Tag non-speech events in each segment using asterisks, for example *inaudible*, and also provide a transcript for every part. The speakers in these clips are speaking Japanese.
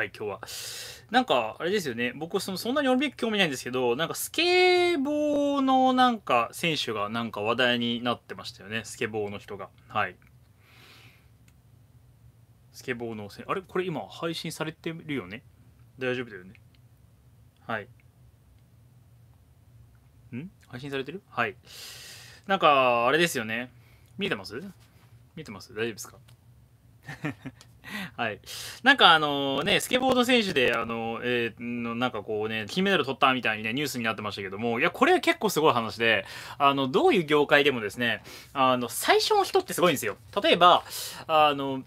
はい、今日は。なんか、あれですよね。僕、そのそんなにオリンピック興味ないんですけど、なんかスケボーのなんか選手がなんか話題になってましたよね。スケボーの人が。はい。スケボーの選手。あれこれ今配信されてるよね大丈夫だよねはい。ん配信されてるはい。なんか、あれですよね。見えてます見えてます大丈夫ですか *laughs* はい、なんかあのねスケボーの選手であの、えー、のなんかこうね金メダル取ったみたいにねニュースになってましたけどもいやこれは結構すごい話であのどういう業界でもですねあの最初の人ってすごいんですよ。例えばあの、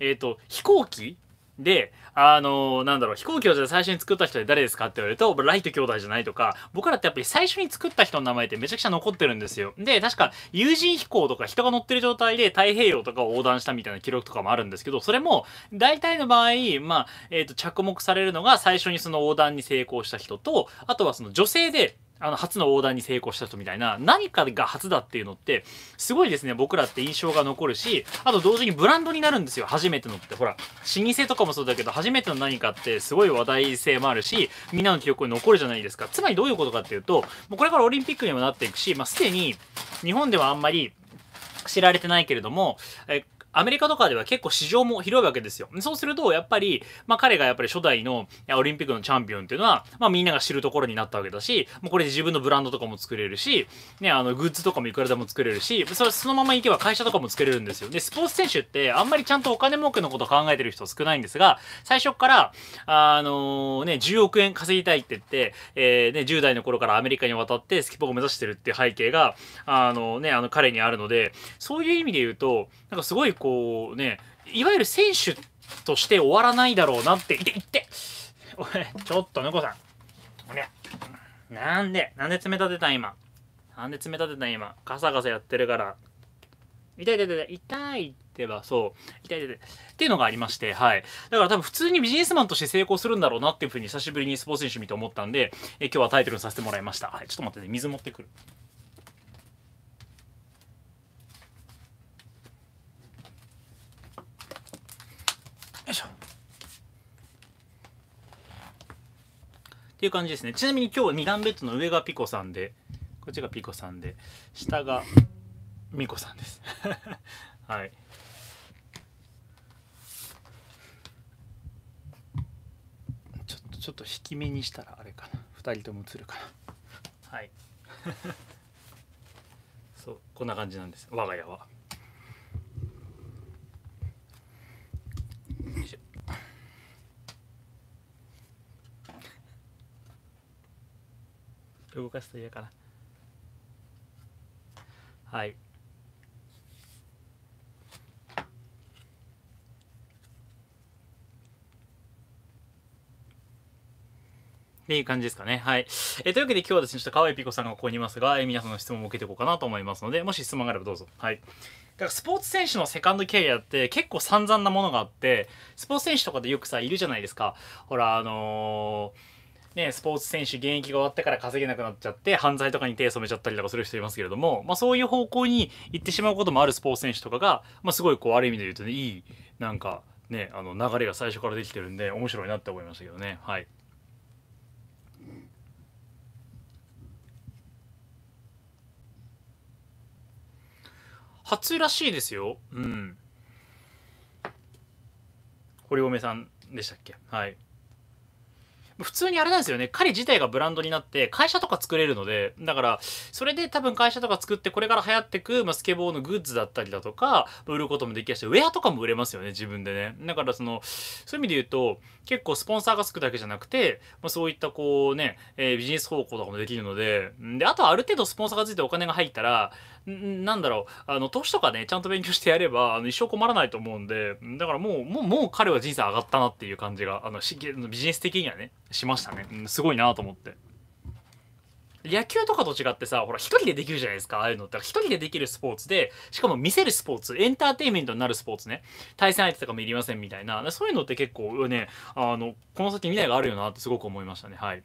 えーと飛行機であの、なんだろう、飛行機をじゃあ最初に作った人で誰ですかって言われると、ライト兄弟じゃないとか、僕らってやっぱり最初に作った人の名前ってめちゃくちゃ残ってるんですよ。で、確か、友人飛行とか人が乗ってる状態で太平洋とかを横断したみたいな記録とかもあるんですけど、それも、大体の場合、まあ、えっ、ー、と、着目されるのが最初にその横断に成功した人と、あとはその女性で、あの初の横断に成功した人みたいな何かが初だっていうのってすごいですね僕らって印象が残るしあと同時にブランドになるんですよ初めてのってほら老舗とかもそうだけど初めての何かってすごい話題性もあるしみんなの記憶に残るじゃないですかつまりどういうことかっていうともうこれからオリンピックにもなっていくし、まあ、すでに日本ではあんまり知られてないけれども、えアメリカとかでは結構市場も広いわけですよ。そうすると、やっぱり、まあ彼がやっぱり初代のオリンピックのチャンピオンっていうのは、まあみんなが知るところになったわけだし、もうこれで自分のブランドとかも作れるし、ね、あの、グッズとかもいくらでも作れるし、それそのまま行けば会社とかも作れるんですよ。で、スポーツ選手ってあんまりちゃんとお金儲けのこと考えてる人少ないんですが、最初から、あのー、ね、10億円稼ぎたいって言って、えー、ね、10代の頃からアメリカに渡ってスキポを目指してるっていう背景が、あのー、ね、あの彼にあるので、そういう意味で言うと、なんかすごいこうね、いわゆる選手として終わらないだろうなって、いって、いって、おい、ちょっと、ぬこさん。おね、なんで、なんでめ立てたん今。なんでめ立てたん今。ガサガサやってるから。痛い痛い痛い痛いってばそう痛い痛いっていうのがありましてはいだから多分普通にビジネスマンとして成功するんだろうなっていうふうに久しぶりにスポーツ選手見て思ったんでえ今日はタイトルにさせてもらいましたはいちょっと待ってね水持ってくるっていう感じですねちなみに今日は2段ベッドの上がピコさんでこっちがピコさんで下がミコさんです *laughs* はいちょっとちょっと引き目にしたらあれかな2人とも映るかなはい *laughs* そうこんな感じなんです我が家は。動かすと嫌かなはいっていう感じですかね。はい。えー、というわけで今日はですね、ちょっと可愛いピコさんがここにいますが、えー、皆さんの質問を受けていこうかなと思いますので、もし質問があればどうぞ。はい。だからスポーツ選手のセカンドキャリアって結構散々なものがあって、スポーツ選手とかでよくさ、いるじゃないですか。ほら、あのーね、スポーツ選手現役が終わってから稼げなくなっちゃって犯罪とかに手染めちゃったりとかする人いますけれども、まあ、そういう方向に行ってしまうこともあるスポーツ選手とかが、まあ、すごいこうある意味で言うと、ね、いいなんか、ね、あの流れが最初からできてるんで面白いなって思いましたけどね。はい初らしいですよ。うん。堀米さんでしたっけはい。普通にあれなんですよね。彼自体がブランドになって、会社とか作れるので、だから、それで多分会社とか作って、これから流行ってく、まあ、スケボーのグッズだったりだとか、売ることもできすし、ウェアとかも売れますよね、自分でね。だから、その、そういう意味で言うと、結構スポンサーがつくだけじゃなくて、まあ、そういったこうね、えー、ビジネス方向とかもできるので、で、あとはある程度スポンサーがついてお金が入ったら、なんだろうあの投資とかねちゃんと勉強してやればあの一生困らないと思うんでだからもうもうもう彼は人生上がったなっていう感じがあのビジネス的にはねしましたね、うん、すごいなと思って。野球とかと違ってさ、ほら、一人でできるじゃないですか、ああいうのって。一人でできるスポーツで、しかも見せるスポーツ、エンターテインメントになるスポーツね。対戦相手とかもいりませんみたいな。そういうのって結構ね、あの、この先未来があるよなってすごく思いましたね。はい。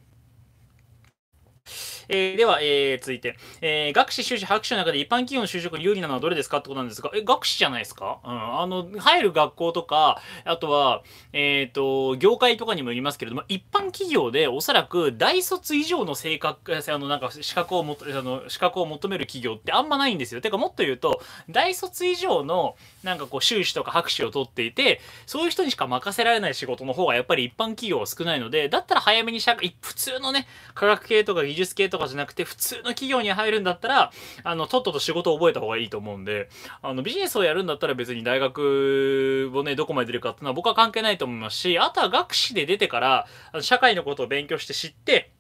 えー、では、えー、続いて、えー、学士、修士、博士の中で一般企業の就職に有利なのはどれですかってことなんですが、え、学士じゃないですかうん。あの、入る学校とか、あとは、えっ、ー、と、業界とかにもよりますけれども、一般企業でおそらく大卒以上の性格、あの、なんか資格をもあの、資格を求める企業ってあんまないんですよ。てか、もっと言うと、大卒以上の、なんかこう、修士とか博士を取っていて、そういう人にしか任せられない仕事の方がやっぱり一般企業は少ないので、だったら早めに社会、普通のね、科学系とか技術系とかとかじゃなくて、普通の企業に入るんだったら、あの、とっとと仕事を覚えた方がいいと思うんで、あの、ビジネスをやるんだったら別に大学をね、どこまで出るかっていうのは僕は関係ないと思いますし、あとは学士で出てから、社会のことを勉強して知って、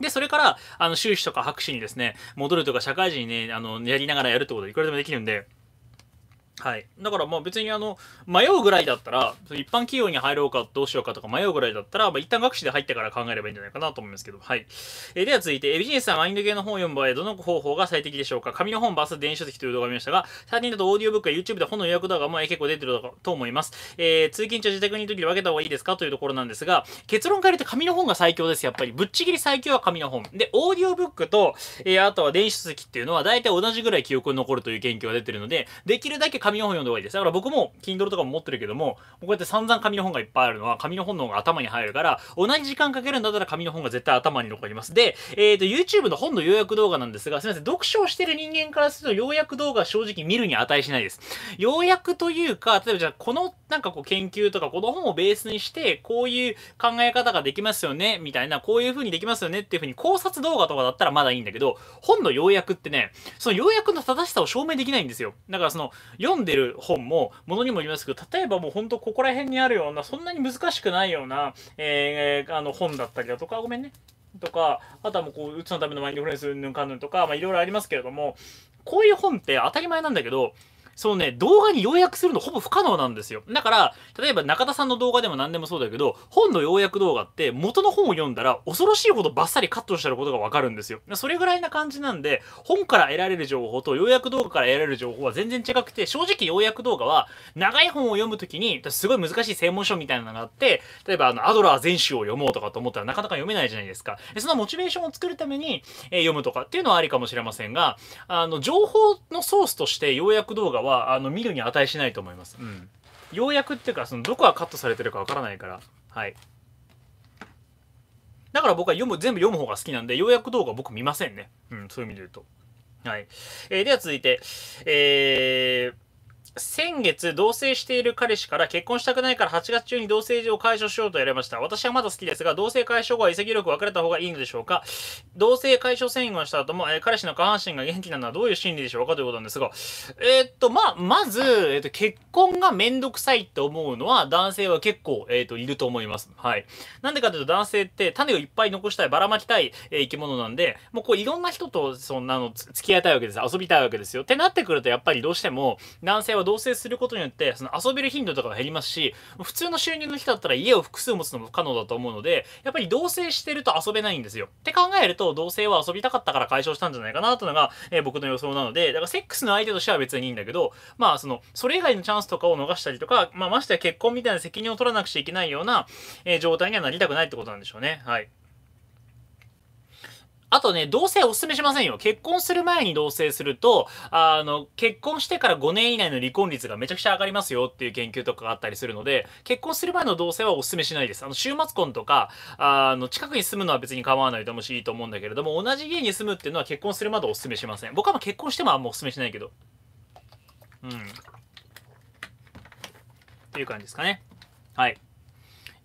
で、それから、あの、修士とか博士にですね、戻るとか社会人にね、あの、やりながらやるってことはいくらでもできるんで、はい、だからまあ別にあの迷うぐらいだったら一般企業に入ろうかどうしようかとか迷うぐらいだったら、まあ、一旦学士で入ってから考えればいいんじゃないかなと思いますけど、はいえー、では続いてビジネスんマインド系の本を読む場合どの方法が最適でしょうか紙の本バス電子書籍という動画を見ましたが最近だとオーディオブックや YouTube で本の予約動画も結構出てると思います、えー、通勤中自宅にいる時に分けた方がいいですかというところなんですが結論から言って紙の本が最強ですやっぱりぶっちぎり最強は紙の本でオーディオブックと、えー、あとは電子書籍っていうのは大体同じぐらい記憶に残るという研究が出てるのでできるだけ紙紙の本読んだ方がいいです。だから僕も Kindle とかも持ってるけども、こうやって散々紙の本がいっぱいあるのは、紙の本の方が頭に入るから、同じ時間かけるんだったら紙の本が絶対頭に残ります。で、えっ、ー、と、YouTube の本の要約動画なんですが、すみません、読書をしてる人間からすると、要約動画は正直見るに値しないです。要約というか、例えばじゃあ、このなんかこう研究とか、この本をベースにして、こういう考え方ができますよね、みたいな、こういう風にできますよねっていう風に考察動画とかだったらまだいいんだけど、本の要約ってね、その要約の正しさを証明できないんですよ。だからその、読んでる本も、ものにもよりますけど、例えばもうほんとここら辺にあるような、そんなに難しくないような、えー、あの本だったりだとか、ごめんね。とか、あとはもうこう、うつのためのマインドフレンス、ぬんかんぬんとか、まあいろいろありますけれども、こういう本って当たり前なんだけど、そうね、動画に要約するのほぼ不可能なんですよ。だから、例えば中田さんの動画でも何でもそうだけど、本の要約動画って元の本を読んだら恐ろしいほどバッサリカットしてることがわかるんですよ。それぐらいな感じなんで、本から得られる情報と要約動画から得られる情報は全然違くて、正直要約動画は長い本を読むときに、すごい難しい専門書みたいなのがあって、例えばあの、アドラー全集を読もうとかと思ったらなかなか読めないじゃないですか。そのモチベーションを作るために、え読むとかっていうのはありかもしれませんが、あの、情報のソースとして要約動画かはあの見るに値しないと思います、うん、ようやくっていうかそのどこがカットされてるかわからないからはいだから僕は読む全部読む方が好きなんでようやく動画僕見ませんね、うん、そういう意味で言うとはい、えー、では続いてえー先月同棲している彼氏から結婚したくないから8月中に同棲を解消しようとやれました。私はまだ好きですが、同棲解消後は潔く別れた方がいいのでしょうか同棲解消宣言をした後も、えー、彼氏の下半身が元気なのはどういう心理でしょうかということなんですが、えー、っと、ままず、えー、っと、結婚がめんどくさいって思うのは男性は結構、えっと、いると思います。はい。なんでかというと男性って種をいっぱい残したい、ばらまきたい、え生き物なんで、もうこういろんな人と、そんなの、付き合いたいわけです。遊びたいわけですよ。ってなってくると、やっぱりどうしても、男性はを同棲することによってその遊べる頻度とかが減りますし普通の収入の人だったら家を複数持つのも不可能だと思うのでやっぱり同棲してると遊べないんですよって考えると同棲は遊びたかったから解消したんじゃないかなというのが、えー、僕の予想なのでだからセックスの相手としては別にいいんだけどまあそのそれ以外のチャンスとかを逃したりとか、まあ、ましてや結婚みたいな責任を取らなくちゃいけないような、えー、状態にはなりたくないってことなんでしょうねはい。あとね、同棲おすすめしませんよ。結婚する前に同棲すると、あの、結婚してから5年以内の離婚率がめちゃくちゃ上がりますよっていう研究とかがあったりするので、結婚する前の同棲はおすすめしないです。あの、週末婚とか、あの、近くに住むのは別に構わないともしいいと思うんだけれども、同じ家に住むっていうのは結婚するまでおすすめしません。僕は結婚してもあんまおすすめしないけど。うん。っていう感じですかね。はい。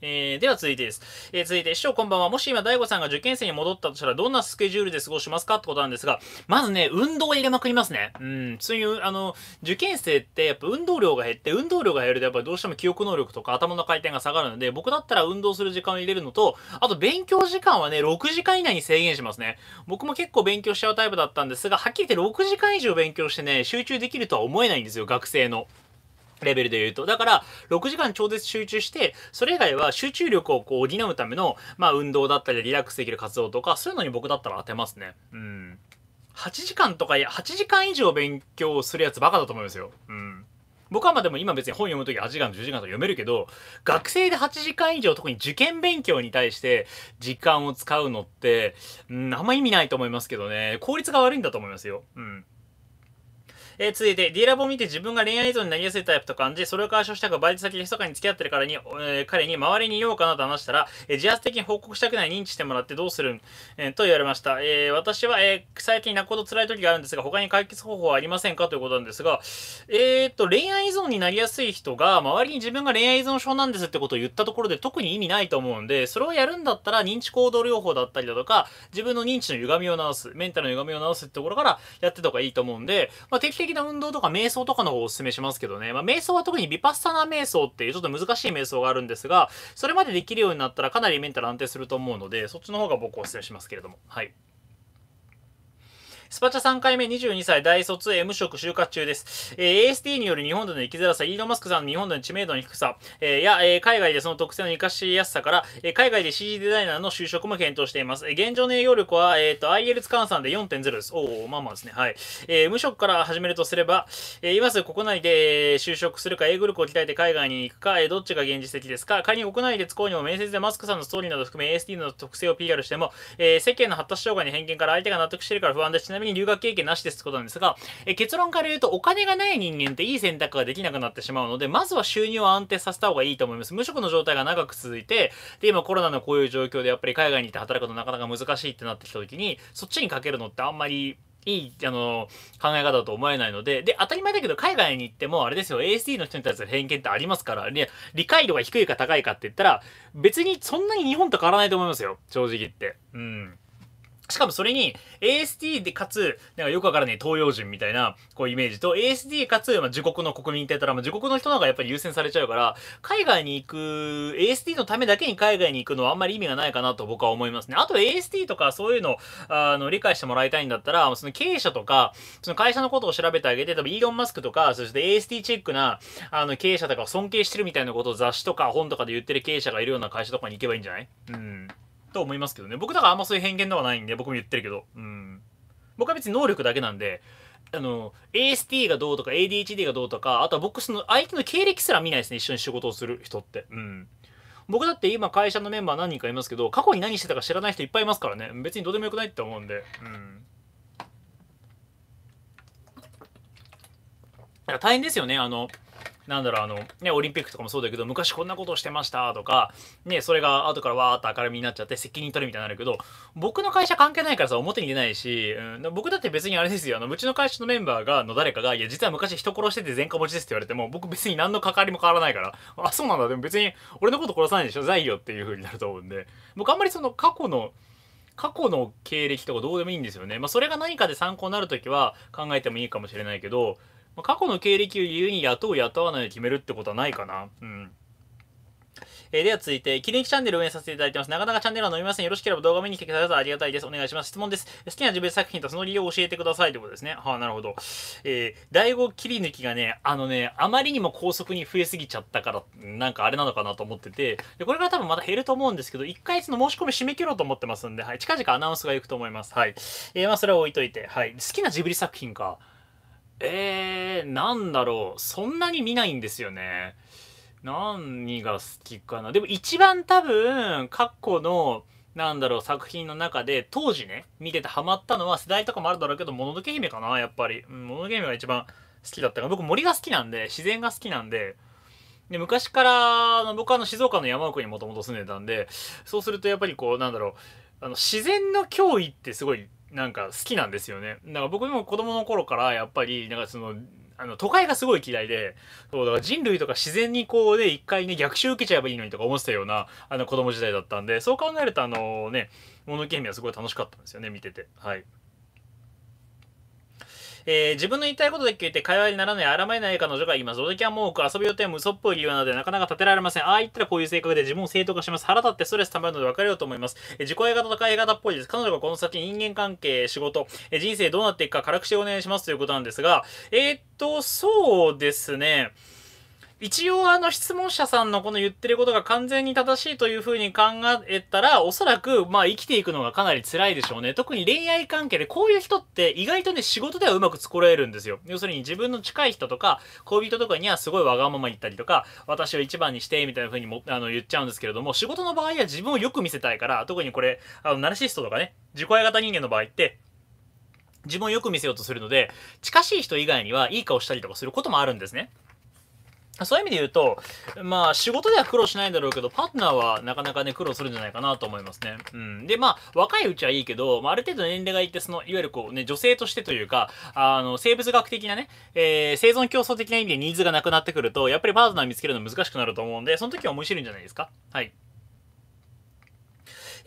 えー、では続いてです。えー、続いて、師匠こんばんは。もし今、大悟さんが受験生に戻ったとしたら、どんなスケジュールで過ごしますかってことなんですが、まずね、運動を入れまくりますね。うん、そういう、あの、受験生って、やっぱ運動量が減って、運動量が減ると、やっぱりどうしても記憶能力とか頭の回転が下がるので、僕だったら運動する時間を入れるのと、あと勉強時間はね、6時間以内に制限しますね。僕も結構勉強しちゃうタイプだったんですが、はっきり言って6時間以上勉強してね、集中できるとは思えないんですよ、学生の。レベルで言うと。だから、6時間超絶集中して、それ以外は集中力をこう補うための、まあ、運動だったり、リラックスできる活動とか、そういうのに僕だったら当てますね。うん。8時間とか、8時間以上勉強するやつバカだと思いますよ。うん。僕はまあでも今別に本読むとき8時間と10時間と読めるけど、学生で8時間以上、特に受験勉強に対して時間を使うのって、うん、あんま意味ないと思いますけどね、効率が悪いんだと思いますよ。うん。えー、続いて、D ラボを見て自分が恋愛依存になりやすいタイプと感じ、それを解消したく、バイト先で密かに付き合ってるからに、えー、彼に周りにいようかなと話したら、えー、自発的に報告したくない認知してもらってどうするん、えー、と言われました。えー、私は、えー、最近泣くほど辛い時があるんですが、他に解決方法はありませんかということなんですが、えー、っと、恋愛依存になりやすい人が、周りに自分が恋愛依存症なんですってことを言ったところで特に意味ないと思うんで、それをやるんだったら認知行動療法だったりだとか、自分の認知の歪みを直す、メンタルの歪みを直すってところからやってた方がいいと思うんで、まあ、適的な運動とか瞑想とかの方をお勧めしますけどね。まあ、瞑想は特にヴィパッサナ瞑想っていうちょっと難しい瞑想があるんですが、それまでできるようになったらかなりメンタル安定すると思うので、そっちの方が僕お勧めしますけれども。はい。スパチャ3回目22歳大卒 M 職就活中です。えー、AST による日本での生きづらさ、イーロン・マスクさんの日本での知名度の低さ、えー、や、えー、海外でその特性の活かしやすさから、えー、海外で CG デザイナーの就職も検討しています。えー、現状の営業力は、えっ、ー、と、i l t s 換算で4.0です。おおまあまあですね。はい。えー、無職から始めるとすれば、えー、今すぐ国内で就職するか、英語力を鍛えて海外に行くか、えー、どっちが現実的ですか、仮に国内で使うにも面接でマスクさんのストーリーなど含め AST の特性を PR しても、えー、世間の発達障害に偏見から相手が納得しているから不安です。ちなみにに留学経験なしですってことなんですが、え結論から言うとお金がない人間っていい選択ができなくなってしまうので、まずは収入を安定させた方がいいと思います。無職の状態が長く続いて、で、今コロナのこういう状況でやっぱり海外に行って働くのなかなか難しいってなってきた時に、そっちにかけるのってあんまりいい、あの、考え方だと思えないので、で、当たり前だけど、海外に行っても、あれですよ、ASD の人に対する偏見ってありますから、ね、理解度が低いか高いかって言ったら、別にそんなに日本と変わらないと思いますよ、正直言って。うん。しかもそれに AST でかつ、なんかよくわからない東洋人みたいな、こうイメージと a s d かつ、まあ、自国の国民って言ったら、まあ、自国の人の方がやっぱり優先されちゃうから、海外に行く、AST のためだけに海外に行くのはあんまり意味がないかなと僕は思いますね。あと AST とかそういうの、あの、理解してもらいたいんだったら、その経営者とか、その会社のことを調べてあげて、多分イーロン・マスクとか、そして AST チェックな、あの、経営者とかを尊敬してるみたいなことを雑誌とか本とかで言ってる経営者がいるような会社とかに行けばいいんじゃないうん。と思いますけどね僕だからあんまそういう偏見ではないんで僕も言ってるけどうん僕は別に能力だけなんであの AST がどうとか ADHD がどうとかあとは僕その相手の経歴すら見ないですね一緒に仕事をする人ってうん僕だって今会社のメンバー何人かいますけど過去に何してたか知らない人いっぱいいますからね別にどうでもよくないって思うんでうん大変ですよねあのなんだろうあの、ね、オリンピックとかもそうだけど昔こんなことをしてましたとか、ね、それが後からわーっと明るみになっちゃって責任取るみたいになるけど僕の会社関係ないからさ表に出ないし、うん、僕だって別にあれですよあのうちの会社のメンバーがの誰かが「いや実は昔人殺してて前科持ちです」って言われても僕別に何の関わりも変わらないからあそうなんだでも別に俺のこと殺さないでしょ罪よっていう風になると思うんで僕あんまりその過去の過去の経歴とかどうでもいいんですよね。まあ、それが何かで参考になる時は考えてもいいかもしれないけど、まあ、過去の経歴を理由に雇う雇わないで決めるってことはないかな。うん。えー、では続いて、記念チャンネルを運営させていただいてます。なかなかチャンネルは伸びません。よろしければ動画見に来てくださいありがたいです。お願いします。質問です。好きな自分作品とその理由を教えてくださいってことですね。はあ、なるほど。えー、第5切り抜きがね、あのね、あまりにも高速に増えすぎちゃったから、なんかあれなのかなと思ってて、でこれから多分また減ると思うんですけど、一回その申し込み締め切ろうと思ってますんで、はい、近々アナウンスが行くと思います。はい。えー、まあそれは置いといて、はい。好きなジブリ作品か。えー、なんだろう。そんなに見ないんですよね。何が好きかな。でも一番多分、過去の、なんだろう、作品の中で、当時ね、見ててハマったのは、世代とかもあるだろうけど、もののけ姫かな、やっぱり。物ものけ姫が一番好きだったから、僕森が好きなんで、自然が好きなんで、で昔からの僕はあの静岡の山奥にもともと住んでたんでそうするとやっぱりこうなんだろうあの自然の脅威ってすごいなんか好きなんですよね。だから僕も子供の頃からやっぱりなんかそのあの都会がすごい嫌いでそうだから人類とか自然にこうね一回ね逆襲受けちゃえばいいのにとか思ってたようなあの子供時代だったんでそう考えるとあのね「物ののけはすごい楽しかったんですよね見ててはい。えー、自分の言いたいことだけ言って会話にならない荒まいない彼女がいます。お時はもうく遊び予定も嘘っぽい理由なのでなかなか立てられません。ああ言ったらこういう性格で自分を正当化します。腹立ってストレス溜まるので分かれようと思います。えー、自己 A 型と A 型っぽいです。彼女がこの先人間関係、仕事、えー、人生どうなっていくか辛口でお願いしますということなんですが、えー、っと、そうですね。一応あの質問者さんのこの言ってることが完全に正しいというふうに考えたら、おそらくまあ生きていくのがかなり辛いでしょうね。特に恋愛関係でこういう人って意外とね仕事ではうまく作れるんですよ。要するに自分の近い人とか恋人とかにはすごいわがまま言ったりとか、私を一番にしてみたいな風にもあの言っちゃうんですけれども、仕事の場合は自分をよく見せたいから、特にこれ、あのナルシストとかね、自己愛型人間の場合って、自分をよく見せようとするので、近しい人以外にはいい顔したりとかすることもあるんですね。そういう意味で言うと、まあ仕事では苦労しないんだろうけど、パートナーはなかなかね、苦労するんじゃないかなと思いますね。うん。で、まあ若いうちはいいけど、まあ、ある程度年齢がいって、その、いわゆるこうね、女性としてというか、あの、生物学的なね、えー、生存競争的な意味でニーズがなくなってくると、やっぱりパートナー見つけるの難しくなると思うんで、その時は面白いんじゃないですか。はい。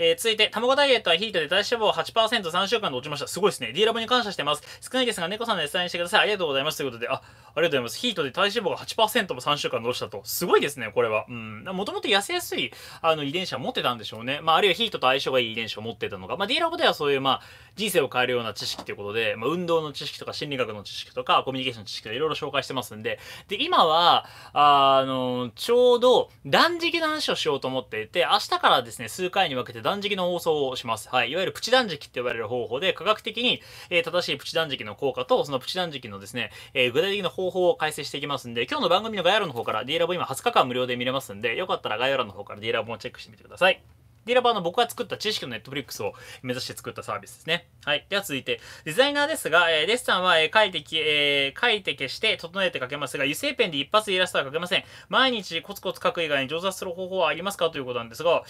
えー、続いて、卵ダイエットはヒートで体脂肪8%、3週間で落ちました。すごいですね。D ラボに感謝してます。少ないですが、猫さんの SI にしてください。ありがとうございます。ということで、あ、ありがとうございます。ヒートで体脂肪が8%も3週間で落ちたと。すごいですね、これは。うん。もともと痩せやすい、あの、遺伝子は持ってたんでしょうね。まあ、あるいはヒートと相性がいい遺伝子を持ってたのが。まあ、D ラボではそういう、まあ、人生を変えるような知識ということで、まあ、運動の知識とか心理学の知識とかコミュニケーションの知識とかいろいろ紹介してますんで、で、今は、あの、ちょうど断食の話をしようと思っていて、明日からですね、数回に分けて断食の放送をします。はい。いわゆるプチ断食って呼ばれる方法で、科学的に、えー、正しいプチ断食の効果と、そのプチ断食のですね、えー、具体的な方法を解説していきますんで、今日の番組の概要欄の方から D ラボ今20日間無料で見れますんで、よかったら概要欄の方から D ラボもチェックしてみてください。ディラバーの僕が作った知識のネットフリックスを目指して作ったサービスですね。はい。では続いて、デザイナーですが、えー、デッサンは、えー、書いてえー、書いて消して整えて書けますが、油性ペンで一発でイラストは書けません。毎日コツコツ書く以外に上達する方法はありますかということなんですが、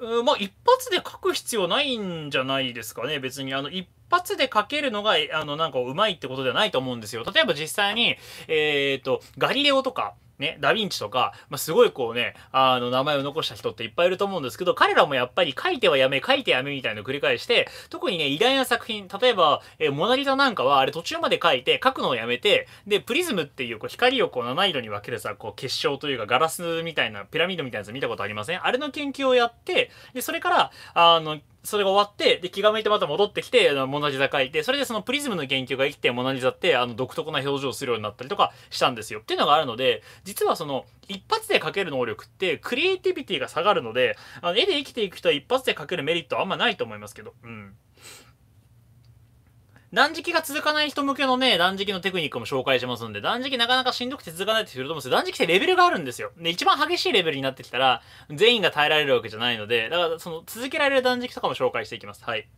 うん、まあ一発で書く必要ないんじゃないですかね。別に、あの、一発で書けるのが、あの、なんかうまいってことではないと思うんですよ。例えば実際に、えっ、ー、と、ガリレオとか、ね、ダヴィンチとか、まあ、すごいこうね、あの、名前を残した人っていっぱいいると思うんですけど、彼らもやっぱり書いてはやめ、書いてやめみたいなのを繰り返して、特にね、偉大な作品、例えば、えー、モナリザなんかは、あれ途中まで書いて、書くのをやめて、で、プリズムっていう、こう、光をこう、七色に分けるさ、こう、結晶というか、ガラスみたいな、ピラミッドみたいなやつ見たことありませんあれの研究をやって、で、それから、あの、それが終わって、で、気が向いてまた戻ってきて、モナリザ書いて、それでそのプリズムの研究が生きて、モナリザって、あの、独特な表情をするようになったりとかしたんですよ。っていうのがあるので、実はその、一発で描ける能力って、クリエイティビティが下がるので、あの、絵で生きていく人は一発で描けるメリットはあんまないと思いますけど、うん。断食が続かない人向けのね、断食のテクニックも紹介しますんで、断食なかなかしんどくて続かないって言うると思うんですけど、断食ってレベルがあるんですよ。で、一番激しいレベルになってきたら、全員が耐えられるわけじゃないので、だからその続けられる断食とかも紹介していきます。はい。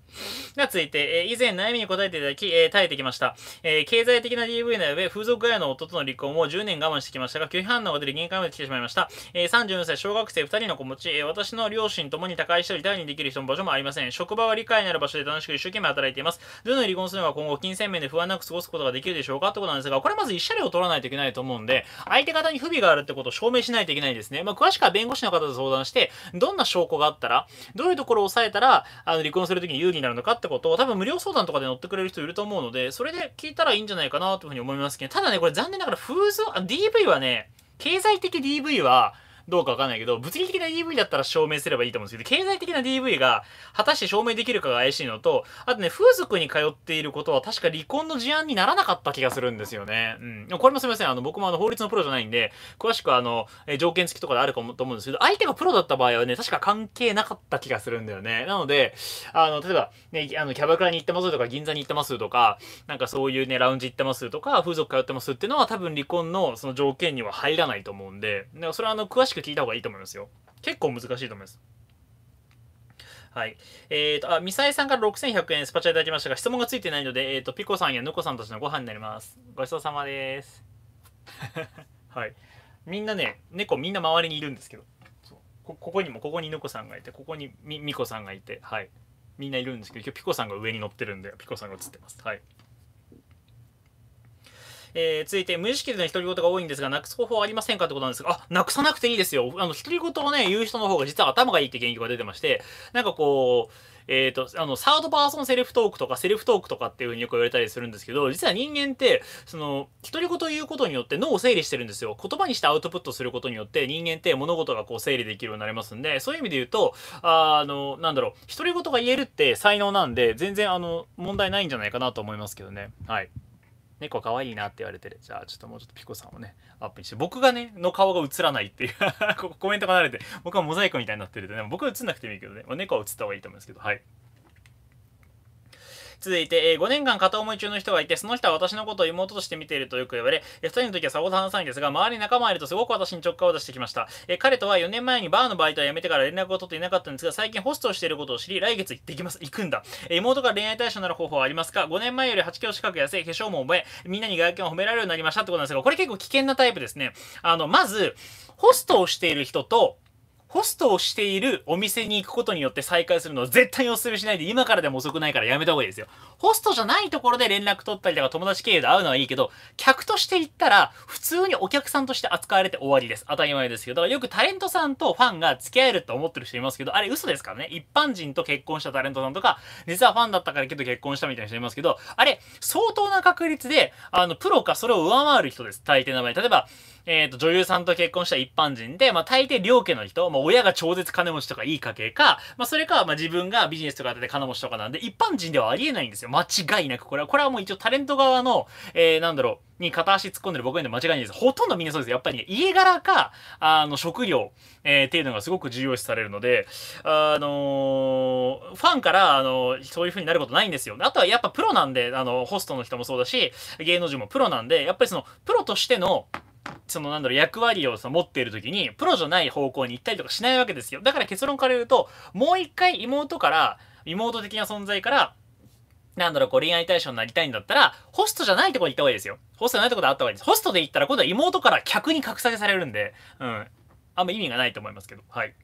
では続いて、えー、以前悩みに答えていただき、えー、耐えてきました。えー、経済的な DV な上、風俗ガの夫との離婚を10年我慢してきましたが、拒否反応が出る限界まで来てしまいました。えー、34歳、小学生2人の子持ち、えー、私の両親ともに他界したり、頼りにできる人の場所もありません。職場は理解のある場所で楽しく一生懸命働いています。どのように離婚する人は今後、金銭面で不安なく過ごすことができるでしょうかってことなんですが、これまず1社料を取らないといけないと思うんで、相手方に不備があるってことを証明しないといけないですね。まあ、詳しくは弁護士の方と相談して、どんな証拠があったら、どういうところを抑えたら、あの、離婚するときに有利になるのかってことを、多分無料相談とかで乗ってくれる人いると思うので、それで聞いたらいいんじゃないかなというふうに思いますけど、ただね、これ残念ながら、風俗、DV はね、経済的 DV は、どうかわかんないけど、物理的な DV だったら証明すればいいと思うんですけど、経済的な DV が果たして証明できるかが怪しいのと、あとね、風俗に通っていることは確か離婚の事案にならなかった気がするんですよね。うん。これもすみません。あの、僕もあの、法律のプロじゃないんで、詳しくあの、え条件付きとかであるかもと思うんですけど、相手がプロだった場合はね、確か関係なかった気がするんだよね。なので、あの、例えば、ね、あの、キャバクラに行ってますとか、銀座に行ってますとか、なんかそういうね、ラウンジ行ってますとか、風俗通ってますっていうのは多分離婚のその条件には入らないと思うんで、だからそれはあの、詳しくく聞いた方がいいと思いますよ。結構難しいと思います。はい。えっ、ー、と、あ、ミサイさんから6100円スパチャいただきましたが、質問がついてないので、えっ、ー、と、ピコさんやヌコさんたちのご飯になります。ごちそうさまです。*laughs* はい。みんなね、猫みんな周りにいるんですけど、ここにも、ここにヌコさんがいて、ここにミミコさんがいて、はい。みんないるんですけど、今日ピコさんが上に乗ってるんで、ピコさんが映ってます。はい。えー、続いて、無意識での独り言が多いんですが、なくす方法ありませんかってことなんですが、あ、なくさなくていいですよ。あの、独り言をね、言う人の方が実は頭がいいって研究が出てまして、なんかこう、えっ、ー、と、あの、サードパーソンセルフトークとか、セルフトークとかっていうふうによく言われたりするんですけど、実は人間って、その、独り言を言うことによって脳を整理してるんですよ。言葉にしてアウトプットすることによって、人間って物事がこう整理できるようになりますんで、そういう意味で言うと、あの、なんだろう、独り言が言えるって才能なんで、全然あの、問題ないんじゃないかなと思いますけどね。はい。猫かわいいなって言われてるじゃあちょっともうちょっとピコさんをねアップにして僕がねの顔が映らないっていう *laughs* ここコメントが慣れて僕はモザイクみたいになってるんで、ね、僕は映んなくてもいいけどね、猫は映った方がいいと思うんですけどはい続いて、えー、5年間片思い中の人がいて、その人は私のことを妹として見ているとよく言われ、えー、2人の時はさほど話さないんですが、周りに仲間がいるとすごく私に直感を出してきました。えー、彼とは4年前にバーのバイトは辞めてから連絡を取っていなかったんですが、最近ホストをしていることを知り、来月行ってきます。行くんだ。えー、妹が恋愛対象になる方法はありますか ?5 年前より8キロ近く痩せ、化粧も覚え、みんなに外見を褒められるようになりましたってことなんですが、これ結構危険なタイプですね。あの、まず、ホストをしている人と、ホストをしているお店に行くことによって再開するのを絶対にお勧めしないで、今からでも遅くないからやめた方がいいですよ。ホストじゃないところで連絡取ったりとか友達経由で会うのはいいけど、客として行ったら、普通にお客さんとして扱われて終わりです。当たり前ですけど、だからよくタレントさんとファンが付き合えると思ってる人いますけど、あれ嘘ですからね。一般人と結婚したタレントさんとか、実はファンだったからけど結婚したみたいな人いますけど、あれ、相当な確率で、あの、プロかそれを上回る人です。大抵の場合。例えば、えっ、ー、と、女優さんと結婚した一般人で、まあ、大抵両家の人、まあ、親が超絶金持ちとかいい家系か、まあ、それか、まあ、自分がビジネスとかで金持ちとかなんで、一般人ではありえないんですよ。間違いなく。これは、これはもう一応タレント側の、えー、なんだろう、に片足突っ込んでる僕にで間違いないです。ほとんどみんなそうです。やっぱり、ね、家柄か、あの、職業、えー、っていうのがすごく重要視されるので、あのー、ファンから、あのー、そういう風になることないんですよ。あとはやっぱプロなんで、あの、ホストの人もそうだし、芸能人もプロなんで、やっぱりその、プロとしての、そのなんだろう、役割をその持っている時に、プロじゃない方向に行ったりとかしないわけですよ。だから結論から言うと、もう一回妹から、妹的な存在から、なんだろう、こう恋愛対象になりたいんだったら、ホストじゃないとこに行った方がいいですよ。ホストじゃないとこであった方がいいです。ホストで行ったら今度は妹から客に格下げされるんで、うん。あんま意味がないと思いますけど、はい。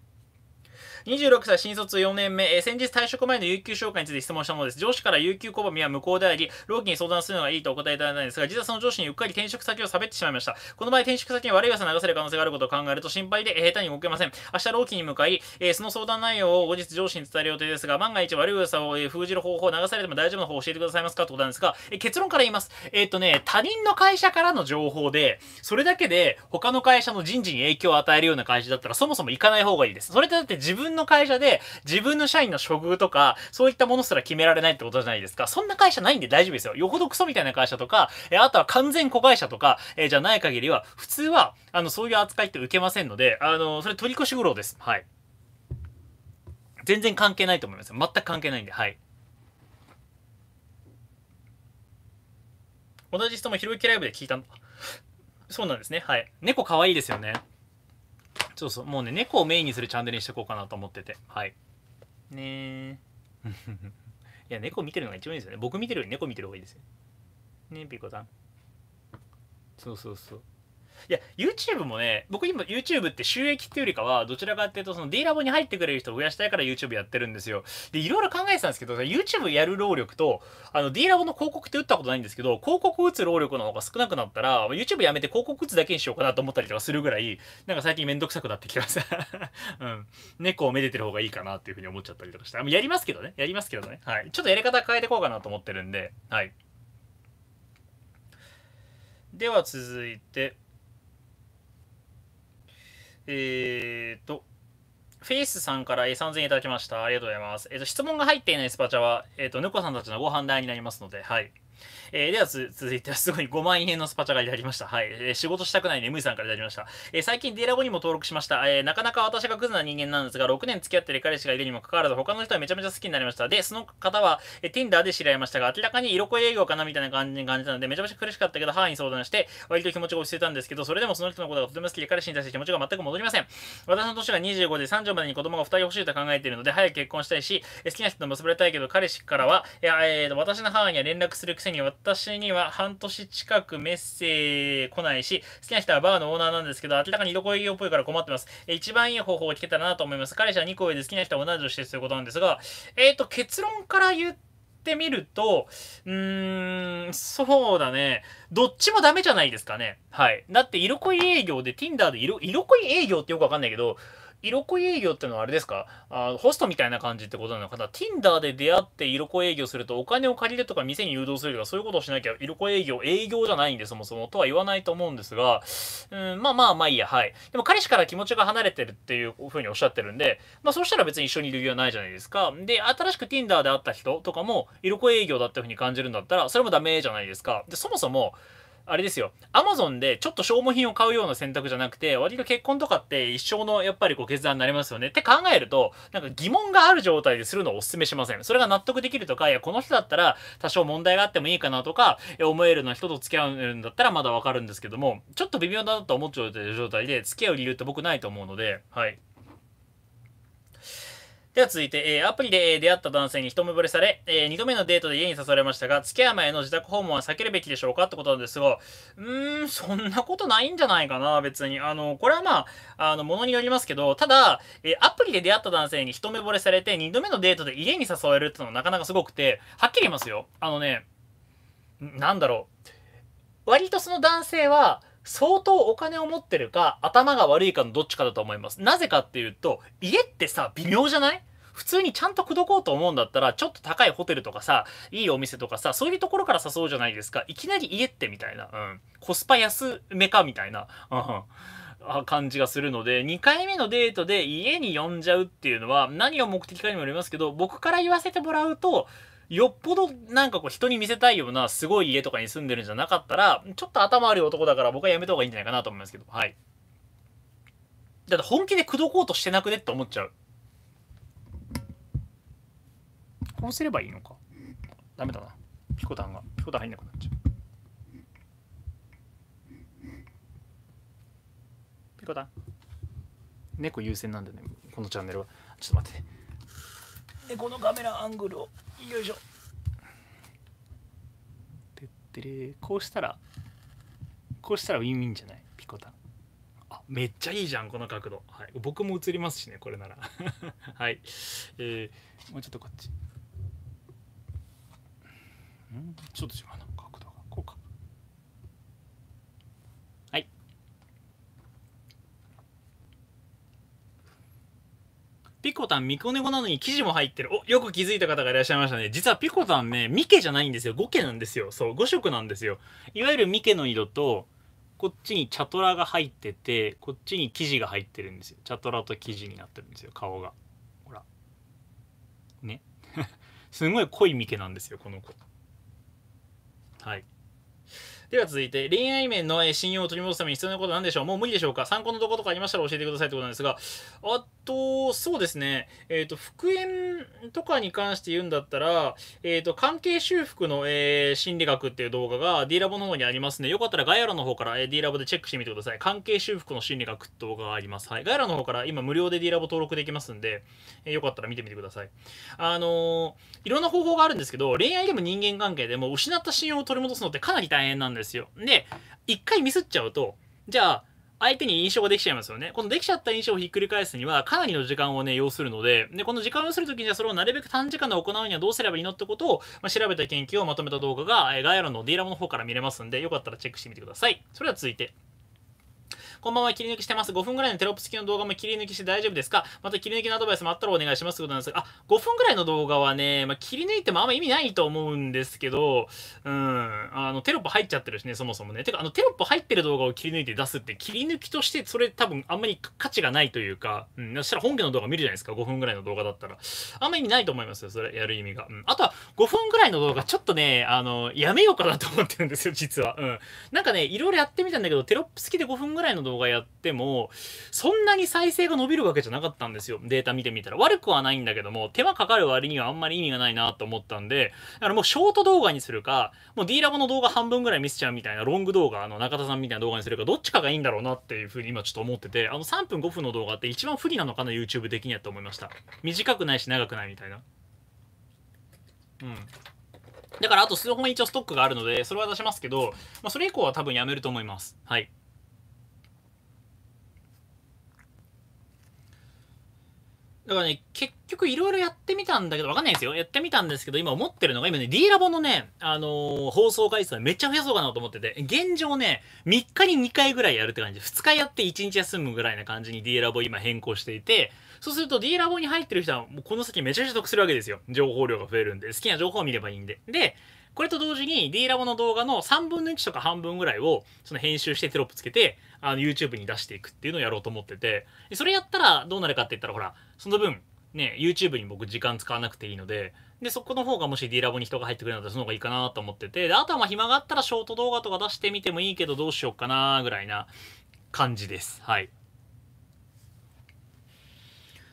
26歳新卒4年目、えー、先日退職前の有給消化について質問したものです。上司から有給拒みは無効であり、労基に相談するのがいいとお答えいただいたんですが、実はその上司にうっかり転職先を喋ってしまいました。この場合、転職先に悪い噂流せる可能性があることを考えると心配で、下手に動けません。明日労基に向かい、えー、その相談内容を後日上司に伝える予定ですが、万が一悪い噂を、え封じる方法を流されても大丈夫な方を教えてくださいますかってことなんですが、えー、結論から言います。えっとね、他人の会社からの情報で、それだけで他の会社の人事に影響を与えるような会社だったらそもそも行かない方がいいです。それってだって自分分の会社で自分の社員の処遇とか、そういったものすら決められないってことじゃないですか。そんな会社ないんで大丈夫ですよ。よほどクソみたいな会社とか、えあとは完全子会社とか、えじゃない限りは、普通は、あの、そういう扱いって受けませんので、あの、それ取り越し苦労です。はい。全然関係ないと思います。全く関係ないんで、はい。同じ人もひろゆきライブで聞いたそうなんですね。はい。猫可愛いですよね。そうそうもうね猫をメインにするチャンネルにしていこうかなと思っててはいねえ *laughs* いや猫見てるのが一番いいですよね僕見てるより猫見てる方がいいですよねえピコさんそうそうそういや、YouTube もね、僕今 YouTube って収益っていうよりかは、どちらかっていうと、その D ラボに入ってくれる人を増やしたいから YouTube やってるんですよ。で、いろいろ考えてたんですけど、YouTube やる労力と、あの D ラボの広告って打ったことないんですけど、広告打つ労力の方が少なくなったら、YouTube やめて広告打つだけにしようかなと思ったりとかするぐらい、なんか最近めんどくさくなってきました。*laughs* うん。猫をめでてる方がいいかなっていうふうに思っちゃったりとかして。やりますけどね。やりますけどね。はい。ちょっとやり方変えてこうかなと思ってるんで、はい。では続いて、えっ、ー、と、フェイスさんから3000円いただきました。ありがとうございます。えっ、ー、と、質問が入っていないスパチャは、えっ、ー、と、ぬこさんたちのご判断になりますので、はい。えー、では続いてはすごい5万円のスパチャがいただきました。はい。えー、仕事したくない眠いさんからいただきました。えー、最近 D ラボにも登録しました。えー、なかなか私がクズな人間なんですが、6年付き合ってる彼氏がいるにもかかわらず、他の人はめちゃめちゃ好きになりました。で、その方は、えー、Tinder で知り合いましたが、明らかに色恋営業かなみたいな感じに感じたので、めちゃめちゃ苦しかったけど、母に相談して、割と気持ちが落ち着いたんですけど、それでもその人のことがとても好きで、彼氏に対して気持ちが全く戻りません。私の年が25で30までに子供が2人欲しいと考えているので、早く結婚したいし、好きな人と結ばれたいけど、彼氏からは、えー、私の母には連絡するくせに、私には半年近くメッセージ来ないし、好きな人はバーのオーナーなんですけど、明らかに色恋っぽいから困ってます。一番いい方法を聞けたらなと思います。彼氏は2個上で好きな人は同じをしてということなんですが、えっ、ー、と、結論から言ってみると、うーん、そうだね。どっちもダメじゃないですかね。はい。だって、色恋営業で、Tinder で色色恋営業ってよくわかんないけど、色恋営業ってのはあれですかあホストみたいな感じってことなのかな ?Tinder で出会って色恋営業するとお金を借りるとか店に誘導するとかそういうことをしなきゃ色恋営業、営業じゃないんでそもそもとは言わないと思うんですが、うん、まあまあまあいいや、はい。でも彼氏から気持ちが離れてるっていうふうにおっしゃってるんで、まあそうしたら別に一緒にいる理由はないじゃないですか。で、新しく Tinder で会った人とかも色恋営業だっていうふうに感じるんだったらそれもダメじゃないですか。で、そもそも、あれですよ、アマゾンでちょっと消耗品を買うような選択じゃなくて、割と結婚とかって一生のやっぱりご決断になりますよねって考えると、なんか疑問がある状態でするのをお勧めしません。それが納得できるとか、いや、この人だったら多少問題があってもいいかなとか、思えるような人と付き合うんだったらまだわかるんですけども、ちょっと微妙だなと思っちゃう状態で付き合う理由って僕ないと思うので、はい。では続いて、えー、アプリで出会った男性に一目惚れされ、えー、度目のデートで家に誘われましたが、付き合前の自宅訪問は避けるべきでしょうかってことなんですが、うーん、そんなことないんじゃないかな、別に。あの、これはまあ、あの、ものによりますけど、ただ、えー、アプリで出会った男性に一目惚れされて、2度目のデートで家に誘われるってのはなかなかすごくて、はっきり言いますよ。あのね、なんだろう。割とその男性は、相当お金を持ってるか、頭が悪いかのどっちかだと思います。なぜかっていうと、家ってさ、微妙じゃない普通にちゃんと口説こうと思うんだったら、ちょっと高いホテルとかさ、いいお店とかさ、そういうところから誘うじゃないですか。いきなり家ってみたいな。うん。コスパ安めかみたいな。うん。感じがするので、2回目のデートで家に呼んじゃうっていうのは、何を目的かにもよりますけど、僕から言わせてもらうと、よっぽどなんかこう人に見せたいようなすごい家とかに住んでるんじゃなかったら、ちょっと頭悪い男だから僕はやめた方がいいんじゃないかなと思いますけど、はい。だって本気で口説こうとしてなくねって思っちゃう。こうすればいいのか。ダメだな。ピコタンが、ピコタン入んなくなっちゃう。ピコタン。猫優先なんだね、このチャンネルは。ちょっと待って、ね。で、このカメラアングルを。よいしょてってれこうしたらこうしたらウィンウィンじゃないピコタンあめっちゃいいじゃんこの角度、はい、僕も映りますしねこれなら *laughs* はいえー、もうちょっとこっちんちょっと違うなピコタン、ミコネコなのに生地も入ってる。お、よく気づいた方がいらっしゃいましたね。実はピコタンね、ミケじゃないんですよ。5ケなんですよ。そう、5色なんですよ。いわゆるミケの色と、こっちにチャトラが入ってて、こっちに生地が入ってるんですよ。チャトラと生地になってるんですよ、顔が。ほら。ね。*laughs* すごい濃いミケなんですよ、この子。はい。では続いて、恋愛面の信用を取り戻すために必要なことは何でしょうもう無理でしょうか参考のとことかありましたら教えてくださいということなんですが、あと、そうですね、えっ、ー、と、復縁とかに関して言うんだったら、えっ、ー、と、関係修復の、えー、心理学っていう動画が D ラボの方にありますの、ね、で、よかったら概要欄の方から、えー、D ラボでチェックしてみてください。関係修復の心理学って動画があります。はい。概要欄の方から今無料で D ラボ登録できますんで、えよかったら見てみてください。あのいろんな方法があるんですけど、恋愛でも人間関係でも失った信用を取り戻すのってかなり大変なんですですよ。で、一回ミスっちゃうと、じゃあ、相手に印象ができちゃいますよね。このできちゃった印象をひっくり返すには、かなりの時間をね、要するので、で、この時間を要するときには、それをなるべく短時間で行うにはどうすればいいのってことを、まあ、調べた研究をまとめた動画が、え概要欄の D ラボの方から見れますんで、よかったらチェックしてみてください。それでは続いて。こんばんは、切り抜きしてます。5分ぐらいのテロップ付きの動画も切り抜きして大丈夫ですかまた切り抜きのアドバイスもあったらお願いしますということなんですが、あ、5分ぐらいの動画はね、まあ、切り抜いてもあんま意味ないと思うんですけど、うん、あの、テロップ入っちゃってるしね、そもそもね。てか、あの、テロップ入ってる動画を切り抜いて出すって、切り抜きとしてそれ多分あんまり価値がないというか、うん、そしたら本家の動画見るじゃないですか、5分ぐらいの動画だったら。あんま意味ないと思いますよ、それ、やる意味が。うん。あとは、5分ぐらいの動画、ちょっとね、あの、やめようかなと思ってるんですよ、実は。うん。なんかね、いろいろやってみたんだけど、テロップ付きで5分ぐらいの動画動画やっても、そんなに再生が伸びるわけじゃなかったんですよ。データ見てみたら。悪くはないんだけども、手間かかる割にはあんまり意味がないなと思ったんで、だからもうショート動画にするか、もう D ラボの動画半分ぐらい見せちゃうみたいなロング動画、あの中田さんみたいな動画にするか、どっちかがいいんだろうなっていうふうに今ちょっと思ってて、あの3分5分の動画って一番不利なのかな、YouTube 的にはと思いました。短くないし長くないみたいな。うん。だからあと数本一応ストックがあるので、それは出しますけど、まあ、それ以降は多分やめると思います。はい。だからね、結局いろいろやってみたんだけど、わかんないですよ。やってみたんですけど、今思ってるのが、今ね、D ラボのね、あのー、放送回数はめっちゃ増やそうかなと思ってて、現状ね、3日に2回ぐらいやるって感じ。2日やって1日休むぐらいな感じに D ラボ今変更していて、そうすると D ラボに入ってる人は、もうこの先めちゃくちゃ得するわけですよ。情報量が増えるんで、好きな情報を見ればいいんで。で、これと同時に D ラボの動画の3分の1とか半分ぐらいをその編集してテロップつけてあの YouTube に出していくっていうのをやろうと思っててそれやったらどうなるかって言ったらほらその分、ね、YouTube に僕時間使わなくていいので、で、そこの方がもし D ラボに人が入ってくれるならその方がいいかなと思ってて、で、あとはまあ暇があったらショート動画とか出してみてもいいけどどうしようかなぐらいな感じです。はい。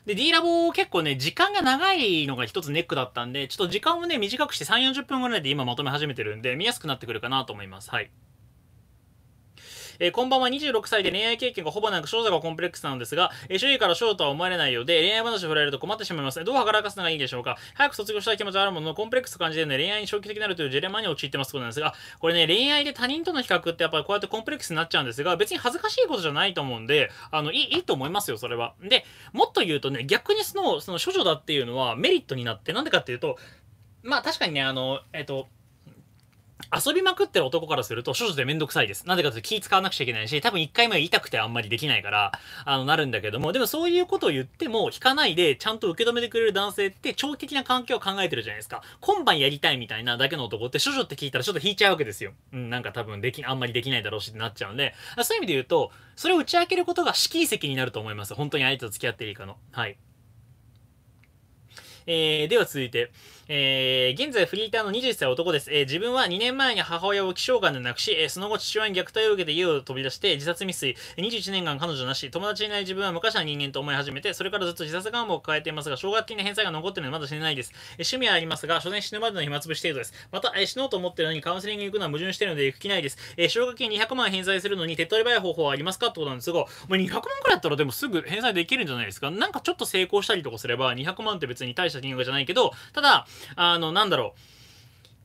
で、D ラボ結構ね、時間が長いのが一つネックだったんで、ちょっと時間をね、短くして3、40分ぐらいで今まとめ始めてるんで、見やすくなってくるかなと思います。はい。えー、こんばんは26歳で恋愛経験がほぼなく少女がコンプレックスなのですが、えー、周囲から少女とは思われないようで、恋愛話を振られると困ってしまいます。どう働かすのがいいでしょうか早く卒業したい気持ちはあるものの、コンプレックスを感じてね、で恋愛に消極的になるというジェレンマに陥ってますことなんですが、これね、恋愛で他人との比較ってやっぱりこうやってコンプレックスになっちゃうんですが、別に恥ずかしいことじゃないと思うんで、あの、いい、いいと思いますよ、それは。で、もっと言うとね、逆にその、その、処女だっていうのはメリットになって、なんでかっていうと、まあ確かにね、あの、えっ、ー、と、遊びまくってる男からすると、処女でめんどくさいです。なぜかというと気使わなくちゃいけないし、多分一回目は痛くてあんまりできないから、あの、なるんだけども、でもそういうことを言っても、引かないで、ちゃんと受け止めてくれる男性って、長期的な環境を考えてるじゃないですか。今晩やりたいみたいなだけの男って、処女って聞いたらちょっと引いちゃうわけですよ。うん、なんか多分でき、あんまりできないだろうしってなっちゃうんで、そういう意味で言うと、それを打ち明けることが試金石になると思います。本当に相手と付き合っていいかの。はい。えー、では続いて、えー、現在フリーターの2 0歳男です、えー、自分は2年前に母親を気象観で亡くし、えー、その後父親に虐待を受けて家を飛び出して自殺未遂、21年間彼女なし、友達いない自分は昔は人間と思い始めて、それからずっと自殺願望を抱えていますが、奨学金の返済が残っているのでまだ死ねないです。えー、趣味はありますが、所詮死ぬまでの暇つぶし程度です。また、えー、死のうと思っているのにカウンセリングに行くのは矛盾しているので行く気ないです。えー、奨学金200万返済するのに手っ取り早い方法はありますかってことなんですが、まあ、200万くらいだったらでもすぐ返済できるんじゃないですか。なんかちょっと成功したりとかすれば、200万って別に大した金額じゃないけど、ただ、あの、なんだろう。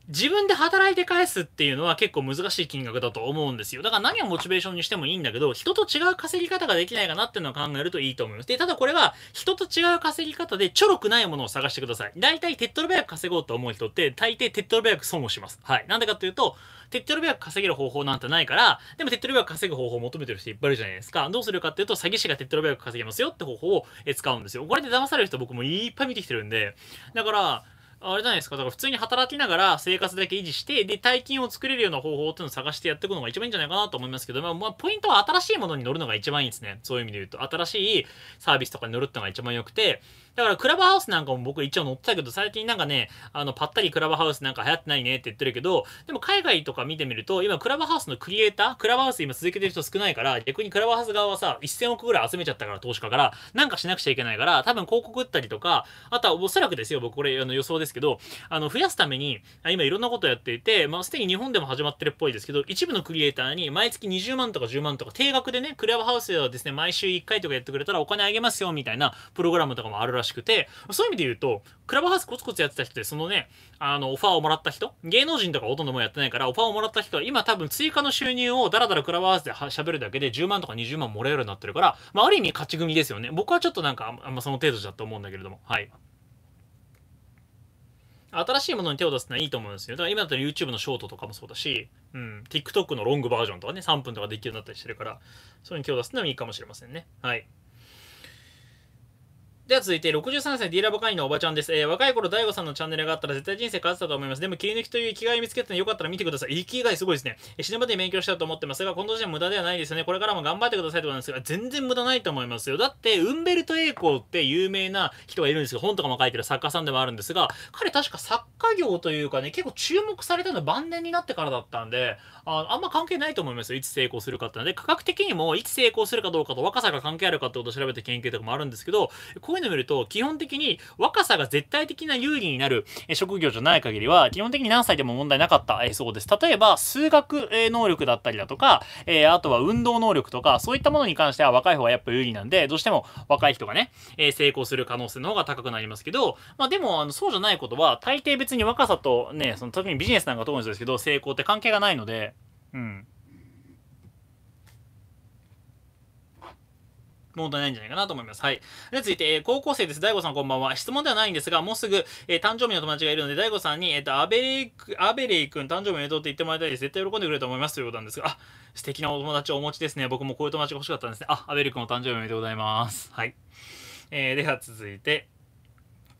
自分で働いて返すっていうのは結構難しい金額だと思うんですよ。だから何をモチベーションにしてもいいんだけど、人と違う稼ぎ方ができないかなっていうのを考えるといいと思います。で、ただこれは人と違う稼ぎ方でちょろくないものを探してください。大体手っ取り早く稼ごうと思う人って大抵手っ取り早く損をします。はい。なんでかっていうと、手っ取り早く稼げる方法なんてないから、でも手っ取り早く稼ぐ方法を求めてる人いっぱいいるじゃないですか。どうするかっていうと、詐欺師が手っ取り早く稼げますよって方法を使うんですよ。これで騙される人僕もいっぱい見てきてるんで。だから、あれじゃないですかだから普通に働きながら生活だけ維持してで大金を作れるような方法っていうのを探してやっていくのが一番いいんじゃないかなと思いますけど、まあ、まあ、ポイントは新しいものに乗るのが一番いいですねそういう意味で言うと新しいサービスとかに乗るってのが一番良くてだからクラブハウスなんかも僕一応乗ってたけど、最近なんかね、あの、ぱったりクラブハウスなんか流行ってないねって言ってるけど、でも海外とか見てみると、今クラブハウスのクリエイター、クラブハウス今続けてる人少ないから、逆にクラブハウス側はさ、1000億ぐらい集めちゃったから、投資家から、なんかしなくちゃいけないから、多分広告打ったりとか、あとはおそらくですよ、僕これあの予想ですけど、あの、増やすために、今いろんなことやっていて、まあ、すでに日本でも始まってるっぽいですけど、一部のクリエイターに毎月20万とか10万とか定額でね、クラブハウスではですね、毎週1回とかやってくれたらお金あげますよ、みたいなプログラムとかもあるらしいしくて、そういう意味で言うと、クラブハウスコツコツやってた人で、そのね、あの、オファーをもらった人、芸能人とかほとんどもやってないから、オファーをもらった人は、今多分追加の収入をダラダラクラブハウスで喋るだけで10万とか20万もらえるようになってるから、まあ、ある意味勝ち組ですよね。僕はちょっとなんか、あんまその程度じゃと思うんだけれども、はい。新しいものに手を出すのはいいと思うんですよ。だから今だったら YouTube のショートとかもそうだし、うん、TikTok のロングバージョンとかね、3分とかできるようになったりしてるから、それに手を出すのはいいかもしれませんね。はい。では続いて63歳 D ラボ会員のおばちゃんです。えー、若い頃 DAIGO さんのチャンネルがあったら絶対人生変わってたと思います。でも切り抜きという生きがい見つけたよかったら見てください。生きがいすごいですね。死ぬまで勉強したと思ってますが、今年は無駄ではないですよね。これからも頑張ってくださいってことなんですが、全然無駄ないと思いますよ。だって、ウンベルト・栄光って有名な人がいるんですけど、本とかも書いてる作家さんでもあるんですが、彼確か作家業というかね、結構注目されたのは晩年になってからだったんで、ああんま関係ないと思いますよ。いつ成功するかってので、科学的にもいつ成功するかどうかと若さが関係あるかってことを調べた研究とかもあるんですけど、こいうの見ると、基本的に若さが絶対的な有利になる職業じゃない限りは、基本的に何歳でも問題なかったそうです。例えば、数学能力だったりだとか、えあとは運動能力とか、そういったものに関しては若い方がやっぱ有利なんで、どうしても若い人がね、え成功する可能性の方が高くなりますけど、まあでも、あのそうじゃないことは、大抵別に若さとね、その特にビジネスなんかと思うんですけど、成功って関係がないので、うん。問題ないんじゃないかなと思います。はい。で、続いて、えー、高校生です。大悟さんこんばんは。質問ではないんですが、もうすぐ、えー、誕生日の友達がいるので、大悟さんに、えっ、ー、と、アベレイアベレイ君誕生日おめでとうって言ってもらいたいです。絶対喜んでくれると思います。ということなんですが、あ、素敵なお友達をお持ちですね。僕もこういう友達が欲しかったんですね。あ、アベレイ君お誕生日おめでとうございます。はい。えー、では続いて、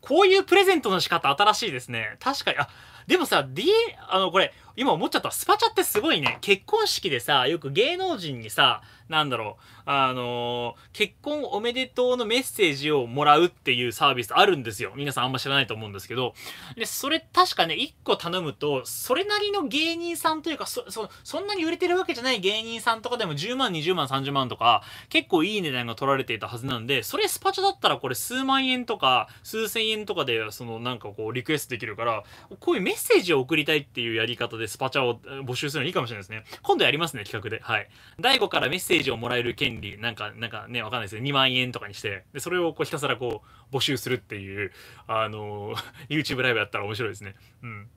こういうプレゼントの仕方新しいですね。確かに、あ、でもさ、D、あの、これ、今思っちゃった。スパチャってすごいね。結婚式でさ、よく芸能人にさ、なんだろう、あのー、結婚おめでとうのメッセージをもらうっていうサービスあるんですよ。皆さんあんま知らないと思うんですけど。で、それ確かね、1個頼むと、それなりの芸人さんというか、そ、そ、そんなに売れてるわけじゃない芸人さんとかでも10万、20万、30万とか、結構いい値段が取られていたはずなんで、それスパチャだったらこれ数万円とか、数千円とかで、そのなんかこう、リクエストできるから、こういうメッセージを送りたいっていうやり方でスパチャを募集するのいいかもしれないですね。今度やりますね、企画で。はい。第5からメッセージージをもらえる権利なんかなんかねわかんないですよ2万円とかにしてでそれをこうひたすらこう募集するっていうあの *laughs* YouTube ライブやったら面白いですねうん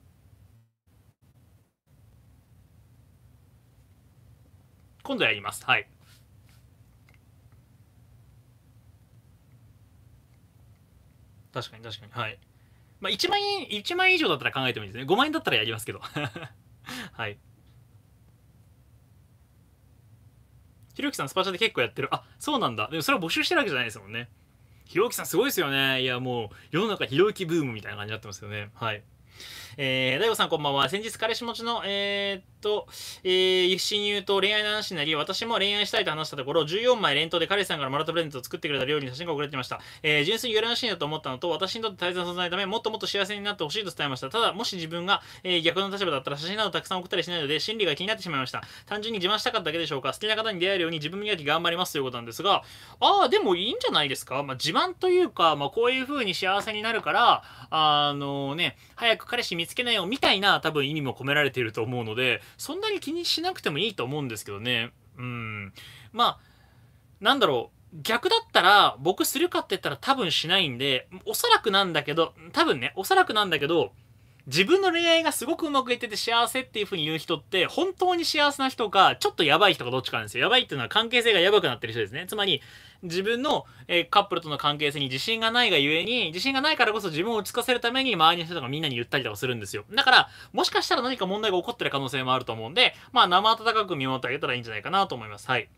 今度やりますはい確かに確かにはいまあ1万円1万円以上だったら考えてもいいですね5万円だったらやりますけど *laughs* はいひろゆきさんスパチャで結構やってる。あ、そうなんだ。でもそれは募集してるわけじゃないですもんね。ひろゆきさんすごいですよね。いや、もう世の中ひろゆきブームみたいな感じになってますよね。はい。えー、大悟さんこんばんは。先日彼氏持ちの、えー、っと、えー、親友と恋愛の話になり、私も恋愛したいと話したところ、14枚連投で彼氏さんからマラトプレゼントを作ってくれた料理の写真が送られてました。えー、純粋に羨ましいなと思ったのと、私にとって大切な存在のため、もっともっと幸せになってほしいと伝えました。ただ、もし自分が、えー、逆の立場だったら写真などたくさん送ったりしないので、心理が気になってしまいました。単純に自慢したかっただけでしょうか。好きな方に出会えるように自分磨き頑張りますということなんですが、ああ、でもいいんじゃないですか。まあ、自慢というか、まあ、こういう風に幸せになるから、あのね、早く彼氏見見つけないよみたいな多分意味も込められていると思うのでそんなに気にしなくてもいいと思うんですけどねうんまあなんだろう逆だったら僕するかって言ったら多分しないんでおそらくなんだけど多分ねおそらくなんだけど自分の恋愛がすごくうまくいってて幸せっていう風に言う人って本当に幸せな人かちょっとやばい人かどっちかなんですよ。やばいっていうのは関係性がやばくなってる人ですね。つまり自分の、えー、カップルとの関係性に自信がないがゆえに自信がないからこそ自分を落ち着かせるために周りの人とかみんなに言ったりとかするんですよ。だからもしかしたら何か問題が起こってる可能性もあると思うんでまあ生温かく見守ってあげたらいいんじゃないかなと思います。はい。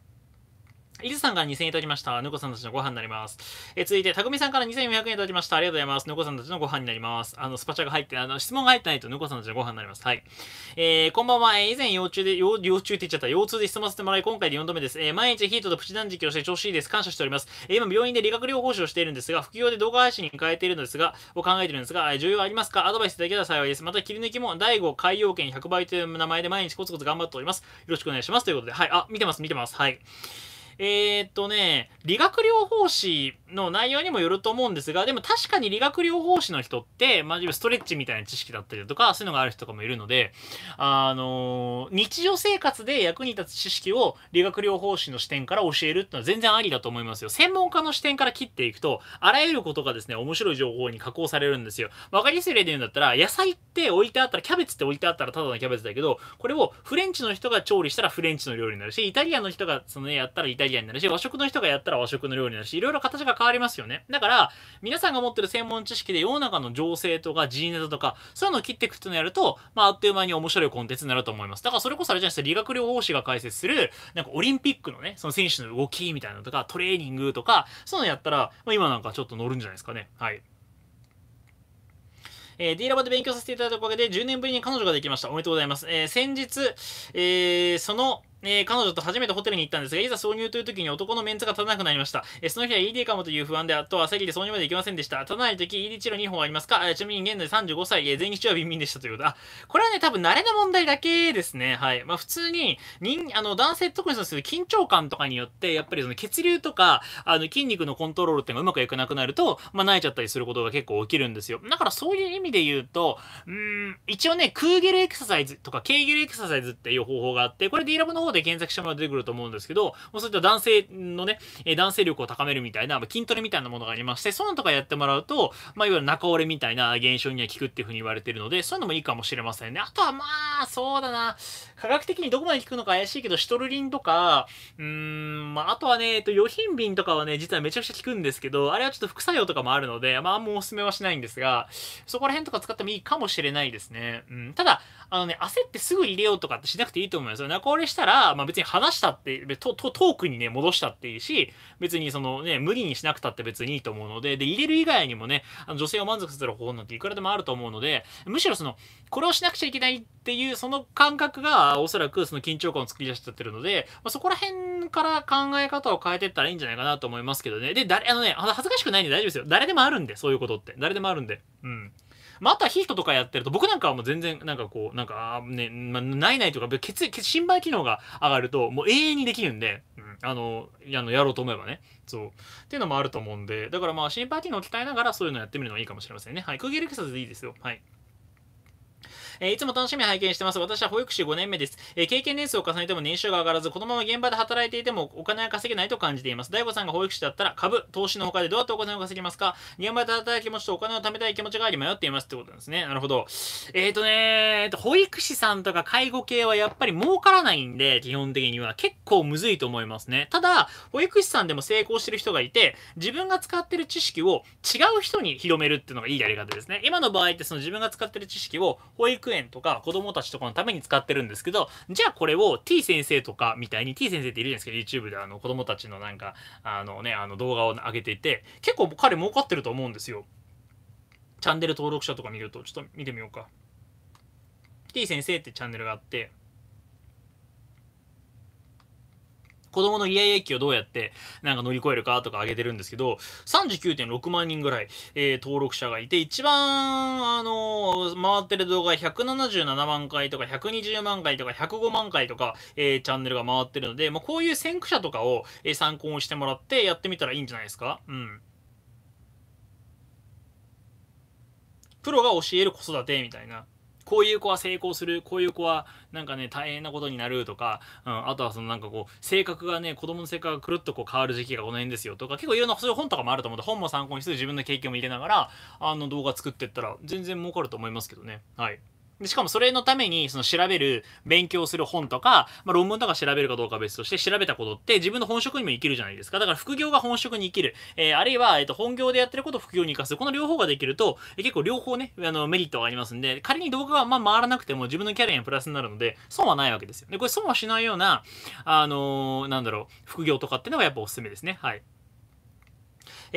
伊豆さんが2000円いただきました。ぬこさんたちのご飯になります。え続いて、たくみさんから2400円いただきました。ありがとうございます。ぬこさんたちのご飯になります。あの、スパチャが入って、あの、質問が入ってないとぬこさんたちのご飯になります。はい。えー、こんばんは。えー、以前、幼虫で、幼虫って言っちゃった。腰痛で質問させてもらい、今回で4度目です。えー、毎日ヒートとプチ断食をして調子いいです。感謝しております。えー、今、病院で理学療法士をしているんですが、副業で動画配信に変えているのですが、を考えているんですが、えー、重要ありますかアドバイスいただけたら幸いです。また、切り抜きも、第5海洋圏100倍という名前で毎日コツコツ頑張っております。よろしくお願いします。ということで、はい。あ、見てます、見てます。はい。えー、っとね、理学療法士の内容にもよると思うんですが、でも確かに理学療法士の人って、まあ、ストレッチみたいな知識だったりだとか、そういうのがある人とかもいるので、あのー、日常生活で役に立つ知識を理学療法士の視点から教えるってのは全然ありだと思いますよ。専門家の視点から切っていくと、あらゆることがですね、面白い情報に加工されるんですよ。わかりやすい例で言うんだったら、野菜って置いてあったら、キャベツって置いてあったらただのキャベツだけど、これをフレンチの人が調理したらフレンチの料理になるし、イタリアの人がその、ね、やったらイタリアタリアンになるし、和食の人がやったら和食の料理になるし、いろいろ形が変わりますよね。だから、皆さんが持ってる専門知識で世の中の情勢とか人ネとか、そういうのを切っていくっていうのをやると、まあ、あっという間に面白いコンテンツになると思います。だからそれこそあれじゃないですか、理学療法士が解説する、なんかオリンピックのね、その選手の動きみたいなのとか、トレーニングとか、そういうのやったら、まあ、今なんかちょっと乗るんじゃないですかね。はい。えー、D ラボで勉強させていただいたおかげで10年ぶりに彼女ができました。おめでとうございます。えー、先日、えー、その、えー、彼女と初めてホテルに行ったんですが、いざ挿入という時に男のメンツが立たなくなりました。えー、その日は ED かもという不安で、あとは焦りで挿入まで行けませんでした。立たない時、ED 治療2本ありますか、えちなみに現在35歳、えー、前日はビンビンでしたということあ、これはね、多分慣れの問題だけですね。はい。まあ普通に、人、あの、男性特にそうです緊張感とかによって、やっぱりその血流とか、あの、筋肉のコントロールっていうのがうまくいかなくなると、まあ、泣いちゃったりすることが結構起きるんですよ。だからそういう意味で言うと、うん、一応ね、クーゲルエクササイズとか、ケーゲルエクササイズっていう方法があって、これ D ラブの方で検索したも出てくると思うんですけど、もうそういった男性のね、男性力を高めるみたいな、まあ、筋トレみたいなものがありまして、そういうのとかやってもらうと、まあ、いわゆる中折れみたいな現象には効くっていうふうに言われてるので、そういうのもいいかもしれませんね。あとはまあ、そうだな。科学的にどこまで効くのか怪しいけど、シトルリンとか、うーん、まあ、あとはね、えっと、予品瓶とかはね、実はめちゃくちゃ効くんですけど、あれはちょっと副作用とかもあるので、まあ、あんまおすすめはしないんですが、そこら辺とか使ってもいいかもしれないですね。うん、ただ、あのね、焦ってすぐ入れようとかってしなくていいと思いますよ。中れしたら、まあ、別に話したって、と、トークにね、戻したっていいし、別にそのね、無理にしなくたって別にいいと思うので、で、入れる以外にもね、あの女性を満足させる方法なんていくらでもあると思うので、むしろその、これをしなくちゃいけないっていう、その感覚が、おそらくその緊張感を作り出しちゃってるので、まあ、そこら辺から考え方を変えていったらいいんじゃないかなと思いますけどね。で、誰、あのね、恥ずかしくないんで大丈夫ですよ。誰でもあるんで、そういうことって。誰でもあるんで。うん。まあ、あとはヒートとかやってると、僕なんかはもう全然、なんかこう、なんか、ね、まあ、ないないとか、血液、心肺機能が上がると、もう永遠にできるんで、うん、あの、やのやろうと思えばね。そう。っていうのもあると思うんで、だからまあ、心肺機能を鍛えながらそういうのやってみるのはいいかもしれませんね。はい。空気エレクサスでいいですよ。はい。えいつも楽しみに拝見してます。私は保育士5年目です。え経験年数を重ねても年収が上がらず、このまま現場で働いていてもお金は稼げないと感じています。大悟さんが保育士だったら株、投資の他でどうやってお金を稼ぎますか現場で働く気持ちとお金を貯めたい気持ちがあり迷っていますってことなんですね。なるほど。えっ、ー、とね、保育士さんとか介護系はやっぱり儲からないんで、基本的には結構むずいと思いますね。ただ、保育士さんでも成功してる人がいて、自分が使ってる知識を違う人に広めるっていうのがいいやり方ですね。今の場合ってその自分が使ってる知識を保育100円とか子供たちとかのために使ってるんですけど、じゃあこれを T 先生とかみたいに、T 先生っているじゃないですか、YouTube であの子供たちのなんか、あのね、あの動画を上げていて、結構彼儲かってると思うんですよ。チャンネル登録者とか見ると、ちょっと見てみようか。T 先生ってチャンネルがあって、子供のイヤイヤ期をどうやってなんか乗り越えるかとか上げてるんですけど、39.6万人ぐらい、えー、登録者がいて、一番、あのー、回ってる動画177万回とか120万回とか105万回とか、えー、チャンネルが回ってるので、まあ、こういう先駆者とかを、えー、参考にしてもらってやってみたらいいんじゃないですかうん。プロが教える子育てみたいな。こういう子は成功する、こういう子はなんかね、大変なことになるとか、うん、あとはそのなんかこう、性格がね、子供の性格がくるっとこう変わる時期がこの辺ですよとか、結構いろんなそういう本とかもあると思うんで、本も参考にして自分の経験も入れながら、あの動画作ってったら全然儲かると思いますけどね。はい。でしかもそれのためにその調べる勉強する本とか、まあ、論文とか調べるかどうかは別として調べたことって自分の本職にも生きるじゃないですかだから副業が本職に生きる、えー、あるいは、えー、と本業でやってることを副業に生かすこの両方ができると、えー、結構両方ねあのメリットがありますんで仮に動画がまあ回らなくても自分のキャリアにプラスになるので損はないわけですよでこれ損はしないようなあのー、なんだろう副業とかっていうのがやっぱおすすめですねはい。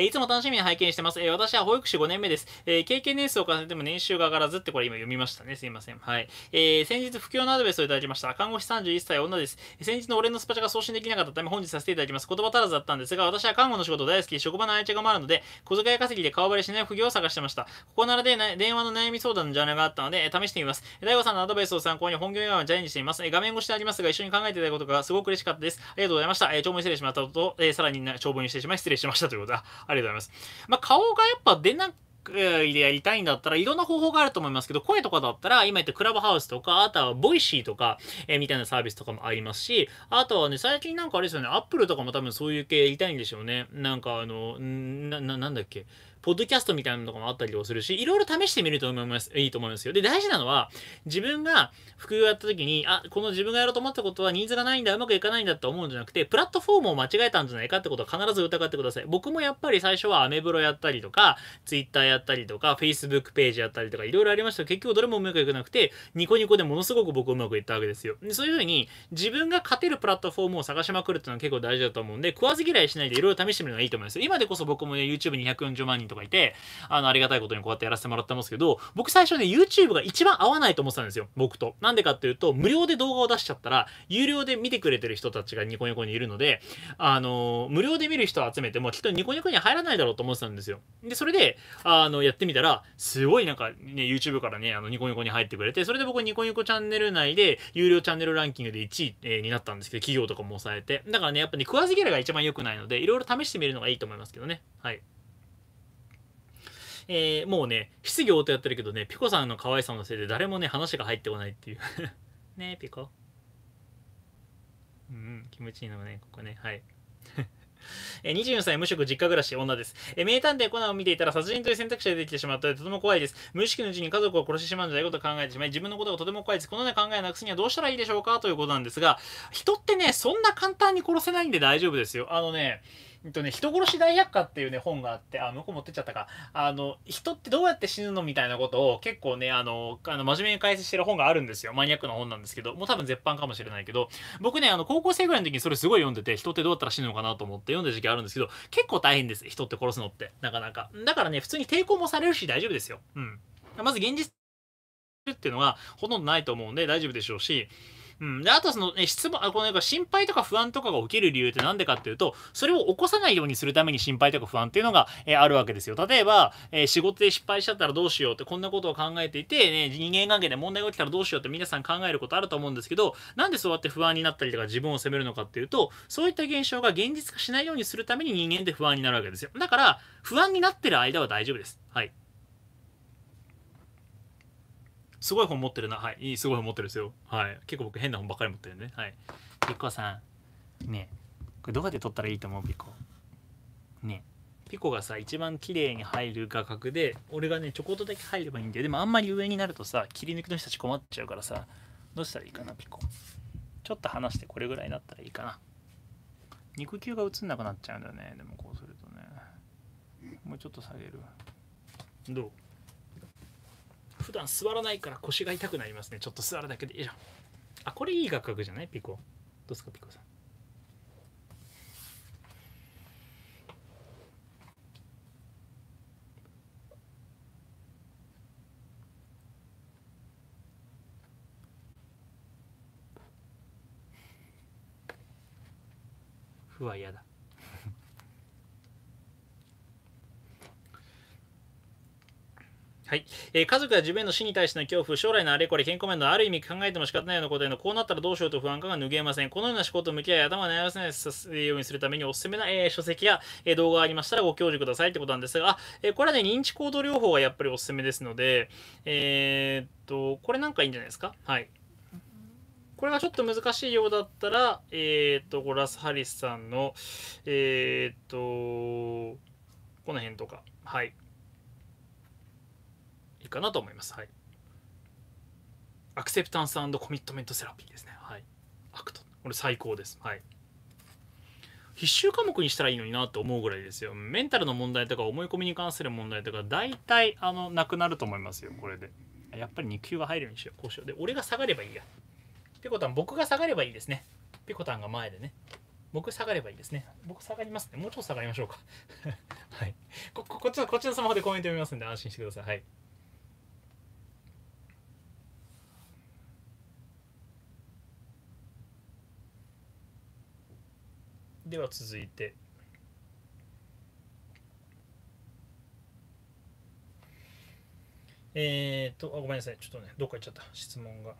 えいつも楽しみに拝見してます。え私は保育士5年目です。え経験年数を重ねても年収が上がらずってこれ今読みましたね。すいません。はい。え先日、不況のアドバイスをいただきました。看護師31歳女です。先日の俺のスパチャが送信できなかったため本日させていただきます。言葉足らずだったんですが、私は看護の仕事大好き、職場の愛着もあるので、小遣い稼ぎで顔バレしない副業を探してました。ここならで、電話の悩み相談のジャンルがあったので、試してみます。大悟さんのアドバイスを参考に本業以外はチャレンジしています。画面越しでありますが、一緒に考えていただくことがすごく嬉しかったです。ありがとうございました。えー、長文失礼しましたと、えー、さらに長文にしてしまい失礼しましたということだ。ありがとうございます。まあ、顔がやっぱ出なくやりたいんだったらいろんな方法があると思いますけど、声とかだったら、今言ったクラブハウスとか、あとはボイシーとか、えー、みたいなサービスとかもありますし、あとはね、最近なんかあれですよね、アップルとかも多分そういう系やりたいんでしょうね。なんかあの、な、ななんだっけ。ポッドキャストみたいなのとかもあったりもするし、いろいろ試してみると思います、いいと思いますよ。で、大事なのは、自分が副業やった時に、あ、この自分がやろうと思ったことはニーズがないんだ、うまくいかないんだって思うんじゃなくて、プラットフォームを間違えたんじゃないかってことは必ず疑ってください。僕もやっぱり最初はアメブロやったりとか、ツイッターやったりとか、フェイスブックページやったりとか、いろいろありました結局どれもうまくいかなくて、ニコニコでものすごく僕うまくいったわけですよ。でそういうふうに、自分が勝てるプラットフォームを探しまくるっていうのは結構大事だと思うんで、食わず嫌いしないでいろいろ試してみるのがいいと思います。今でこそ僕もね、YouTube240 万人とかがいて、あの、ありがたいことにこうやってやらせてもらってますけど、僕最初ね、YouTube が一番合わないと思ってたんですよ、僕と。なんでかっていうと、無料で動画を出しちゃったら、有料で見てくれてる人たちがニコニコにいるので、あの、無料で見る人を集めても、きっとニコニコに入らないだろうと思ってたんですよ。で、それで、あの、やってみたら、すごいなんか、ね、YouTube からね、あの、ニコニコに入ってくれて、それで僕ニコニコチャンネル内で、有料チャンネルランキングで1位、になったんですけど、企業とかも抑えて。だからね、やっぱね、食わず嫌いが一番良くないので、いろいろ試してみるのがいいと思いますけどね。はい。えー、もうね質疑応答やってるけどねピコさんの可愛さのせいで誰もね話が入ってこないっていう *laughs* ねピコうん気持ちいいのねここねはい *laughs* え24歳無職実家暮らし女です、え名探偵コナンを見ていたら殺人という選択肢が出てきてしまったのでとても怖いです無意識のうちに家族を殺してしまうんじゃないことを考えてしまい自分のことがとても怖いですこのような考えをなくすにはどうしたらいいでしょうかということなんですが人ってねそんな簡単に殺せないんで大丈夫ですよあのねえっとね、人殺し大百科っていうね、本があって、あ、向こう持ってっちゃったか。あの、人ってどうやって死ぬのみたいなことを結構ね、あの、あの真面目に解説してる本があるんですよ。マニアックな本なんですけど、もう多分絶版かもしれないけど、僕ね、あの、高校生ぐらいの時にそれすごい読んでて、人ってどうやったら死ぬのかなと思って読んだ時期あるんですけど、結構大変です。人って殺すのって、なかなか。だからね、普通に抵抗もされるし大丈夫ですよ。うん。まず現実っていうのはほとんどないと思うんで大丈夫でしょうし、うん。で、あとその、ね、質問、あこの心配とか不安とかが起きる理由って何でかっていうと、それを起こさないようにするために心配とか不安っていうのが、えー、あるわけですよ。例えば、えー、仕事で失敗しちゃったらどうしようって、こんなことを考えていて、ね、人間関係で問題が起きたらどうしようって皆さん考えることあると思うんですけど、なんでそうやって不安になったりとか自分を責めるのかっていうと、そういった現象が現実化しないようにするために人間って不安になるわけですよ。だから、不安になってる間は大丈夫です。はい。すごい本持ってるな。はい。いい、すごい本持ってるんですよ。はい。結構僕変な本ばっかり持ってるんで。はい。ピコさん。ねこれどうやって撮ったらいいと思うピコ。ねピコがさ、一番綺麗に入る画角で、俺がね、ちょこっとだけ入ればいいんだよ。でもあんまり上になるとさ、切り抜きの人たち困っちゃうからさ、どうしたらいいかな、ピコ。ちょっと離してこれぐらいだったらいいかな。肉球が映んなくなっちゃうんだよね。でもこうするとね。もうちょっと下げる。どう普段座らないから腰が痛くなりますねちょっと座るだけでいいじゃんあこれいい画角じゃないピコどうですかピコさん不は嫌だはい、えー、家族や自分の死に対しての恐怖、将来のあれこれ、健康面のある意味考えても仕方ないようなことへの、こうなったらどうしようと不安感が拭えません。このような思考と向き合い、頭を悩ませないようにするためにおすすめな、えー、書籍や、えー、動画がありましたらご教授くださいってことなんですが、あえこれはね、認知行動療法がやっぱりおすすめですので、えっと、これなんかいいんじゃないですかはい。これがちょっと難しいようだったら、えっと、ゴラス・ハリスさんの、えっと、この辺とか、はい。いかなと思います。はい、アクセプタンスコミットメントセラピーですね。はい、アクトこれ最高です。はい必修科目にしたらいいのになと思うぐらいですよ。メンタルの問題とか思い込みに関する問題とか大体あのなくなると思いますよこれで。やっぱり2級は入るようにしようこうしよう。で俺が下がればいいや。ピコタン僕が下がればいいですね。ピコタンが前でね。僕下がればいいですね。僕下がりますね。もうちょっと下がりましょうか。*laughs* はい。こ、こっちの、こっちのスマホでコメント読みますんで安心してください。はい。では続いてえっ、とあごめんなさいちょっとねどっか行っちゃった質問が。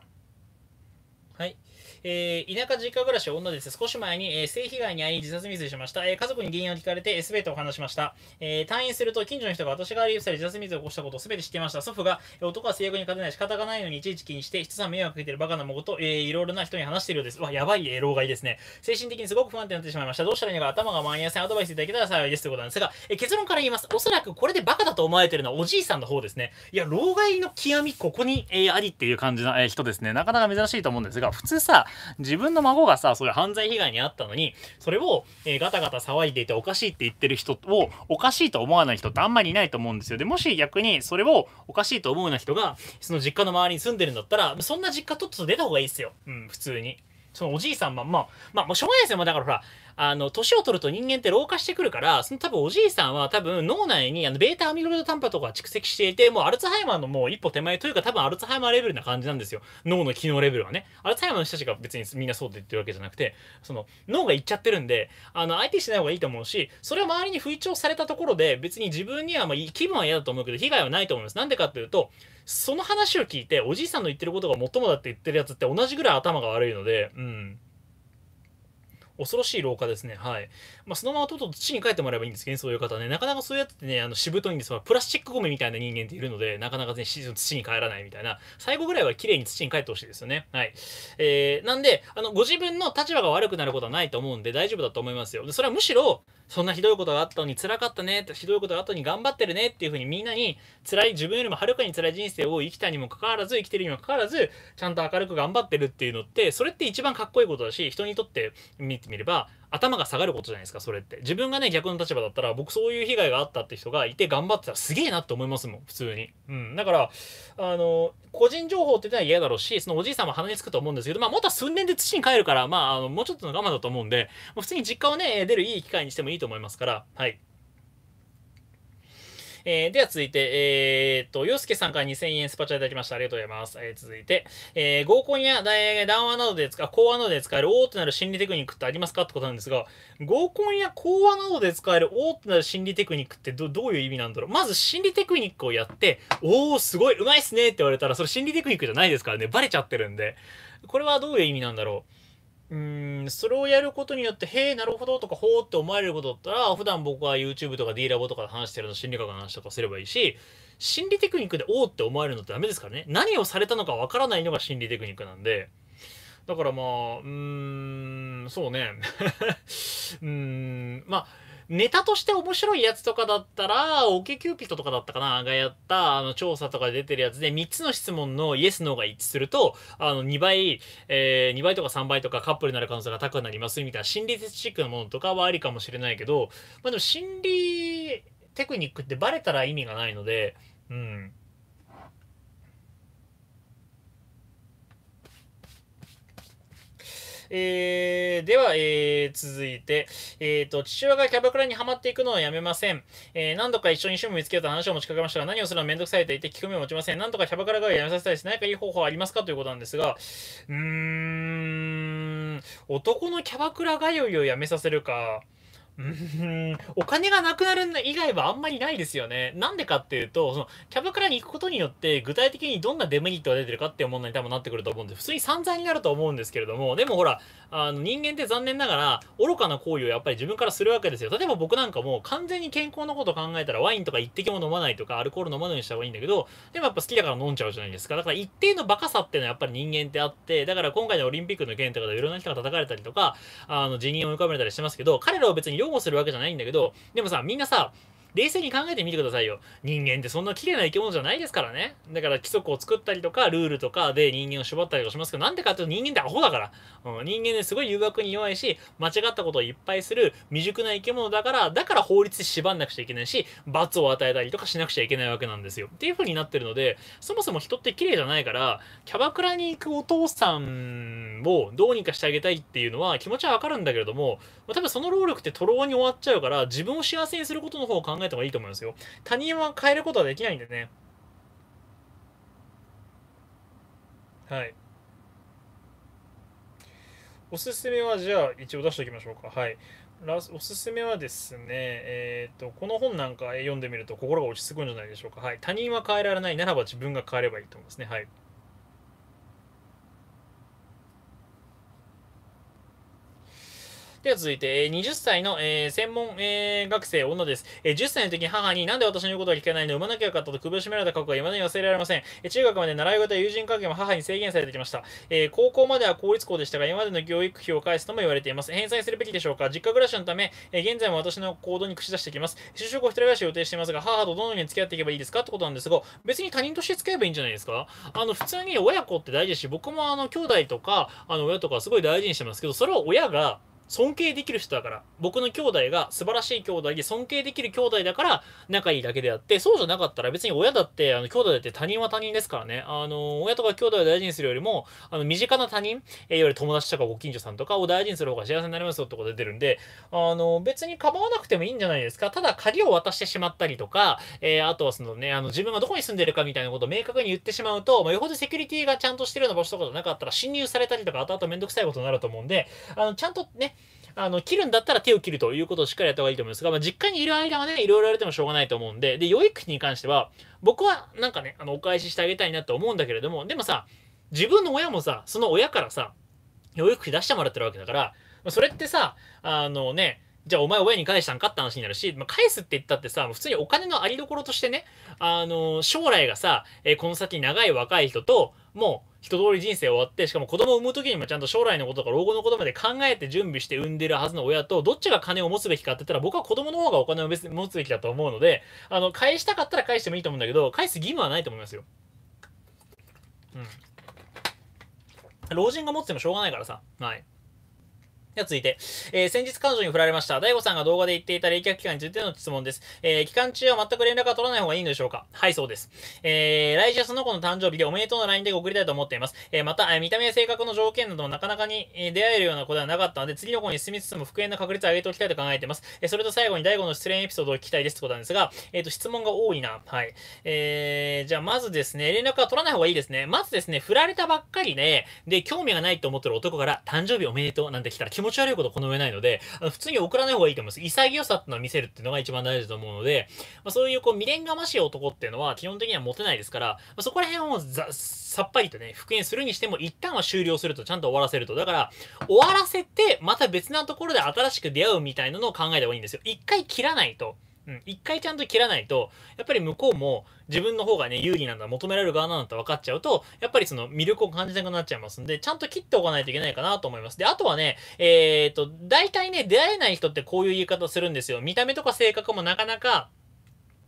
はい。えー、田舎実家暮らし女です。少し前に、えー、性被害に遭い自殺未遂しました。えー、家族に原因を聞かれて、す、べ、てを話しました。えー、退院すると、近所の人が私がリーされ自殺未遂を起こしたことをすべて知っていました。祖父が、男は性欲に勝てない仕方がないのにいちいち気にして、人さん迷惑かけてるバカなもこと、えー、いろいろな人に話しているようです。わ、やばい、えー、老害ですね。精神的にすごく不安定になってしまいました。どうしたらいいのか頭が毎朝アドバイスいただけたら幸いですということなんですが、えー、結論から言います。おそらくこれでバカだと思われてるのはおじいさんの方ですね。いや、老害の極み、ここに、えー、ありっていう感じの、えー、人ですね。なかなか珍しいと思うんですが、普通さ、自分の孫がさ、それ犯罪被害に遭ったのに、それを、えー、ガタガタ騒いでいておかしいって言ってる人を、おかしいと思わない人ってあんまりいないと思うんですよ。で、もし逆にそれをおかしいと思うような人が、その実家の周りに住んでるんだったら、そんな実家とっとと出た方がいいですよ。うん、普通に。そのおじいさんまんま、まあ、しょうがないですよ。だからほら、あの、年を取ると人間って老化してくるから、その多分おじいさんは多分脳内にあのベータアミロイドタンパとか蓄積していて、もうアルツハイマーのもう一歩手前というか多分アルツハイマーレベルな感じなんですよ。脳の機能レベルはね。アルツハイマーの人たちが別にみんなそうって言ってるわけじゃなくて、その脳がいっちゃってるんで、あの、相手しない方がいいと思うし、それを周りに不意聴されたところで、別に自分にはまあ気分は嫌だと思うけど、被害はないと思います。なんでかっていうと、その話を聞いて、おじいさんの言ってることが最もだって言ってるやつって同じぐらい頭が悪いので、うん。恐ろしい老化ですね。はい。まあ、そのままとうとう土に帰ってもらえばいいんですけどね、そういう方ね。なかなかそうやってね、あの、しぶといんですよ。プラスチックゴミみたいな人間っているので、なかなかね、土に帰らないみたいな、最後ぐらいは綺麗に土に帰ってほしいですよね。はい。えー、なんで、あの、ご自分の立場が悪くなることはないと思うんで、大丈夫だと思いますよ。で、それはむしろ、そんなひどいことがあったのに辛かったねって、ひどいことがあったのに頑張ってるねっていうふうにみんなに辛い、自分よりもはるかに辛い人生を生きたにもかかわらず、生きてるにもかかわらず、ちゃんと明るく頑張ってるっていうのって、それって一番かっこいいことだし、人にとって見てみれば、頭が下がることじゃないですかそれって自分がね逆の立場だったら僕そういう被害があったって人がいて頑張ってたらすげえなって思いますもん普通に、うん、だからあの個人情報って言ったら嫌だろうしそのおじいさんも鼻につくと思うんですけどまあ元は数年で土に帰るからまああのもうちょっとの我慢だと思うんで普通に実家をね出るいい機会にしてもいいと思いますからはいえー、では続いて、えー、っと、洋介さんから2000円スパチャいただきました。ありがとうございます。えー、続いて、え合コンや談話などで使う、講話などで使える大手なる心理テクニックってありますかってことなんですが、合コンや講話などで使える大手なる心理テクニックってどどういう意味なんだろうまず心理テクニックをやって、おー、すごい、うまいっすねって言われたら、それ心理テクニックじゃないですからね、バレちゃってるんで、これはどういう意味なんだろううんそれをやることによって、へえ、なるほどとか、ほうって思われることだったら、普段僕は YouTube とか D ラボとかで話してるの心理学の話とかすればいいし、心理テクニックでおうって思われるのってダメですからね。何をされたのかわからないのが心理テクニックなんで。だからまあ、うーん、そうね。*laughs* うーん、まあ、ネタとして面白いやつとかだったら、オケキューピットとかだったかながやった、あの、調査とかで出てるやつで、3つの質問のイエス、ノーが一致すると、あの、2倍、えー、2倍とか3倍とかカップルになる可能性が高くなりますみたいな心理的チックなものとかはありかもしれないけど、まあでも心理テクニックってバレたら意味がないので、うん。えー、では、えー、続いて、えっ、ー、と、父親がキャバクラにはまっていくのをやめません。えー、何度か一緒に趣味見つけようと話を持ちかけましたが、何をするのめんどくさいと言って聞く目を持ちません。何とかキャバクラがをやめさせたいです。何かいい方法はありますかということなんですが、うーん、男のキャバクラ通いをやめさせるか、お金がなくなる以外はあんまりないですよね。なんでかっていうと、そのキャバクラに行くことによって具体的にどんなデメリットが出てるかっていう問題に多分なってくると思うんで、普通に散々になると思うんですけれども、でもほら、あの人間って残念ながら愚かな行為をやっぱり自分からするわけですよ。例えば僕なんかも完全に健康のこと考えたらワインとか一滴も飲まないとかアルコール飲まないようにした方がいいんだけど、でもやっぱ好きだから飲んじゃうじゃないですか。だから一定のバカさっていうのはやっぱり人間ってあって、だから今回のオリンピックの件とかでいろんな人が叩かれたりとか、あの辞任を浮かべたりしてますけど、彼らは別に擁護するわけじゃないんだけど、でもさ、みんなさ、冷静に考えてみてくださいよ。人間ってそんな綺麗な生き物じゃないですからね。だから規則を作ったりとか、ルールとかで人間を縛ったりとかしますけど、なんでかっていうと人間ってアホだから。うん、人間ですごい誘惑に弱いし、間違ったことをいっぱいする未熟な生き物だから、だから法律で縛んなくちゃいけないし、罰を与えたりとかしなくちゃいけないわけなんですよ。っていう風になってるので、そもそも人って綺麗じゃないから、キャバクラに行くお父さんをどうにかしてあげたいっていうのは気持ちはわかるんだけれども、多分その労力って徒労に終わっちゃうから、自分を幸せにすることの方を考ええた方がいいと思いますよ。他人は変えることはできないんでね。はい。おすすめはじゃあ一応出しておきましょうか。はい。おすすめはですね、えーと、この本なんか読んでみると心が落ち着くんじゃないでしょうか。はい。他人は変えられないならば自分が変えればいいと思いますね。はい。では続いて、20歳の、えー、専門、えー、学生、女です、えー。10歳の時に母に、なんで私の言うことが聞けないの産まなきゃよかったと首を絞められた過去が未だに忘れられません。えー、中学まで習い事や友人関係も母に制限されてきました。えー、高校までは公立校でしたが、今までの教育費を返すとも言われています。返済するべきでしょうか実家暮らしのため、えー、現在も私の行動に口出してきます。就職を一人暮らしを予定していますが、母とどのように付き合っていけばいいですかってことなんですが、別に他人として付き合えばいいんじゃないですかあの、普通に親子って大事ですし、僕もあの、兄弟とか、あの、親とかすごい大事にしてますけど、それを親が、尊敬できる人だから、僕の兄弟が素晴らしい兄弟で尊敬できる兄弟だから仲いいだけであって、そうじゃなかったら別に親だって、あの、兄弟だって他人は他人ですからね。あの、親とか兄弟を大事にするよりも、あの、身近な他人、えいわゆる友達とかご近所さんとかを大事にする方が幸せになりますよってことで出るんで、あの、別に構わなくてもいいんじゃないですか。ただ鍵を渡してしまったりとか、えー、あとはそのね、あの、自分がどこに住んでるかみたいなことを明確に言ってしまうと、まあ、よほどセキュリティがちゃんとしてるような場所とかじゃなかったら侵入されたりとか、後々めんどくさいことになると思うんで、あの、ちゃんとね、あの、切るんだったら手を切るということをしっかりやった方がいいと思いますが、まあ、実家にいる間はね、いろいろ言われてもしょうがないと思うんで、で、養育費に関しては、僕はなんかね、あの、お返ししてあげたいなと思うんだけれども、でもさ、自分の親もさ、その親からさ、養育費出してもらってるわけだから、それってさ、あのね、じゃあお前親に返したんかって話になるし、まあ、返すって言ったってさ、普通にお金のありどころとしてね、あの、将来がさ、えー、この先長い若い人と、もう、一通り人生終わって、しかも子供を産む時にもちゃんと将来のこととか老後のことまで考えて準備して産んでるはずの親と、どっちが金を持つべきかって言ったら、僕は子供の方がお金を持つべきだと思うので、あの、返したかったら返してもいいと思うんだけど、返す義務はないと思いますよ。うん。老人が持ってもしょうがないからさ。はい。では続いて、えー、先日彼女に振られました。大悟さんが動画で言っていた冷却期間についての質問です。えー、期間中は全く連絡が取らない方がいいのでしょうかはい、そうです。えー、来週その子の誕生日でおめでとうの LINE で送りたいと思っています。えー、また、えー、見た目や性格の条件などもなかなかに、え出会えるような子ではなかったので、次の子に進みつつも復縁の確率を上げておきたいと考えています。えー、それと最後に大悟の失恋エピソードを聞きたいですってことなんですが、えっ、ー、と、質問が多いな。はい。えー、じゃあまずですね、連絡は取らない方がいいですね。まずですね、振られたばっかりで、ね、で、興味がないと思ってる男から、誕生日おめでとうなんて来たら気持持ち悪いことこの上ないので、あの普通に送らない方がいいと思います。潔さっていうのを見せるっていうのが一番大事だと思うので、まあ、そういうこう未練がましい男っていうのは基本的には持てないですから、まあ、そこら辺をさっぱりとね、復縁するにしても、一旦は終了すると、ちゃんと終わらせると。だから、終わらせて、また別なところで新しく出会うみたいなのを考えた方がいいんですよ。一回切らないと。うん、一回ちゃんと切らないと、やっぱり向こうも自分の方がね、有利なんだ、求められる側なんだって分かっちゃうと、やっぱりその魅力を感じなくなっちゃいますんで、ちゃんと切っておかないといけないかなと思います。で、あとはね、えー、っと、大体ね、出会えない人ってこういう言い方するんですよ。見た目とか性格もなかなか、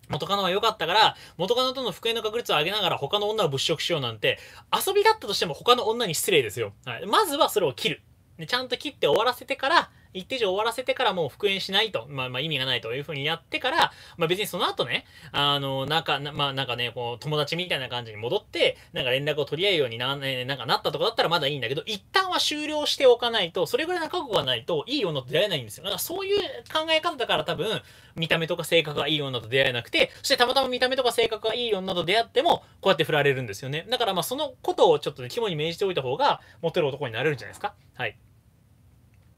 元カノは良かったから、元カノとの復縁の確率を上げながら他の女を物色しようなんて、遊びだったとしても他の女に失礼ですよ。はい、まずはそれを切る。でちゃんと切って終わらせてから、一定以上終わらせてからもう復縁しないと、まあ、まあ意味がないというふうにやってから、まあ、別にその後ね、あの、なんか、まあなんかね、こう友達みたいな感じに戻って、なんか連絡を取り合うようにな,、えなんかなったとかだったらまだいいんだけど、一旦は終了しておかないと、それぐらいの覚悟がないと、いい女と出会えないんですよ。だからそういう考え方だから多分、見た目とか性格がいい女と出会えなくて、そしてたまたま見た目とか性格がいい女と出会っても、こうやって振られるんですよね。だからまあそのことをちょっとね、肝に銘じておいた方が、モテる男になれるんじゃないですか。はい。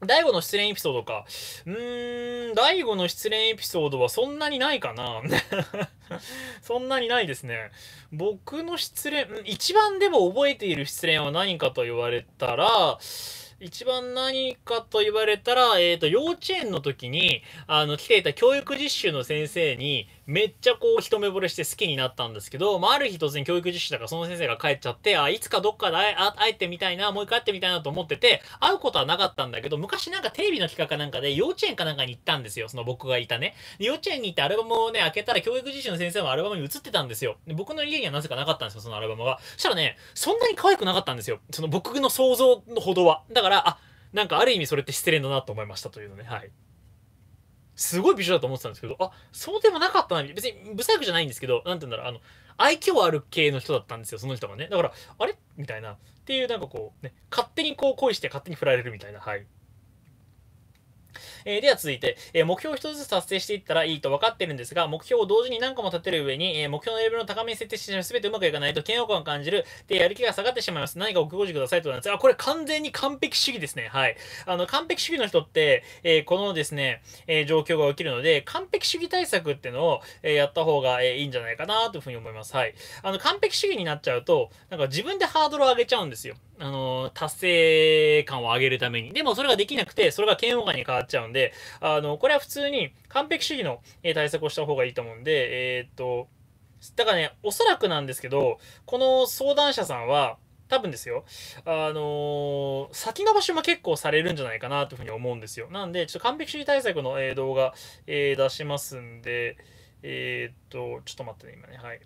大悟の失恋エピソードか。うーん、大悟の失恋エピソードはそんなにないかな。*laughs* そんなにないですね。僕の失恋、一番でも覚えている失恋は何かと言われたら、一番何かと言われたら、えっ、ー、と、幼稚園の時に、あの、来ていた教育実習の先生に、めっちゃこう一目惚れして好きになったんですけど、まあ、ある日突然教育実習だからその先生が帰っちゃって、あ、いつかどっかで会えてみたいな、もう一回会ってみたいなと思ってて、会うことはなかったんだけど、昔なんかテレビの企画かなんかで幼稚園かなんかに行ったんですよ、その僕がいたね。幼稚園に行ってアルバムをね、開けたら教育実習の先生もアルバムに映ってたんですよ。で僕の家にはなぜかなかったんですよ、そのアルバムが。そしたらね、そんなに可愛くなかったんですよ。その僕の想像のほどは。だから、あ、なんかある意味それって失恋だなと思いましたというのね、はい。すごい美女だと思ってたんですけど、あ、そうでもなかったな、別に、不細工じゃないんですけど、なんて言うんだろう、あの、愛嬌ある系の人だったんですよ、その人がね。だから、あれみたいな。っていう、なんかこう、ね、勝手にこう恋して勝手に振られるみたいな、はい。えー、では続いて、えー、目標を1つずつ達成していったらいいと分かってるんですが、目標を同時に何個も立てる上に、えー、目標のレベルの高めに設定してしまう全てうまくいかないと嫌悪感を感じる。で、やる気が下がってしまいます。何かご教示くださいとなんですこれ完全に完璧主義ですね。はい。あの、完璧主義の人って、えこのですね、え状況が起きるので、完璧主義対策っていうのを、えやった方が、えいいんじゃないかなというふうに思います。はい。あの、完璧主義になっちゃうと、なんか自分でハードルを上げちゃうんですよ。あの、達成感を上げるために。でもそれができなくて、それが嫌悪感に変わっちゃうんで、で、あの、これは普通に完璧主義の対策をした方がいいと思うんで、えー、っと、だからね、おそらくなんですけど、この相談者さんは、多分ですよ、あのー、先延ばしも結構されるんじゃないかなというふうに思うんですよ。なんで、ちょっと完璧主義対策の、え動画、えー、出しますんで、えー、っと、ちょっと待ってね、今ね、はい。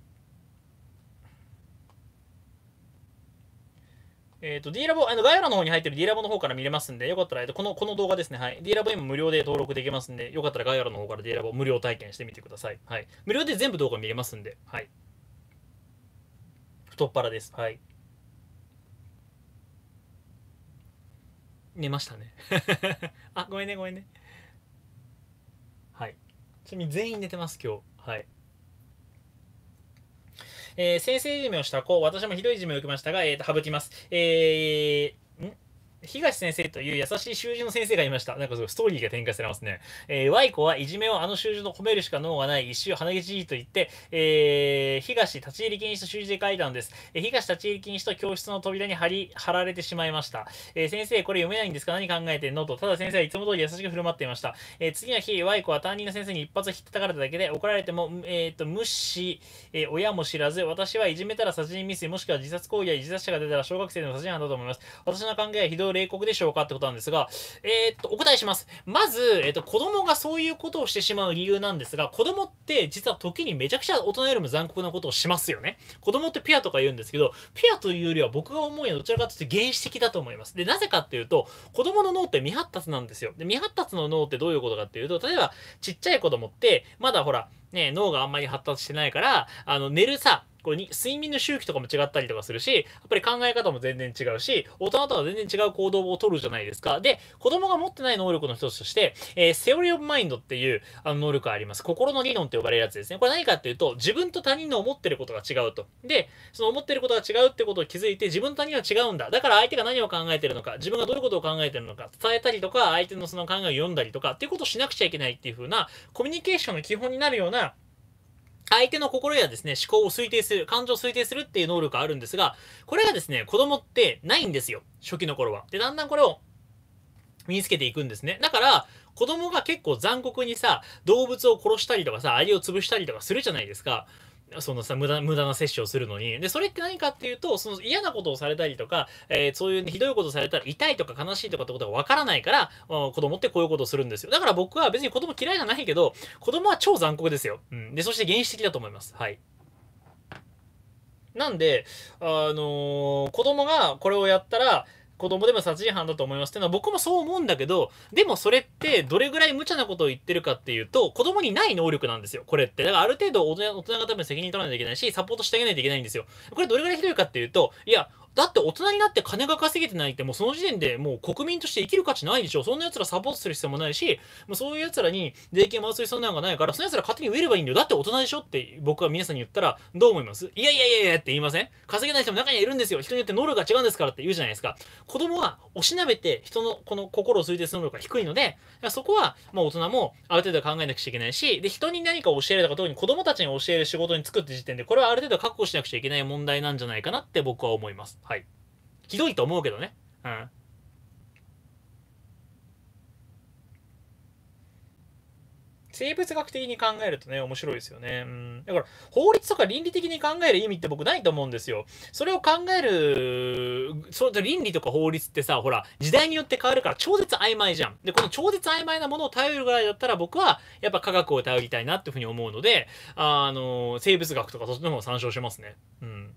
えっ、ー、と、D ラボ、あの、概要欄の方に入ってる D ラボの方から見れますんで、よかったら、えっと、この、この動画ですね、はい。D ラボ今無料で登録できますんで、よかったら概要欄の方から D ラボ無料体験してみてください。はい。無料で全部動画見れますんで、はい。太っ腹です。はい。寝ましたね。*laughs* あ、ごめんね、ごめんね。はい。ちなみに全員寝てます、今日。はい。えー、先生いじめをした子、私もひどいいじめを受けましたが、えー、と省きます。えー東先生という優しい習字の先生がいました。なんかストーリーが展開されますね。えー、イコはいじめをあの習字の褒めるしか脳がない一周鼻毛じいと言って、えー、東立ち入り禁止と習字で書いたんです。えー、東立ち入り禁止と教室の扉に貼り、貼られてしまいました。えー、先生、これ読めないんですか何考えてんのと、ただ先生はいつも通り優しく振る舞っていました。えー、次の日、ワイコは担任の先生に一発ひったたかれただけで、怒られても、えー、と、無視、えー、親も知らず、私はいじめたら殺人未遂、もしくは自殺行為や自殺者が出たら小学生の殺人犯だと思います。私の考えはひどいど冷酷でしょうかってことなんですが、えー、っと、お答えします。まず、えー、っと、子供がそういうことをしてしまう理由なんですが、子供って実は時にめちゃくちゃ大人よりも残酷なことをしますよね。子供ってピアとか言うんですけど、ピアというよりは僕が思うにはどちらかというと原始的だと思います。で、なぜかっていうと、子供の脳って未発達なんですよ。で、未発達の脳ってどういうことかっていうと、例えば、ちっちゃい子供って、まだほら、ね、脳があんまり発達してないから、あの、寝るさ、こに睡眠の周期とかも違ったりとかするしやっぱり考え方も全然違うし大人とは全然違う行動をとるじゃないですかで子供が持ってない能力の一つとして、えー、セオリー・オブ・マインドっていうあの能力があります心の理論って呼ばれるやつですねこれ何かっていうと自分と他人の思ってることが違うとでその思ってることが違うってことを気づいて自分と他人は違うんだだから相手が何を考えてるのか自分がどういうことを考えてるのか伝えたりとか相手のその考えを読んだりとかっていうことをしなくちゃいけないっていう風なコミュニケーションの基本になるような相手の心やですね、思考を推定する、感情を推定するっていう能力があるんですが、これがですね、子供ってないんですよ。初期の頃は。で、だんだんこれを身につけていくんですね。だから、子供が結構残酷にさ、動物を殺したりとかさ、アリを潰したりとかするじゃないですか。そのさ無駄無駄な摂取をするのにでそれって何かっていうとその嫌なことをされたりとか、えー、そういう、ね、ひどいことをされたら痛いとか悲しいとかってことが分からないから子供ってこういうことをするんですよだから僕は別に子供嫌いじゃないけど子供は超残酷ですよ、うん、でそして原始的だと思いますはいなんであのー、子供がこれをやったら子供でも殺人犯だと思いますっていうのは僕もそう思うんだけど、でもそれってどれぐらい無茶なことを言ってるかっていうと、子供にない能力なんですよ、これって。だからある程度大人大人が多分責任取らないといけないし、サポートしてあげないといけないんですよ。これどれぐらいひどいかっていうと、いや、だって大人になって金が稼げてないってもうその時点でもう国民として生きる価値ないでしょ。そんな奴らサポートする必要もないし、もうそういう奴らに税金回す必要なんかないから、その奴ら勝手に植えればいいんだよ。だって大人でしょって僕は皆さんに言ったらどう思いますいやいやいやいやって言いません稼げない人も中にはいるんですよ。人によって能力が違うんですからって言うじゃないですか。子供はおしなべて人のこの心を推定する能力が低いので、そこはまあ大人もある程度考えなくちゃいけないし、で、人に何かを教えるとか特に子供たちに教える仕事に就くって時点で、これはある程度確保しなくちゃいけない問題なんじゃないかなって僕は思います。はい。ひどいと思うけどね。うん。生物学的に考えるとね、面白いですよね。うん。だから、法律とか倫理的に考える意味って僕ないと思うんですよ。それを考える、その倫理とか法律ってさ、ほら、時代によって変わるから超絶曖昧じゃん。で、この超絶曖昧なものを頼るぐらいだったら僕は、やっぱ科学を頼りたいなっていうふうに思うので、あの、生物学とかそっちの方を参照しますね。うん。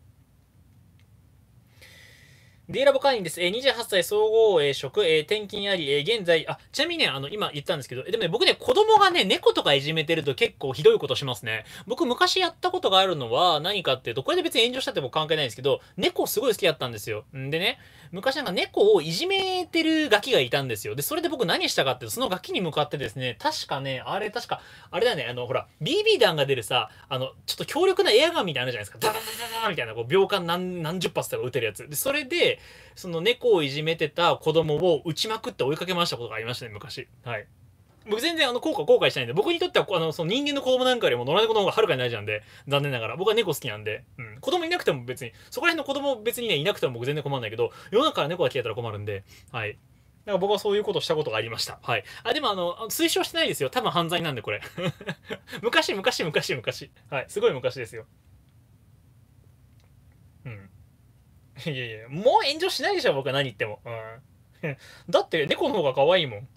ディーラボ会員です。え28歳総合、職、え転勤あり、え現在、あ、ちなみにね、あの、今言ったんですけど、でもね、僕ね、子供がね、猫とかいじめてると結構ひどいことしますね。僕昔やったことがあるのは何かっていうと、これで別に炎上したっても関係ないんですけど、猫すごい好きだったんですよ。んでね、昔なんか猫をいじめてるガキがいたんですよ。で、それで僕何したかってそのガキに向かってですね、確かね、あれ確か、あれだよね、あの、ほら、BB 弾が出るさ、あの、ちょっと強力なエアガンみたいなのあるじゃないですか。ダダダダダみたいな、こう、秒間何何十発とか撃てるやつ。で、それで、その猫をいじめてた子供を撃ちまくって追いかけ回したことがありましたね、昔。はい。僕全然あの後悔後悔しないんで僕にとってはあのその人間の子供なんかよりも野良猫の方がはるかに大事なんで残念ながら僕は猫好きなんで、うん、子供いなくても別にそこら辺の子供別にねいなくても僕全然困らないけど世の中から猫が消えたら困るんではいだから僕はそういうことしたことがありました。はい。あ、でもあの、推奨してないですよ。多分犯罪なんで、これ。*laughs* 昔、昔、昔、昔。はい。すごい昔ですよ。うん。いやいや、もう炎上しないでしょ、僕は何言っても。うん。*laughs* だって、猫の方が可愛いもん。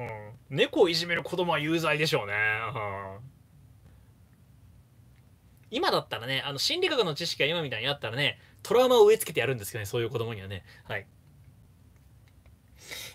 うん、猫をいじめる子供は有罪でしょうね、うん、今だったらねあの心理学の知識が今みたいにあったらねトラウマを植え付けてやるんですけどねそういう子供にはねはい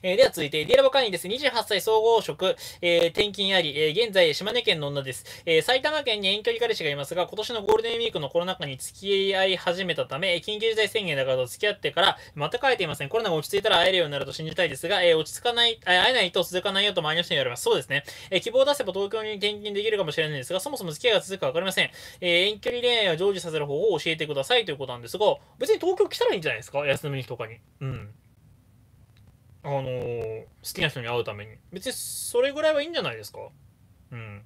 えー、では続いて、ディラボ会員です。28歳総合職、えー、転勤あり、えー、現在、島根県の女です、えー。埼玉県に遠距離彼氏がいますが、今年のゴールデンウィークのコロナ禍に付き合い始めたため、緊急事態宣言だからと付き合ってから、また帰っていません。コロナが落ち着いたら会えるようになると信じたいですが、えー、落ち着かない、会えないと続かないよと周りの人に言われます。そうですね。えー、希望を出せば東京に転勤できるかもしれないですが、そもそも付き合いが続くかわかりません。えー、遠距離恋愛を成就させる方法を教えてくださいということなんですが、別に東京来たらいいんじゃないですか休みの日とかに。うん。あのー、好きな人に会うために別にそれぐらいはいいんじゃないですかうん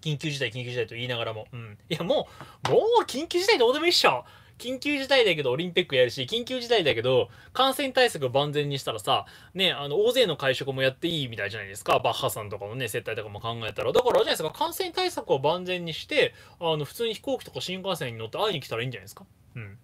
緊急事態緊急事態と言いながらもうんいやもうもう緊急事態どうでもいいっしょ緊急事態だけどオリンピックやるし緊急事態だけど感染対策万全にしたらさねあの大勢の会食もやっていいみたいじゃないですかバッハさんとかのね接待とかも考えたらだからじゃないですか感染対策を万全にしてあの普通に飛行機とか新幹線に乗って会いに来たらいいんじゃないですかうん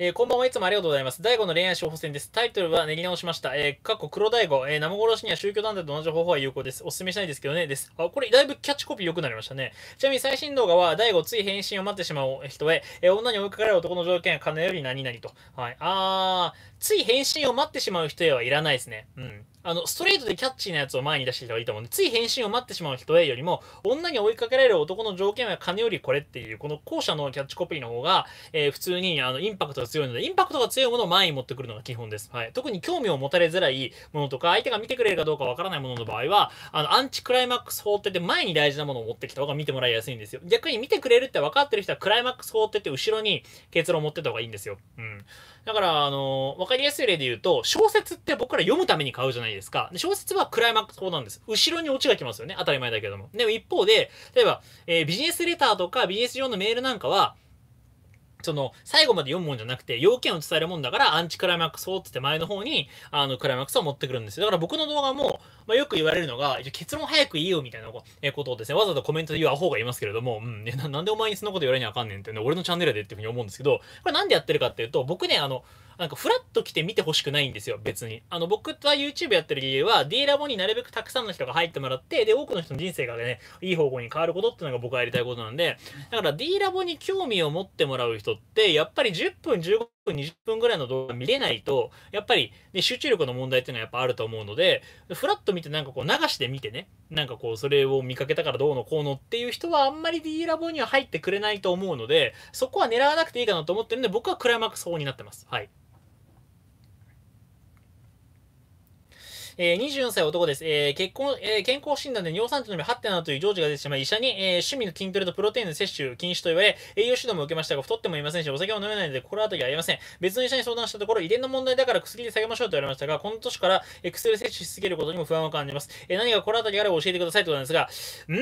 えー、こんばんはいつもありがとうございます。第5の恋愛処方箋です。タイトルは練り直しました。えー、かっこ黒大悟、えー、生殺しには宗教団体と同じ方法は有効です。おすすめしたいですけどね、です。あ、これだいぶキャッチコピー良くなりましたね。ちなみに最新動画は、大悟つい返信を待ってしまう人へ、えー、女に追いかかれる男の条件は金より何々と。はい。あー、つい返信を待ってしまう人へはいらないですね。うん。あの、ストレートでキャッチーなやつを前に出していた方がいいと思うんで、つい返信を待ってしまう人へよりも、女に追いかけられる男の条件は金よりこれっていう、この後者のキャッチコピーの方が、えー、普通にあのインパクトが強いので、インパクトが強いものを前に持ってくるのが基本です。はい。特に興味を持たれづらいものとか、相手が見てくれるかどうかわからないものの場合は、あの、アンチクライマックス法って言って前に大事なものを持ってきた方が見てもらいやすいんですよ。逆に見てくれるって分かってる人は、クライマックス法って言って後ろに結論を持ってた方がいいんですよ。うん。だから、あの、わかりやすい例で言うと、小説って僕ら読むために買うじゃないですか。で小説はクライマックス法なんです。後ろにオチが来ますよね。当たり前だけども。でも一方で、例えば、えー、ビジネスレターとかビジネス上のメールなんかは、その、最後まで読むもんじゃなくて、要件を伝えるもんだから、アンチクライマックスをって前の方に、あの、クライマックスを持ってくるんですよ。だから僕の動画も、まあ、よく言われるのが、結論早く言えよみたいなことをですね、わざとコメントで言うアホがいますけれども、うん、ななんでお前にそんなこと言われにあかんねんってね、俺のチャンネルでっていうふうに思うんですけど、これなんでやってるかっていうと、僕ね、あの、なんかフラッと来て見てほしくないんですよ、別に。あの、僕は YouTube やってる理由は、D ラボになるべくたくさんの人が入ってもらって、で、多くの人の人生がね、いい方向に変わることっていうのが僕がやりたいことなんで、だから D ラボに興味を持ってもらう人って、やっぱり10分、15分、20分ぐらいの動画見れないと、やっぱり、ね、集中力の問題っていうのはやっぱあると思うので、フラッと見てなんかこう流して見てね、なんかこうそれを見かけたからどうのこうのっていう人はあんまり D ラボには入ってくれないと思うので、そこは狙わなくていいかなと思ってるんで、僕はクライマックス法になってます。はい。えー、24歳男です。えー、結婚、えー、健康診断で尿酸値のみ8.7という常時が出てしまい、医者に、えー、趣味の筋トレとプロテインの摂取禁止と言われ、栄養指導も受けましたが、太ってもいませんし、お酒も飲めないので心当たりありません。別の医者に相談したところ、遺伝の問題だから薬で下げましょうと言われましたが、この年から、えー、薬を摂取しすぎることにも不安を感じます。えー、何か心当たりがあれば教えてくださいということなんですが、う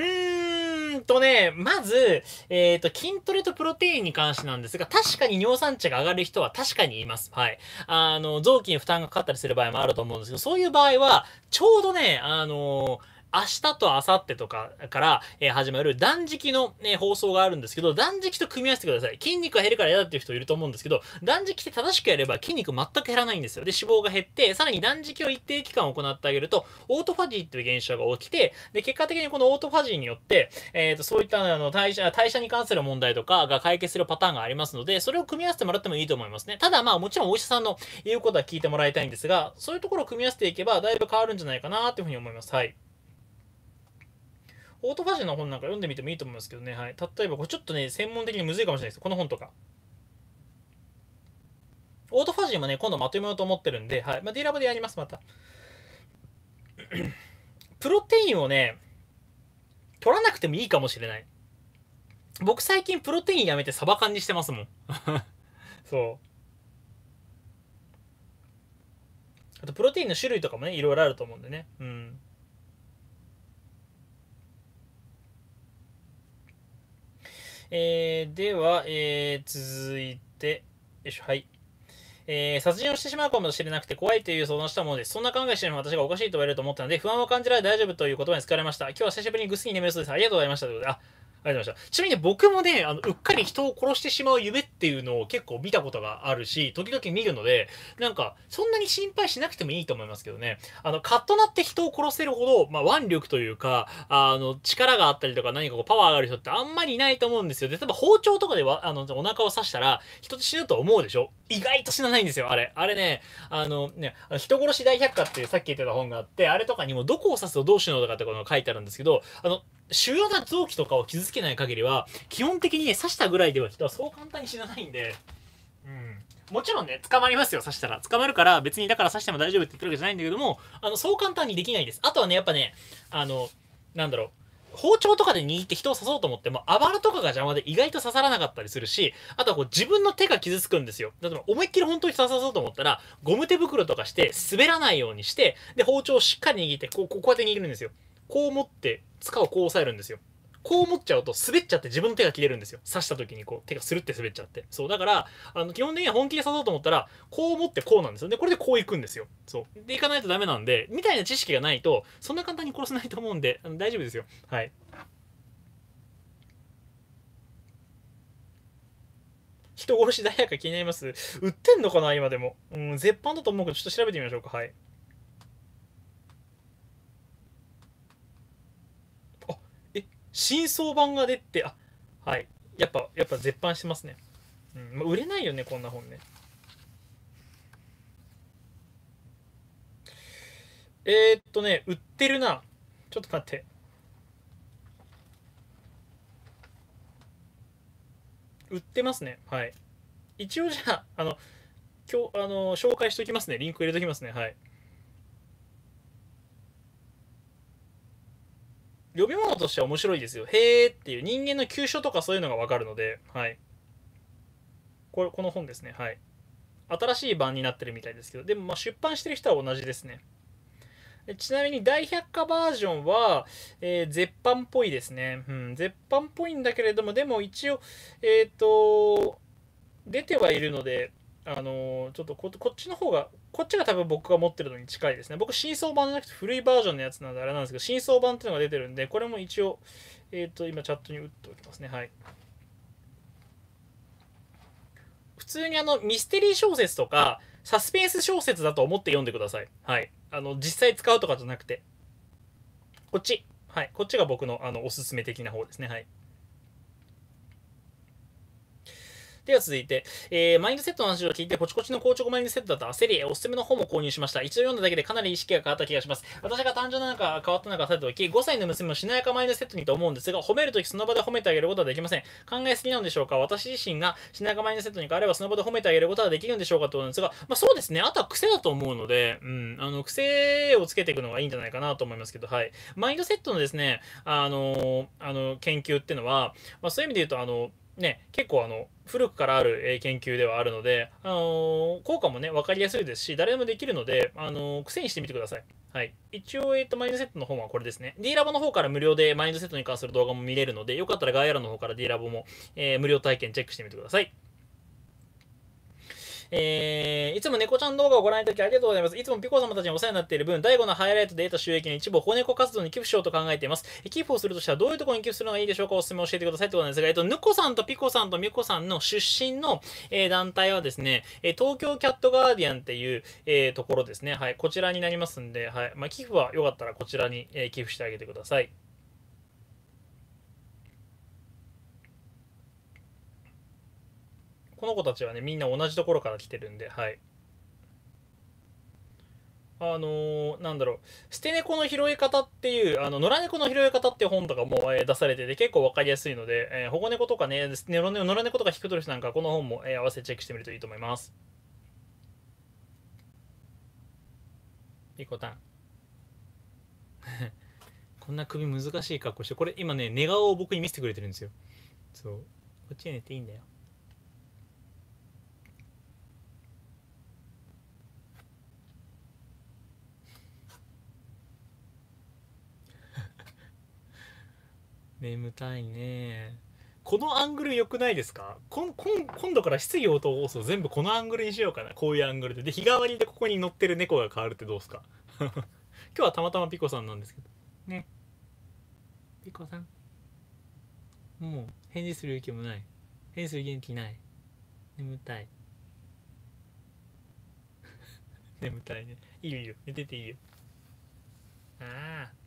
ーんとね、まず、えっ、ー、と、筋トレとプロテインに関してなんですが、確かに尿酸値が上がる人は確かにいます。はい。あの、臓器に負担がかかったりする場合もあると思うんですけど、そういう場合は、は、ちょうどね、あのー明日と明後日とかから、え始まる断食の、ね、放送があるんですけど、断食と組み合わせてください。筋肉が減るから嫌だっていう人いると思うんですけど、断食って正しくやれば筋肉全く減らないんですよ。で、脂肪が減って、さらに断食を一定期間行ってあげると、オートファジーっていう現象が起きて、で、結果的にこのオートファジーによって、えっ、ー、と、そういったあの代謝、代謝に関する問題とかが解決するパターンがありますので、それを組み合わせてもらってもいいと思いますね。ただ、まあ、もちろんお医者さんの言うことは聞いてもらいたいんですが、そういうところを組み合わせていけば、だいぶ変わるんじゃないかなというふうに思います。はい。オートファジーの本なんか読んでみてもいいと思いますけどね、はい、例えばこれちょっとね、専門的にむずいかもしれないです。この本とか。オートファジーもね、今度まとめようと思ってるんで、はい。まあ、D ラボでやります、また。*coughs* プロテインをね、取らなくてもいいかもしれない。僕最近プロテインやめてサバ缶にしてますもん。*laughs* そう。あとプロテインの種類とかもね、いろいろあると思うんでね。うん。えー、では、えー、続いて、よいしょ、はい。えー、殺人をしてしまうかもしれなくて怖いという相談したものです。そんな考えしても私がおかしいと言われると思ったので、不安を感じられ大丈夫という言葉に疲れました。今日は久しぶりにぐっすり眠るそうです。ありがとうございました。ということで、あ、ありがとうございました。ちなみに僕もね、あの、うっかり人を殺してしまう夢っていうのを結構見たことがあるし、時々見るので、なんか、そんなに心配しなくてもいいと思いますけどね。あの、カッとなって人を殺せるほど、まあ、腕力というか、あの、力があったりとか何かこうパワーがある人ってあんまりいないと思うんですよ。で、例えば包丁とかでは、あの、お腹を刺したら、人って死ぬと思うでしょ意外と死なないんですよ、あれ。あれね、あのね、人殺し大百科っていうさっき言ってた本があって、あれとかにもどこを刺すとどう死ぬのかってことが書いてあるんですけど、あの、主要な臓器とかを傷つけない限りは、基本的にね、刺したぐらいでは人はそう簡単に死なないんで、うん。もちろんね、捕まりますよ、刺したら。捕まるから、別にだから刺しても大丈夫って言ってるわけじゃないんだけども、あの、そう簡単にできないです。あとはね、やっぱね、あの、なんだろう。包丁とかで握って人を刺そうと思っても、あばらとかが邪魔で意外と刺さらなかったりするし、あとはこう自分の手が傷つくんですよ。例えば思いっきり本当に刺さそうと思ったら、ゴム手袋とかして滑らないようにして、で、包丁をしっかり握って、こう、こうやって握るんですよ。こう持って塚をこう押さえるんですよこう持っちゃうと滑っちゃって自分の手が切れるんですよ刺した時にこう手がスルって滑っちゃってそうだからあの基本的には本気で刺そうと思ったらこう持ってこうなんですよでこれでこういくんですよそうで行かないとダメなんでみたいな知識がないとそんな簡単に殺せないと思うんで大丈夫ですよはい人殺し誰やか気になります売ってんのかな今でもうん絶版だと思うけどちょっと調べてみましょうかはい新装版が出て、あ、はい。やっぱ、やっぱ絶版してますね。うん。まあ、売れないよね、こんな本ね。えー、っとね、売ってるな。ちょっと待って。売ってますね。はい。一応じゃあ、あの、今日、あの、紹介しておきますね。リンク入れておきますね。はい。呼び物としては面白いですよ。へーっていう人間の急所とかそういうのがわかるので、はい。これ、この本ですね。はい。新しい版になってるみたいですけど、でもまあ出版してる人は同じですね。ちなみに大百科バージョンは、えー、絶版っぽいですね。うん、絶版っぽいんだけれども、でも一応、えっ、ー、と、出てはいるので、あのちょっとこっちの方がこっちが多分僕が持ってるのに近いですね僕真相版じゃなくて古いバージョンのやつなんであれなんですけど真相版っていうのが出てるんでこれも一応えっ、ー、と今チャットに打っておきますねはい普通にあのミステリー小説とかサスペンス小説だと思って読んでくださいはいあの実際使うとかじゃなくてこっちはいこっちが僕のあのおすすめ的な方ですねはいでは続いて、えー、マインドセットの話を聞いて、こちこちの硬直マインドセットだったセリエ、おすすめの本も購入しました。一度読んだだけでかなり意識が変わった気がします。私が単純なのか変わったのかされた時、5歳の娘もしなやかマインドセットにと思うんですが、褒めるときその場で褒めてあげることはできません。考えすぎなんでしょうか私自身がしなやかマインドセットに変わればその場で褒めてあげることはできるんでしょうかと思うんですが、まあ、そうですね。あとは癖だと思うので、うん、あの、癖をつけていくのがいいんじゃないかなと思いますけど、はい。マインドセットのですね、あの、あの、研究っていうのは、まあ、そういう意味で言うと、あの、ね、結構あの古くからある研究ではあるので、あのー、効果もね分かりやすいですし誰でもできるので、あのー、癖にしてみてください。はい、一応、えっと、マインドセットの方はこれですね。D ラボの方から無料でマインドセットに関する動画も見れるので、よかったら概要欄の方から D ラボも、えー、無料体験チェックしてみてください。えー、いつも猫ちゃん動画をご覧いただきありがとうございます。いつもピコ様たちにお世話になっている分、第5のハイライトで得た収益の一部を保護猫活動に寄付しようと考えています。寄付をするとしたらどういうところに寄付するのがいいでしょうかおすすめ教えてくださいってことなんですが、えっと、ぬこさんとピコさんとみこさんの出身の、えー、団体はですね、え東京キャットガーディアンっていう、えー、ところですね。はい、こちらになりますんで、はい。まあ、寄付はよかったらこちらに、え寄付してあげてください。この子たちはねみんな同じところから来てるんではいあのー、なんだろう、捨て猫の拾い方っていう、あの、野良猫の拾い方っていう本とかも、えー、出されてて結構わかりやすいので、えー、保護猫とかね、野良猫とか引き取る人なんか、この本も、えー、合わせてチェックしてみるといいと思います。リコタン。*laughs* こんな首難しい格好して、これ今ね、寝顔を僕に見せてくれてるんですよ。そう。こっちに寝ていいんだよ。眠たいねこのアングル良くないですかここ今度から質疑応答放送全部このアングルにしようかなこういうアングルでで日替わりでここに乗ってる猫が変わるってどうすか *laughs* 今日はたまたまピコさんなんですけどねピコさんもう返事する気もない返事する元気ない眠たい *laughs* 眠たいねいいよいいよ寝てていいよああ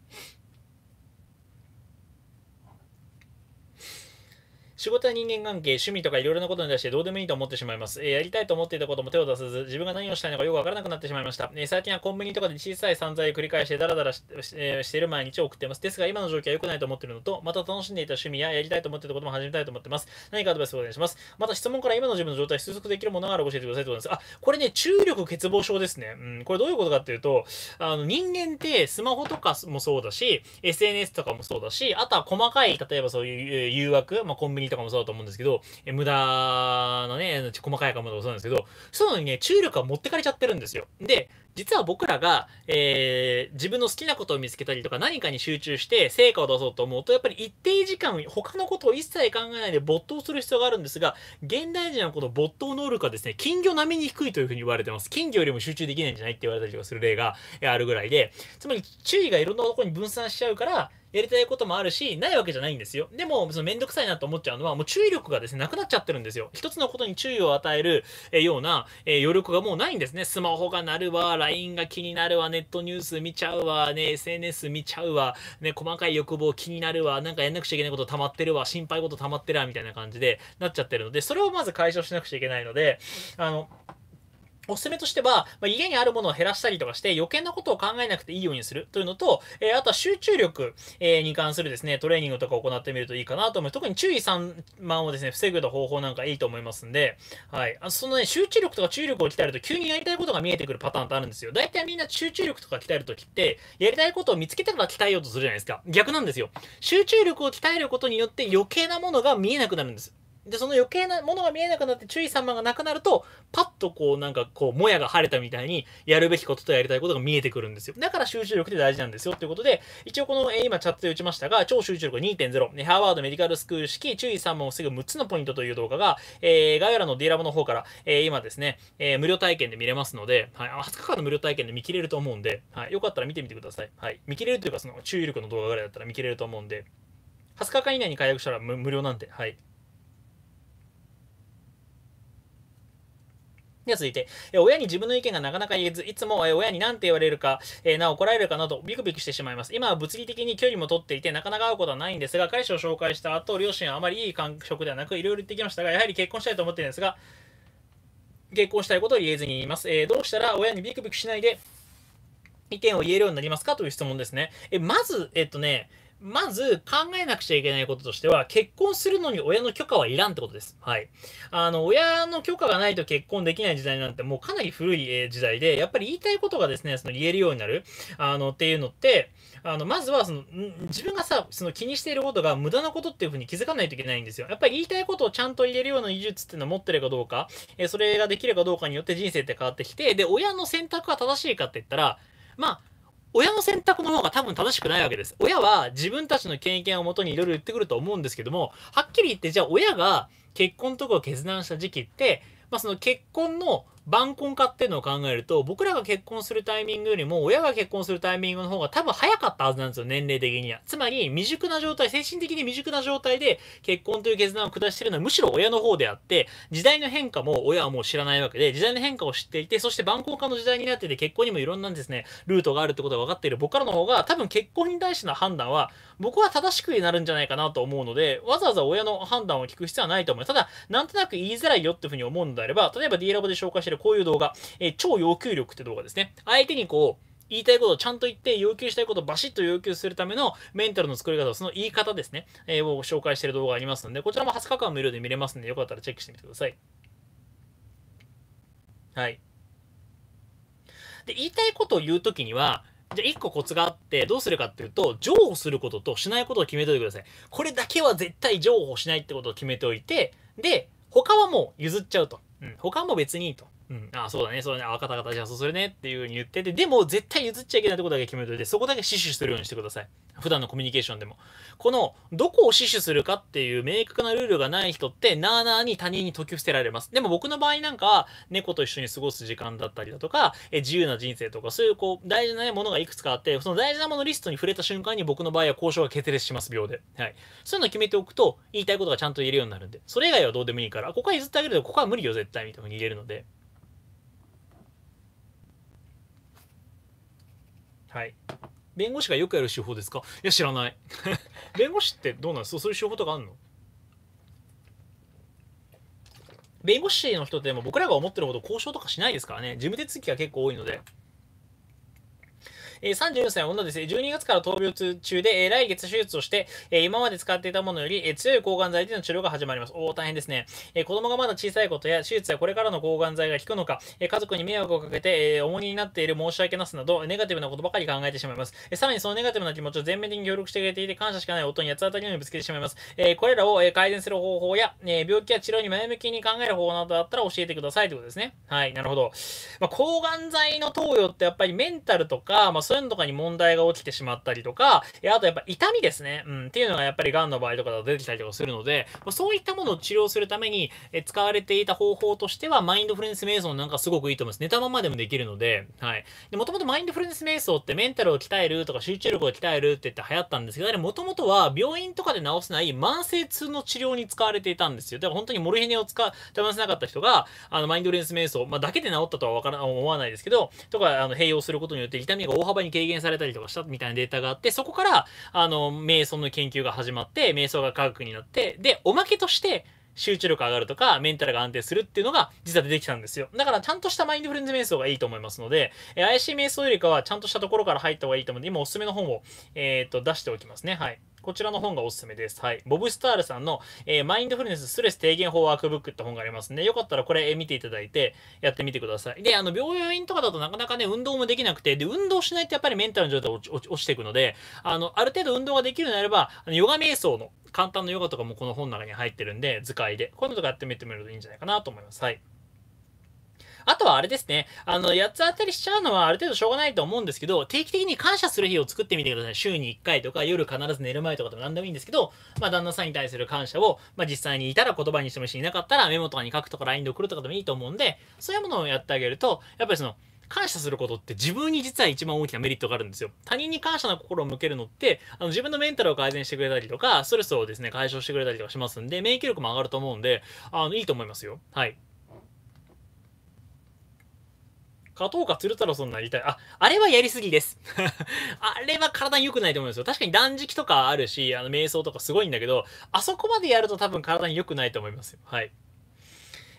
仕事や人間関係、趣味とかいろいろなことに対してどうでもいいと思ってしまいます。えー、やりたいと思っていたことも手を出さず、自分が何をしたいのかよくわからなくなってしまいました。えー、最近はコンビニとかで小さい散財を繰り返してダラダラし,、えー、している毎日を送っています。ですが、今の状況は良くないと思っているのと、また楽しんでいた趣味ややりたいと思っていたことも始めたいと思っています。何かアドバイスをお願いします。また質問から今の自分の状態、推測できるものがある教えてくださいといす。あ、これね、注力欠乏症ですね。うん、これどういうことかっていうと、あの人間ってスマホとかもそうだし、SNS とかもそうだし、あとは細かい、例えばそういう誘惑、まあ、コンビニとかもそうだと思うんですけど、え無駄のね、細かいかもそうなんですけど、そういうのにね、注力は持ってかれちゃってるんですよ。で、実は僕らが、えー、自分の好きなことを見つけたりとか何かに集中して成果を出そうと思うとやっぱり一定時間他のことを一切考えないで没頭する必要があるんですが現代人はこの没頭能力はですね金魚並みに低いというふうに言われてます金魚よりも集中できないんじゃないって言われたりとかする例があるぐらいでつまり注意がいろんなところに分散しちゃうからやりたいこともあるし、ないわけじゃないんですよ。でも、そのめんどくさいなと思っちゃうのは、もう注意力がですね、なくなっちゃってるんですよ。一つのことに注意を与える、えような、え余力がもうないんですね。スマホが鳴るわ、LINE が気になるわ、ネットニュース見ちゃうわ、ね、SNS 見ちゃうわ、ね、細かい欲望気になるわ、なんかやんなくちゃいけないこと溜まってるわ、心配事溜まってるわ、みたいな感じでなっちゃってるので、それをまず解消しなくちゃいけないので、あの、おすすめとしては、まあ、家にあるものを減らしたりとかして余計なことを考えなくていいようにするというのと、えー、あとは集中力、えー、に関するですね、トレーニングとかを行ってみるといいかなと思います。特に注意散漫をですね、防ぐ方法なんかいいと思いますんで、はい。そのね、集中力とか注意力を鍛えると急にやりたいことが見えてくるパターンってあるんですよ。大体みんな集中力とか鍛えるときって、やりたいことを見つけてから鍛えようとするじゃないですか。逆なんですよ。集中力を鍛えることによって余計なものが見えなくなるんです。でその余計なものが見えなくなって注意3万がなくなるとパッとこうなんかこうもやが晴れたみたいにやるべきこととやりたいことが見えてくるんですよだから集中力って大事なんですよということで一応この、え今チャットで打ちましたが超集中力2.0、ね、ハーバードメディカルスクール式注意3万を防ぐ6つのポイントという動画が、えー、概要欄の D ラボの方から、えー、今ですね、え無料体験で見れますので、はい、20日間の無料体験で見切れると思うんで、はい、よかったら見てみてください、はい、見切れるというかその注意力の動画ぐらいだったら見切れると思うんで20日間以内に解約したら無料なんではいでは続いて、え親に自分の意見がなかなか言えず、いつも、親に何て言われるか、えー、な怒られるかなどビクビクしてしまいます。今は物理的に距離も取っていて、なかなか会うことはないんですが、彼氏を紹介した後、両親はあまりいい感触ではなく、いろいろ言ってきましたが、やはり結婚したいと思っているんですが、結婚したいことを言えずに言います。えー、どうしたら親にビクビクしないで、意見を言えるようになりますかという質問ですね。えまず、えっとね、まず考えなくちゃいけないこととしては、結婚するのに親の許可はいらんってことです。はい。あの、親の許可がないと結婚できない時代なんてもうかなり古い時代で、やっぱり言いたいことがですね、その言えるようになる、あの、っていうのって、あの、まずはその、自分がさ、その気にしていることが無駄なことっていうふうに気づかないといけないんですよ。やっぱり言いたいことをちゃんと言えるような技術っていうのを持ってるかどうか、えそれができるかどうかによって人生って変わってきて、で、親の選択は正しいかって言ったら、まあ、親の選択の方が多分正しくないわけです。親は自分たちの経験をもとにいろいろ言ってくると思うんですけども、はっきり言って、じゃあ親が結婚とかを決断した時期って、まあ、その結婚の晩婚化っていうのを考えると、僕らが結婚するタイミングよりも、親が結婚するタイミングの方が多分早かったはずなんですよ、年齢的には。つまり、未熟な状態、精神的に未熟な状態で結婚という決断を下してるのはむしろ親の方であって、時代の変化も親はもう知らないわけで、時代の変化を知っていて、そして晩婚化の時代になってて、結婚にもいろんなですね、ルートがあるってことが分かっている僕らの方が、多分結婚に対しての判断は、僕は正しくなるんじゃないかなと思うので、わざわざ親の判断を聞く必要はないと思う。ただ、なんとなく言いづらいよっていうふうに思うのであれば、例えば D ラボで紹介してしてるこういう動画、え超要求力って動画ですね。相手にこう、言いたいことをちゃんと言って要求したいことをバシッと要求するためのメンタルの作り方、その言い方ですね、えー、を紹介している動画がありますので、こちらも20日間無料で見れますので、よかったらチェックしてみてください。はい。で、言いたいことを言うときには、じゃあ1個コツがあってどうするかっていうと譲歩することとしないことを決めておいてください。これだけは絶対譲歩しないってことを決めておいてで他はもう譲っちゃうと。うん、他も別にいいと。うん、ああそうだね、そうだね、あ分かった分かった、じゃあそうするねっていうふうに言ってて、でも絶対譲っちゃいけないとこだけ決めといて、そこだけ死守するようにしてください。普段のコミュニケーションでも。この、どこを死守するかっていう明確なルールがない人って、なあなあに他人に説き伏せられます。でも僕の場合なんか、猫と一緒に過ごす時間だったりだとか、え自由な人生とか、そういうこう、大事な、ものがいくつかあって、その大事なものリストに触れた瞬間に僕の場合は交渉が決裂します、秒で。はい。そういうのを決めておくと、言いたいことがちゃんと言えるようになるんで、それ以外はどうでもいいから、ここは譲ってあげると、ここは無理よ、絶対、みたいなに言えるので。はい弁護士がよくやる手法ですかいや知らない *laughs* 弁護士ってどうなんですかそういう手法とかあるの弁護士の人っても僕らが思ってるほど交渉とかしないですからね事務手続きが結構多いのでえー、34歳女です。12月から闘病中で、えー、来月手術をして、えー、今まで使っていたものより、えー、強い抗がん剤での治療が始まります。おお、大変ですね、えー。子供がまだ小さいことや、手術やこれからの抗がん剤が効くのか、えー、家族に迷惑をかけて、えー、重荷になっている申し訳なすなど、ネガティブなことばかり考えてしまいます。えー、さらにそのネガティブな気持ちを全面的に協力してくれていて、感謝しかない音に八つ当たりのようにぶつけてしまいます。えー、これらを、えー、改善する方法や、えー、病気や治療に前向きに考える方法などだったら教えてくださいということですね。はい、なるほど。まあ、抗がん剤の投与ってやっぱりメンタルとか、まあ、そういうのとかに問題が起きてしまったりとか、あとやっぱ痛みですね。うん、っていうのがやっぱりがんの場合とかだと出てきたりとかするので、そういったものを治療するために使われていた方法としては、マインドフルネス瞑想なんかすごくいいと思います。寝たままでもできるので、はい。で、もともとマインドフルネス瞑想ってメンタルを鍛えるとか集中力を鍛えるって言って流行ったんですけど、あれもともとは病院とかで治せない慢性痛の治療に使われていたんですよ。だから本当にモルヒネを使、ってませなかった人が、あの、マインドフルネス瞑想、まあ、だけで治ったとは分から、思わないですけど、とか、あの、併用することによって痛みが大幅幅に軽減されたりとかしたみたいなデータがあって、そこから、あの、瞑想の研究が始まって、瞑想が科学になって、で、おまけとして、集中力上がるとか、メンタルが安定するっていうのが実は出てきたんですよ。だからちゃんとしたマインドフルネス瞑想がいいと思いますので、えー、怪しい瞑想よりかはちゃんとしたところから入った方がいいと思うんで、今おすすめの本を、えー、っと、出しておきますね。はい。こちらの本がおすすめです。はい。ボブ・スタールさんの、えー、マインドフルネスストレス低減法ワークブックって本がありますね。よかったらこれ見ていただいてやってみてください。で、あの、病院とかだとなかなかね、運動もできなくて、で、運動しないとやっぱりメンタルの状態落ち落ちていくので、あの、ある程度運動ができるようになれば、あのヨガ瞑想の簡単なヨガとかもこの本の中に入ってるんで、図解で。こういうのとかやってみてみるといいんじゃないかなと思います。はい。あとはあれですね、あの、八つ当たりしちゃうのはある程度しょうがないと思うんですけど、定期的に感謝する日を作ってみてください。週に1回とか、夜必ず寝る前とかでも何でもいいんですけど、まあ、旦那さんに対する感謝を、まあ、実際にいたら言葉にしてもし、いなかったらメモとかに書くとか、LINE で送るとかでもいいと思うんで、そういうものをやってあげると、やっぱりその、感謝することって自分に実は一番大きなメリットがあるんですよ。他人に感謝の心を向けるのって、あの自分のメンタルを改善してくれたりとか、ストレスをですね、解消してくれたりとかしますんで、免疫力も上がると思うんで、あの、いいと思いますよ。はい。片岡鶴太郎さんになりたい。あ、あれはやりすぎです。*laughs* あれは体に良くないと思いますよ。確かに断食とかあるし、あの、瞑想とかすごいんだけど、あそこまでやると多分体に良くないと思いますよ。はい。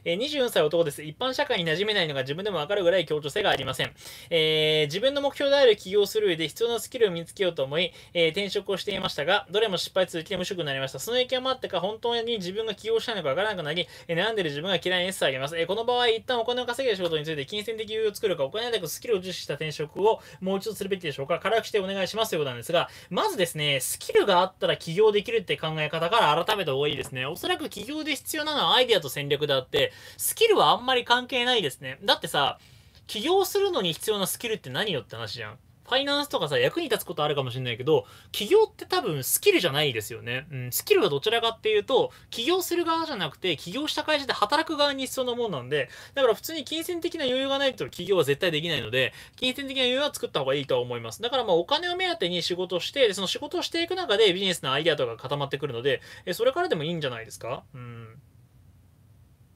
えー、24歳男です。一般社会に馴染めないのが自分でもわかるぐらい協調性がありません。えー、自分の目標である起業する上で必要なスキルを身につけようと思い、えー、転職をしていましたが、どれも失敗続きで無職になりました。その影響もあってか、本当に自分が起業したいのかわからなくなり、え悩んでる自分が嫌いにさあります。えこの場合、一旦お金を稼げる仕事について金銭的余裕を作るか、お金なくスキルを重視した転職をもう一度するべきでしょうか。辛くしてお願いしますということなんですが、まずですね、スキルがあったら起業できるって考え方から改めて多いいですね。おそらく起業で必要なのはアイデアと戦略であって、スキルはあんまり関係ないですね。だってさ、起業するのに必要なスキルって何よって話じゃん。ファイナンスとかさ、役に立つことあるかもしれないけど、起業って多分スキルじゃないですよね。うん、スキルはどちらかっていうと、起業する側じゃなくて、起業した会社で働く側に必要なもんなんで、だから普通に金銭的な余裕がないと起業は絶対できないので、金銭的な余裕は作った方がいいとは思います。だからまあお金を目当てに仕事して、その仕事をしていく中でビジネスのアイデアとかが固まってくるので、それからでもいいんじゃないですかうん。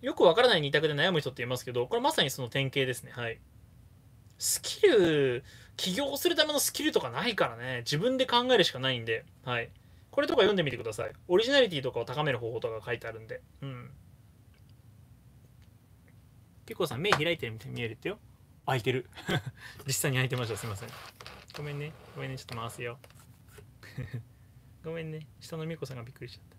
よくわからない2択で悩む人っていますけど、これまさにその典型ですね。はい。スキル、起業するためのスキルとかないからね、自分で考えるしかないんで、はい。これとか読んでみてください。オリジナリティとかを高める方法とか書いてあるんで。うん。結構さん、目開いてるみたいに見えるってよ。開いてる。*laughs* 実際に開いてました。すいません。ごめんね。ごめんね。ちょっと回すよ。*laughs* ごめんね。下のみこさんがびっくりしちゃった。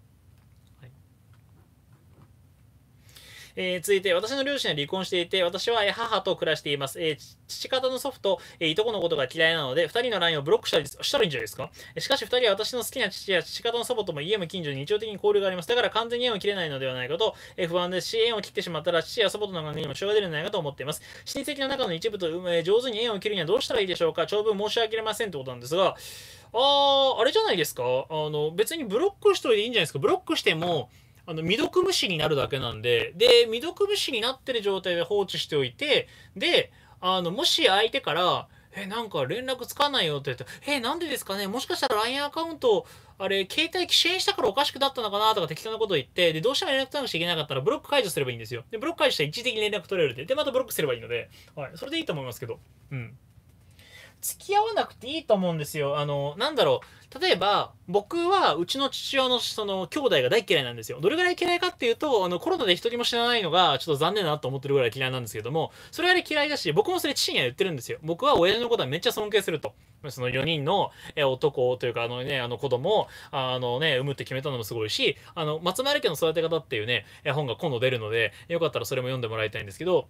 えー、続いて、私の両親は離婚していて、私は母と暮らしています。えー、父方の祖父と、えー、いとこのことが嫌いなので、2人の LINE をブロックしたりしたらいいんじゃないですか。しかし、2人は私の好きな父や父方の祖母とも家も近所に日常的に交流があります。だから完全に縁を切れないのではないかと、え不安ですし、縁を切ってしまったら父や祖母との関係にも支障が出るんじゃないかと思っています。親戚の中の一部と、え上手に縁を切るにはどうしたらいいでしょうか。長文申し訳ありませんってことなんですが、あー、あれじゃないですか。あの、別にブロックしといていいんじゃないですか。ブロックしても、あの未読無視になるだけなんでで未読無視になってる状態で放置しておいてであのもし相手から「えなんか連絡つかないよ」って言って「えなんでですかねもしかしたら LINE アカウントあれ携帯支援したからおかしくなったのかな」とか適当なこと言ってでどうしても連絡取らなくちゃいけなかったらブロック解除すればいいんですよでブロック解除したら一時的に連絡取れるででまたブロックすればいいので、はい、それでいいと思いますけどうん。付き合わなくていいと思うんですよ。あの、なんだろう。例えば、僕は、うちの父親の、その、兄弟が大嫌いなんですよ。どれぐらい嫌いかっていうと、あの、コロナで一人も知らないのが、ちょっと残念だなと思ってるぐらい嫌いなんですけども、それあれ嫌いだし、僕もそれ父には言ってるんですよ。僕は親のことはめっちゃ尊敬すると。その4人の男というか、あのね、あの子供を、あのね、産むって決めたのもすごいし、あの、松丸家の育て方っていうね、本が今度出るので、よかったらそれも読んでもらいたいんですけど、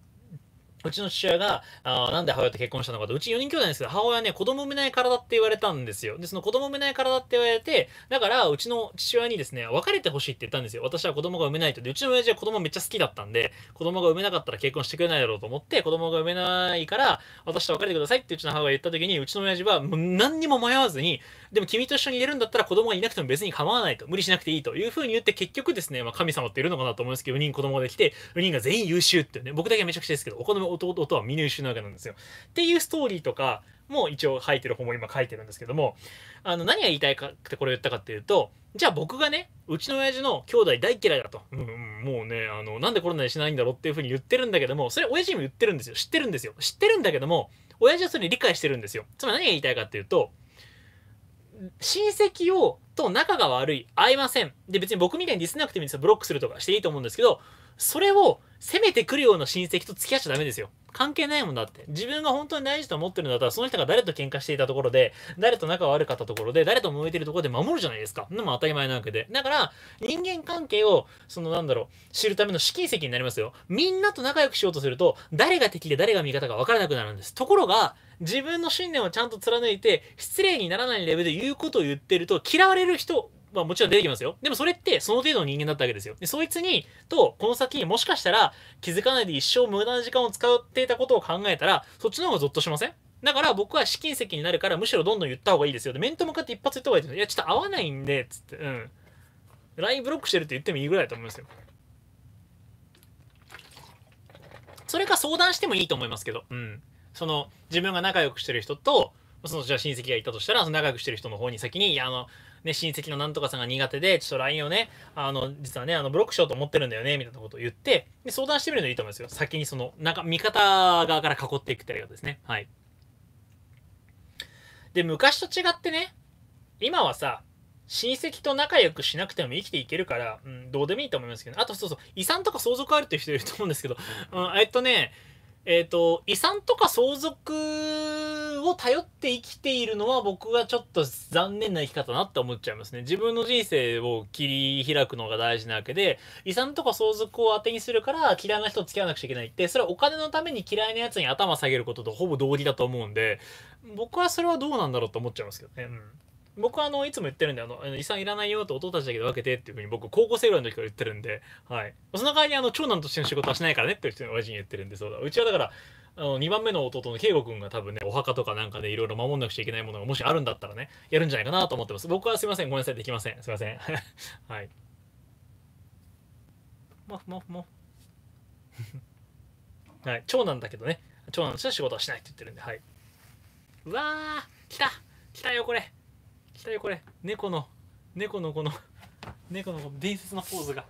うちの父親が、あなんで母親と結婚したのかと、うち4人兄弟ですけど、母親ね、子供産めない体って言われたんですよ。で、その子供産めない体って言われて、だから、うちの父親にですね、別れてほしいって言ったんですよ。私は子供が産めないと。で、うちの親父は子供めっちゃ好きだったんで、子供が産めなかったら結婚してくれないだろうと思って、子供が産めないから、私と別れてくださいってうちの母親が言った時に、うちの親父はもう何にも迷わずに、でも君と一緒にいれるんだったら子供がいなくても別に構わないと、無理しなくていいというふうに言って、結局ですね、まあ、神様っているのかなと思うんですけど、4人子供ができて、4人が全員優秀っていうね、僕だけめちゃくちゃですけど、お弟は峰吉永なんですよ。っていうストーリーとかも一応入いてる本も今書いてるんですけどもあの何が言いたいかってこれを言ったかっていうとじゃあ僕がねうちの親父の兄弟大嫌いだと、うん、うん、もうねあのなんでコロナにしないんだろうっていうふうに言ってるんだけどもそれ親父にも言ってるんですよ知ってるんですよ知ってるんだけども親父はそれ理解してるんですよつまり何が言いたいかっていうと親戚をと仲が悪い合いませんで別に僕みたいにディスなくてもいいんですよブロックするとかしていいと思うんですけどそれを攻めてくるような親戚と付き合っちゃダメですよ。関係ないもんだって。自分が本当に大事と思ってるんだったら、その人が誰と喧嘩していたところで、誰と仲悪かったところで、誰と揉えてるところで守るじゃないですか。でも当たり前なわけで。だから、人間関係を、そのなんだろう、知るための試金石になりますよ。みんなと仲良くしようとすると、誰が敵で誰が味方か分からなくなるんです。ところが、自分の信念をちゃんと貫いて、失礼にならないレベルで言うことを言ってると、嫌われる人まあもちろん出てきますよ。でもそれってその程度の人間だったわけですよ。で、そいつに、と、この先にもしかしたら気づかないで一生無駄な時間を使っていたことを考えたら、そっちの方がゾッとしませんだから僕は試金石になるからむしろどんどん言った方がいいですよ。で、面と向かって一発言った方がいいですよ。いや、ちょっと合わないんで、っつって、うん。LINE ブロックしてるって言ってもいいぐらいだと思いますよ。それか相談してもいいと思いますけど、うん。その、自分が仲良くしてる人と、その、じゃあ親戚がいたとしたら、その仲良くしてる人の方に先に、いや、あの、ね、親戚のなんとかさんが苦手で、ちょっと LINE をね、あの、実はね、あの、ブロックしようと思ってるんだよね、みたいなことを言って、で、相談してみるのいいと思いますよ。先にその、なんか、味方側から囲っていくってやり方ですね。はい。で、昔と違ってね、今はさ、親戚と仲良くしなくても生きていけるから、うん、どうでもいいと思いますけど、ね、あとそうそう、遺産とか相続あるっていう人いると思うんですけど、うん、えっとね、えっ、ー、と、遺産とか相続を頼って生きているのは僕はちょっと残念な生き方なって思っちゃいますね。自分の人生を切り開くのが大事なわけで、遺産とか相続を当てにするから嫌いな人と付き合わなくちゃいけないって、それはお金のために嫌いな奴に頭下げることとほぼ同義だと思うんで、僕はそれはどうなんだろうと思っちゃいますけどね。うん。僕はあのいつも言ってるんであの遺産いらないよと弟たちだけで分けてっていうふうに僕高校生ぐらいの時から言ってるんで、はい、その代わりにあの長男としての仕事はしないからねって親父に言ってるんでそうだうちはだからあの2番目の弟の圭吾君が多分ねお墓とかなんかでいろいろ守んなくちゃいけないものがもしあるんだったらねやるんじゃないかなと思ってます僕はすいませんごめんなさいできませんすいません *laughs* はいもふもふも *laughs* はい長男だけどね長男としては仕事はしないって言ってるんではいうわー来た来たよこれ来たよこれ猫の猫のこの猫の伝説のポーズが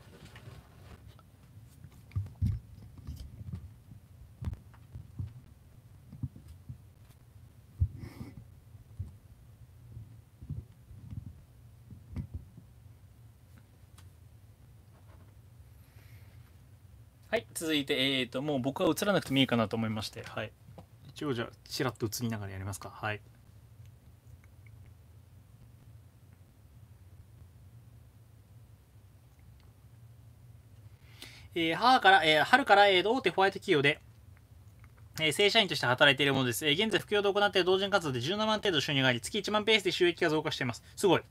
はい続いてえっ、ー、ともう僕は映らなくてもいいかなと思いましてはい一応じゃあちらっと映りながらやりますかはいえー、母から、えー、春から、えー、大手ホワイト企業で、えー、正社員として働いているものです。え現在、副業で行っている同人活動で17万程度収入があり、月1万ペースで収益が増加しています。すごい。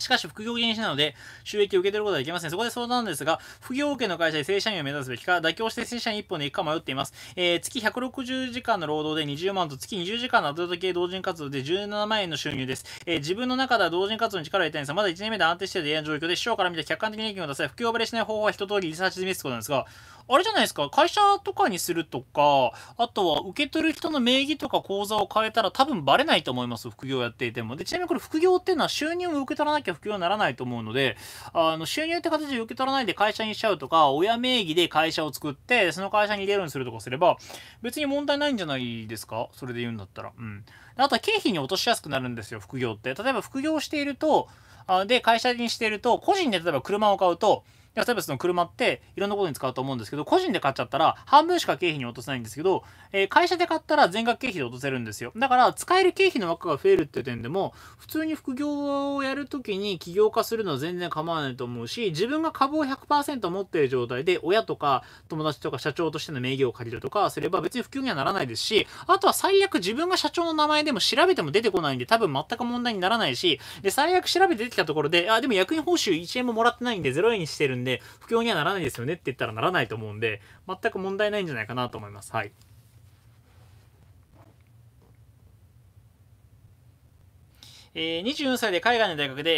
しかし、副業禁止なので、収益を受け取ることはできません。そこで相談ですが、副業受けの会社で正社員を目指すべきか、妥協して正社員一本でいくか迷っています。えー、月160時間の労働で20万と月20時間の後時け同人活動で17万円の収入です。えー、自分の中では同人活動に力を入れたいんですが、まだ1年目で安定しているような状況で、市長から見て客観的に意見を出せ、副業バレしない方法は一通りリサーチで見つことなんですが、あれじゃないですか、会社とかにするとか、あとは受け取る人の名義とか口座を変えたら多分バレないと思います、副業やっていても。で、ちなみにこれ副業っていうのは収入を受け取らなきゃきゃ不にならないと思うので、あの、収入って形で受け取らないで会社にしちゃうとか、親名義で会社を作って、その会社に入れるようにするとかすれば、別に問題ないんじゃないですかそれで言うんだったら。うん。あとは経費に落としやすくなるんですよ、副業って。例えば副業していると、あで、会社にしていると、個人で例えば車を買うと、例えばその車っていろんなことに使うと思うんですけど、個人で買っちゃったら半分しか経費に落とせないんですけど、えー、会社で買ったら全額経費で落とせるんですよ。だから使える経費の枠が増えるって点でも、普通に副業をやるときに起業化するのは全然構わないと思うし、自分が株を100%持っている状態で親とか友達とか社長としての名義を借りるとかすれば別に副業にはならないですし、あとは最悪自分が社長の名前でも調べても出てこないんで多分全く問題にならないし、で、最悪調べて出てきたところで、あ、でも役員報酬1円ももらってないんで0円にしてるんで、んで、不況にはならないですよねって言ったらならないと思うんで、全く問題ないんじゃないかなと思います。はい。えー、24歳で海外の大学で、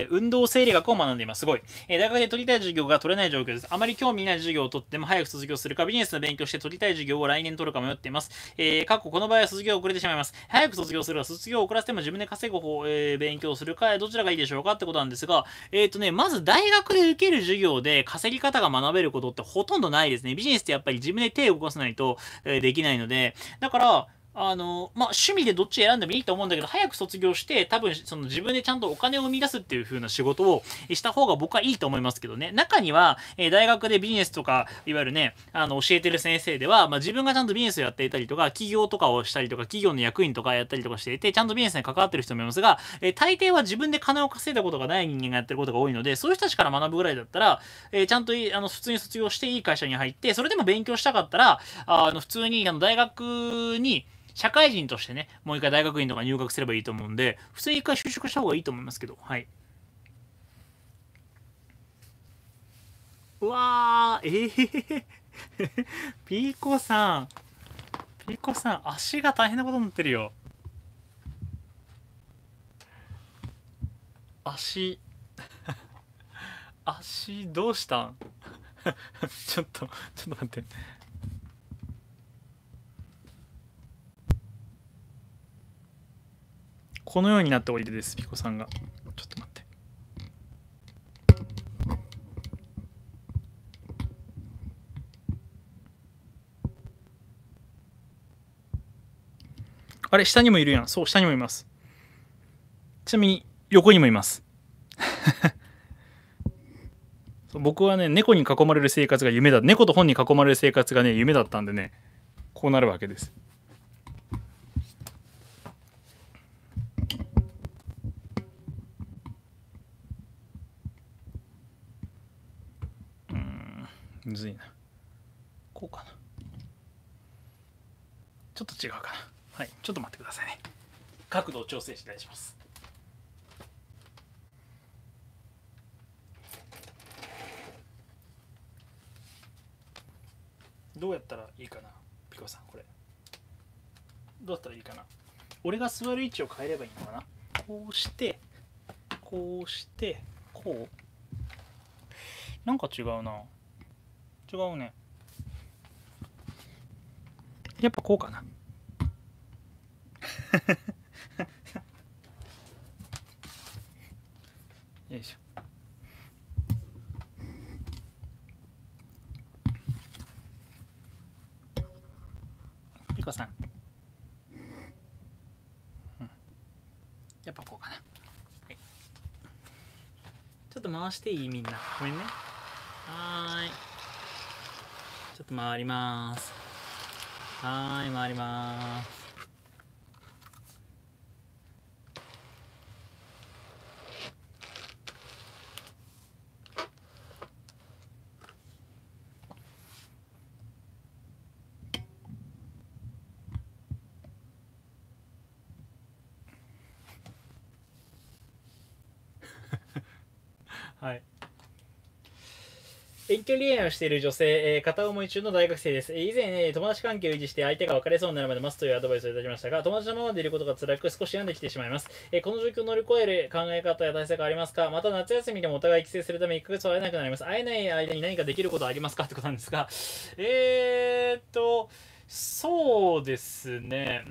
えー、運動生理学を学んでいます。すごい。えー、大学で取りたい授業が取れない状況です。あまり興味ない授業を取っても早く卒業するか、ビジネスの勉強して取りたい授業を来年取るか迷っています。えー、過去この場合は卒業遅れてしまいます。早く卒業するか、卒業遅らせても自分で稼ぐ方、えー、勉強するか、どちらがいいでしょうかってことなんですが、えっ、ー、とね、まず大学で受ける授業で稼ぎ方が学べることってほとんどないですね。ビジネスってやっぱり自分で手を動かさないと、えー、できないので、だから、あの、まあ、趣味でどっち選んでもいいと思うんだけど、早く卒業して、多分、その自分でちゃんとお金を生み出すっていう風な仕事をした方が僕はいいと思いますけどね。中には、えー、大学でビジネスとか、いわゆるね、あの、教えてる先生では、まあ、自分がちゃんとビジネスをやっていたりとか、企業とかをしたりとか、企業の役員とかやったりとかしていて、ちゃんとビジネスに関わってる人もいますが、えー、大抵は自分で金を稼いだことがない人間がやってることが多いので、そういう人たちから学ぶぐらいだったら、えー、ちゃんと、あの、普通に卒業していい会社に入って、それでも勉強したかったら、あの、普通に、あの、大学に、社会人としてね、もう一回大学院とか入学すればいいと思うんで、普通に一回就職した方がいいと思いますけど、はい。うわー、えー、*laughs* ピーコさん、ピーコさん、足が大変なことになってるよ。足、*laughs* 足どうしたん *laughs* ちょっと、ちょっと待って。このようになっておりでですピコさんがちょっと待ってあれ下にもいるやんそう下にもいますちなみに横にもいます *laughs* 僕はね猫に囲まれる生活が夢だ猫と本に囲まれる生活がね夢だったんでねこうなるわけですむずいなこうかなちょっと違うかなはいちょっと待ってくださいね角度を調整したいしますどうやったらいいかなピコさんこれどうやったらいいかな俺が座る位置を変えればいいのかなこうしてこうしてこうなんか違うな違うねやっぱこうかな *laughs* よいしょピコさん、うん、やっぱこうかな、はい、ちょっと回していいみんなごめんねはーいちょっと回ります。はい、回ります。遠距離恋愛をしている女性、えー、片思い中の大学生です。え以前、え友達関係を維持して相手が別れそうになるまで待つというアドバイスをいたきましたが、友達のままでいることが辛く少し病んできてしまいます。えこの状況を乗り越える考え方や対策はありますかまた夏休みでもお互い帰省するため1ヶ月会えなくなります。会えない間に何かできることはありますかってことなんですが、えーっと、そうですね。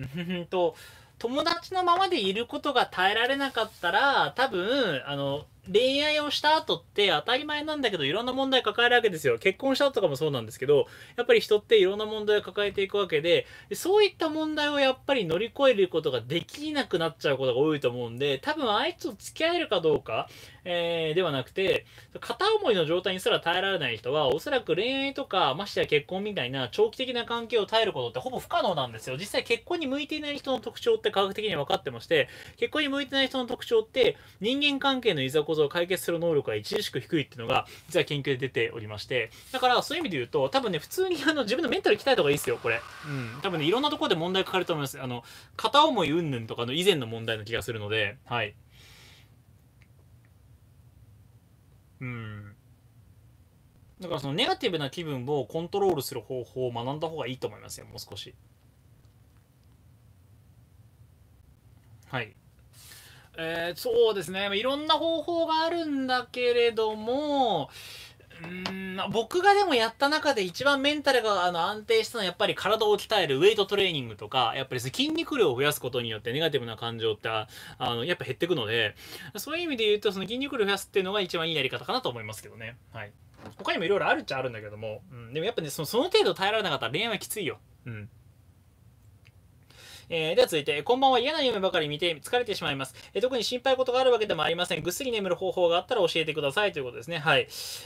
と、友達のままでいることが耐えられなかったら、多分、あの、恋愛をした後って当たり前なんだけどいろんな問題抱えるわけですよ。結婚した後とかもそうなんですけど、やっぱり人っていろんな問題を抱えていくわけで、そういった問題をやっぱり乗り越えることができなくなっちゃうことが多いと思うんで、多分あいつと付き合えるかどうか、えー、ではなくて、片思いの状態にすら耐えられない人は、おそらく恋愛とか、ましてや結婚みたいな長期的な関係を耐えることってほぼ不可能なんですよ。実際結婚に向いていない人の特徴って科学的に分かってまして、結婚に向いてない人の特徴って、人間関係のいざこざを解決する能力が著しく低いっていうのが、実は研究で出ておりまして、だからそういう意味で言うと、多分ね、普通にあの自分のメンタル鍛えた方がいいですよ、これ。うん。多分ね、いろんなところで問題かかると思います。あの、片思い云々とかの以前の問題の気がするので、はい。うん。だからそのネガティブな気分をコントロールする方法を学んだ方がいいと思いますよ、もう少し。はい。えー、そうですね。いろんな方法があるんだけれども、うん僕がでもやった中で一番メンタルがあの安定したのはやっぱり体を鍛えるウェイトトレーニングとかやっぱり筋肉量を増やすことによってネガティブな感情ってあのやっぱ減ってくのでそういう意味で言うとその筋肉量を増やすっていうのが一番いいやり方かなと思いますけどね。はい他にもいろいろあるっちゃあるんだけども、うん、でもやっぱねそのその程度耐えられなかったら恋愛はきついよ。うんえー、では続いて、こんばんは嫌な夢ばかり見て疲れてしまいます。えー、特に心配事があるわけでもありません。ぐっすり眠る方法があったら教えてくださいということですね。はい。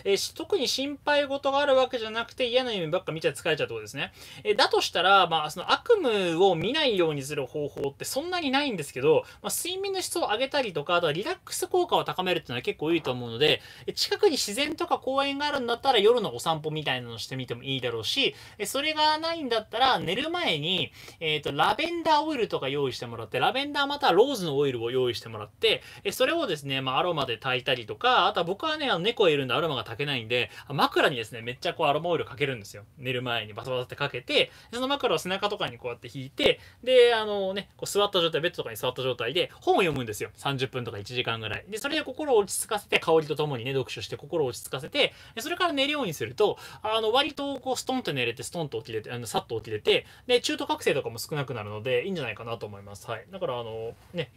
えー、特に心配事があるわけじゃなくて嫌な夢ばっか見ちゃ疲れちゃうとことですね。えだとしたら、まあ、その悪夢を見ないようにする方法ってそんなにないんですけど、まあ、睡眠の質を上げたりとか、あとはリラックス効果を高めるっていうのは結構いいと思うので、近くに自然とか公園があるんだったら夜のお散歩みたいなのをしてみてもいいだろうし、それがないんだったら寝る前に、えっ、と、ラベンダーダーオイルとか用意してもらって、ラベンダーまたはローズのオイルを用意してもらって、えそれをですね、まあ、アロマで炊いたりとか、あとは僕はね、あの猫いるんでアロマが炊けないんで、枕にですね、めっちゃこうアロマオイルかけるんですよ。寝る前にバタバタってかけて、その枕を背中とかにこうやって引いて、で、あのね、こう座った状態、ベッドとかに座った状態で本を読むんですよ。30分とか1時間ぐらい。で、それで心を落ち着かせて、香りとともにね、読書して心を落ち着かせて、でそれから寝るようにすると、あの、割とこう、ストンと寝れて、ストンと起きれて、あの、さっと起きれて、で、中途覚醒とかも少なくなるので、いいんじゃないかなと思います。はい、だからあのね、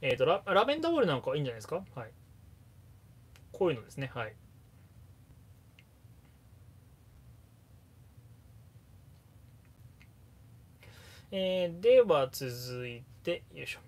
えーとラ、ラベンダーオイルなんかいいんじゃないですか。はい、こういうのですね。はい、えー、では続いて、よいしょ。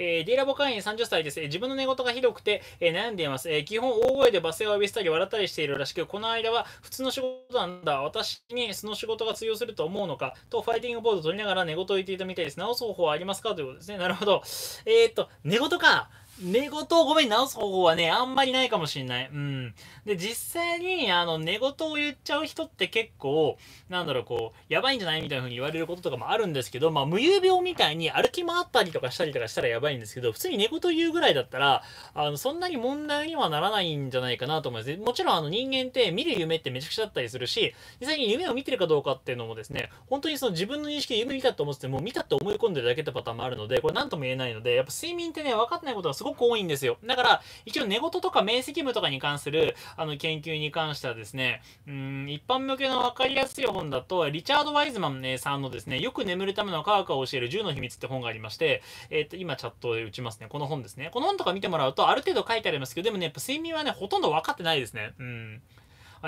えー、ラボ会員30歳です。え自分の寝言がひどくて、えー、悩んでいます。えー、基本大声で罵声を浴びせたり笑ったりしているらしく、この間は普通の仕事なんだ。私にその仕事が通用すると思うのかとファイティングボードを取りながら寝言を言っていたみたいです。直す方法はありますかということですね。なるほど。えー、っと、寝言か。寝言をごめん直す方法はね、あんまりないかもしんない。うん。で、実際に、あの、寝言を言っちゃう人って結構、なんだろう、こう、やばいんじゃないみたいな風に言われることとかもあるんですけど、まあ、無遊病みたいに歩き回ったりとかしたりとかしたらやばいんですけど、普通に寝言言うぐらいだったら、あの、そんなに問題にはならないんじゃないかなと思います。もちろん、あの、人間って見る夢ってめちゃくちゃだったりするし、実際に夢を見てるかどうかっていうのもですね、本当にその自分の認識で夢見たと思ってても、見たって思い込んでるだけってパターンもあるので、これ何とも言えないので、やっぱ睡眠ってね、分かってないことがすごいごく多いんですよ。だから、一応寝言とか明晰夢とかに関するあの研究に関してはですね、うん、一般向けの分かりやすい本だと、リチャード・ワイズマン、ね、さんのですね、よく眠るための科学を教える10の秘密って本がありまして、えっ、ー、と、今チャットで打ちますね。この本ですね。この本とか見てもらうと、ある程度書いてありますけど、でもね、やっぱ睡眠はね、ほとんど分かってないですね。うん。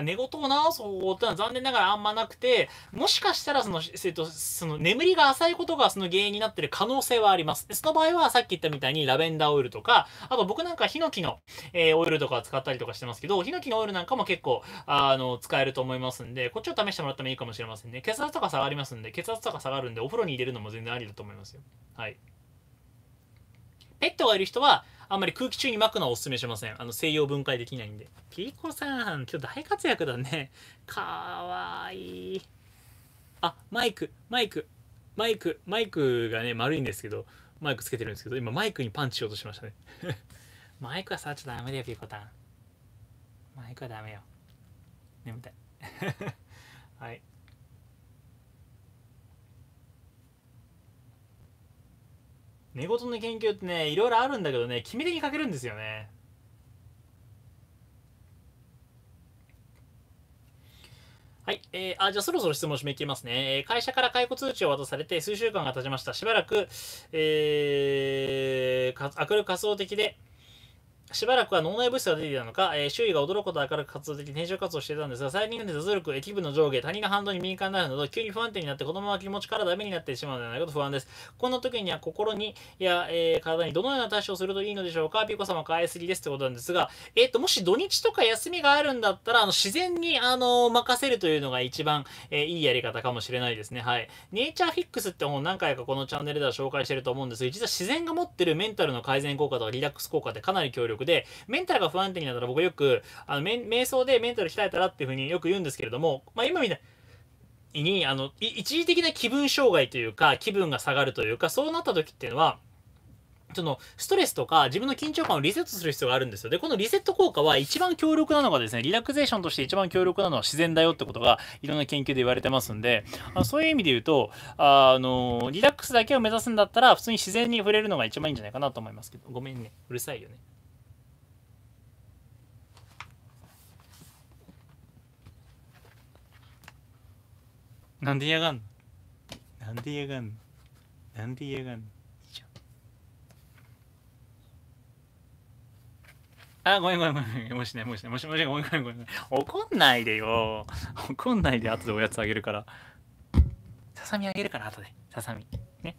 寝言を直す方法ってのは残念ながらあんまなくて、もしかしたらその、えっと、その眠りが浅いことがその原因になってる可能性はあります。その場合はさっき言ったみたいにラベンダーオイルとか、あと僕なんかヒノキの、えー、オイルとか使ったりとかしてますけど、ヒノキのオイルなんかも結構、あの、使えると思いますんで、こっちを試してもらってもいいかもしれませんね。血圧とか下がりますんで、血圧とか下がるんで、お風呂に入れるのも全然ありだと思いますよ。はい。ペットがいる人は、あんまり空気中に巻くのはお勧めしません。あの、西洋分解できないんで。ピーコさん、今日大活躍だね。かわいい。あ、マイク、マイク、マイク、マイクがね、丸いんですけど、マイクつけてるんですけど、今マイクにパンチしようとしましたね。*laughs* マイクは触っちゃダメだよ、ピーコタン。マイクはダメよ。眠たい。*laughs* はい。寝言の研究ってねいろいろあるんだけどね決め手に欠けるんですよねはい。えー、あ、じゃあそろそろ質問締め切りますね。えー、会社から解雇通知を渡されて数週間が経ちました。しばらく、えー、かるく仮想的で、しばらくは脳内物質が出ていたのか、えー、周囲が驚くこと明るく活動的に転職活動していたんですが、最近で脱力、気分の上下、他人の反動に敏感になるなど、急に不安定になって、子供は気持ちからダメになってしまうのではないかと不安です。こんな時には心に、いや、えー、体にどのような対処をするといいのでしょうかピコ様変えすぎですってことなんですが、えっ、ー、と、もし土日とか休みがあるんだったら、あの、自然に、あの、任せるというのが一番、えー、いいやり方かもしれないですね。はい。ネイチャーフィックスって本何回かこのチャンネルでは紹介してると思うんですが、実は自然が持ってるメンタルの改善効果とかリラックス効果ってかなり強力で、メンタルが不安定になったら僕よく、あの、瞑想でメンタル鍛えたらっていうふうによく言うんですけれども、まあ今みたいに、あの、一時的な気分障害というか、気分が下がるというか、そうなった時っていうのは、そのストレスとか自分の緊張感をリセットする必要があるんですよ。で、このリセット効果は一番強力なのがですね、リラクゼーションとして一番強力なのは自然だよってことがいろんな研究で言われてますんで、あそういう意味で言うと、あの、リラックスだけを目指すんだったら普通に自然に触れるのが一番いいんじゃないかなと思いますけど、ごめんね、うるさいよね。なんでやがんなんでやがんなんで嫌がんあ、ごめんごめんごめん。もしね、もしね、もしもし、ごめんごめんごめん。怒んないでよ。怒んないで、後でおやつあげるから。ささみあげるから、後で。ささみ。ね。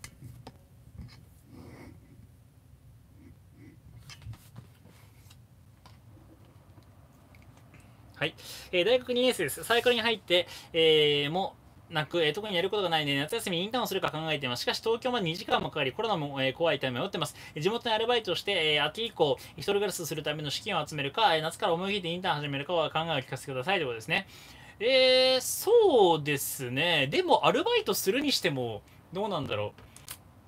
はい、えー、大学2年生です。サイクルに入って、えー、もうなく、えー、特にやることがないで、夏休みインターンをするか考えています。しかし東京まで2時間もかかり、コロナも、えー、怖いため迷ってます。地元にアルバイトして、えー、秋以降、一人暮らしするための資金を集めるか、え夏から思い切ってインターン始めるかは考えを聞かせてくださいということですね。えー、そうですね。でも、アルバイトするにしても、どうなんだろ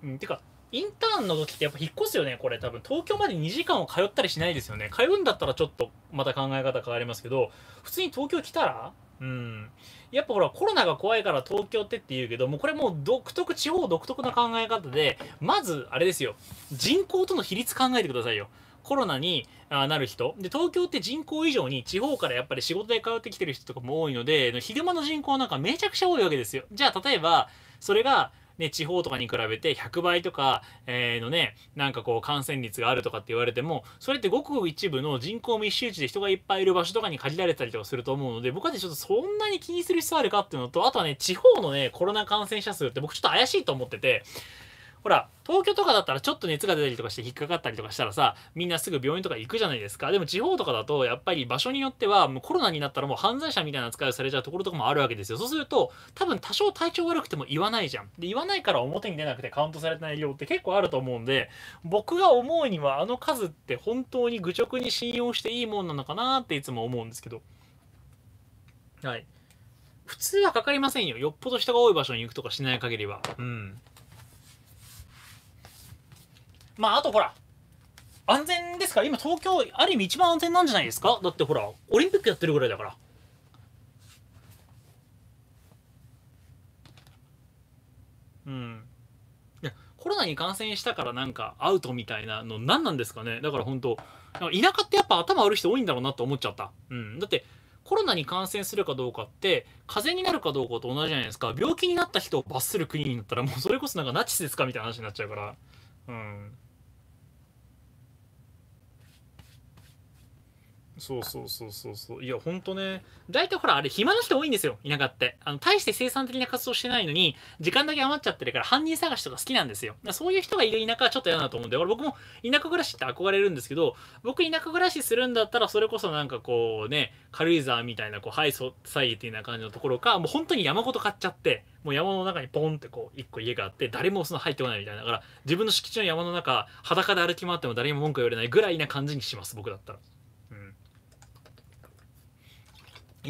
う。うん、てか、インターンの時ってやっぱ引っ越すよね、これ。多分、東京まで2時間を通ったりしないですよね。通うんだったらちょっとまた考え方変わりますけど、普通に東京来たらうん、やっぱほらコロナが怖いから東京ってって言うけどもうこれもう独特地方独特な考え方でまずあれですよ人口との比率考えてくださいよコロナになる人で東京って人口以上に地方からやっぱり仕事で通ってきてる人とかも多いので昼間の人口なんかめちゃくちゃ多いわけですよじゃあ例えばそれがね、地方とかに比べて100倍とか、えー、のね、なんかこう感染率があるとかって言われても、それってごくごく一部の人口密集地で人がいっぱいいる場所とかに限られたりとかすると思うので、僕はね、ちょっとそんなに気にする必要あるかっていうのと、あとはね、地方のね、コロナ感染者数って僕ちょっと怪しいと思ってて、ほら東京とかだったらちょっと熱が出たりとかして引っかかったりとかしたらさみんなすぐ病院とか行くじゃないですかでも地方とかだとやっぱり場所によってはもうコロナになったらもう犯罪者みたいな扱いをされちゃうところとかもあるわけですよそうすると多分多少体調悪くても言わないじゃんで言わないから表に出なくてカウントされてない量って結構あると思うんで僕が思うにはあの数って本当に愚直に信用していいもんなのかなっていつも思うんですけどはい普通はかかりませんよよっぽど人が多い場所に行くとかしない限りはうんまあ、あとほら、安全ですから、今東京、ある意味一番安全なんじゃないですかだってほら、オリンピックやってるぐらいだから。うん。いや、コロナに感染したからなんかアウトみたいなの何なんですかねだから本当田舎ってやっぱ頭悪い人多いんだろうなって思っちゃった。うん。だって、コロナに感染するかどうかって風邪になるかどうかと同じじゃないですか病気になった人を罰する国になったらもうそれこそなんかナチスですかみたいな話になっちゃうからうんそうそうそうそうそういやほんとね大体ほらあれ暇な人多いんですよ田舎ってあの大して生産的な活動してないのに時間だけ余っちゃってるから犯人探しとか好きなんですよそういう人がいる田舎はちょっと嫌だと思うんで俺僕も田舎暮らしって憧れるんですけど僕田舎暮らしするんだったらそれこそなんかこうね軽井沢みたいなこうハイソサイエティな感じのところかもう本当に山ごと買っちゃってもう山の中にポンってこう一個家があって誰もその入ってこないみたいなだから自分の敷地の山の中裸で歩き回っても誰も文句言われないぐらいな感じにします僕だったら。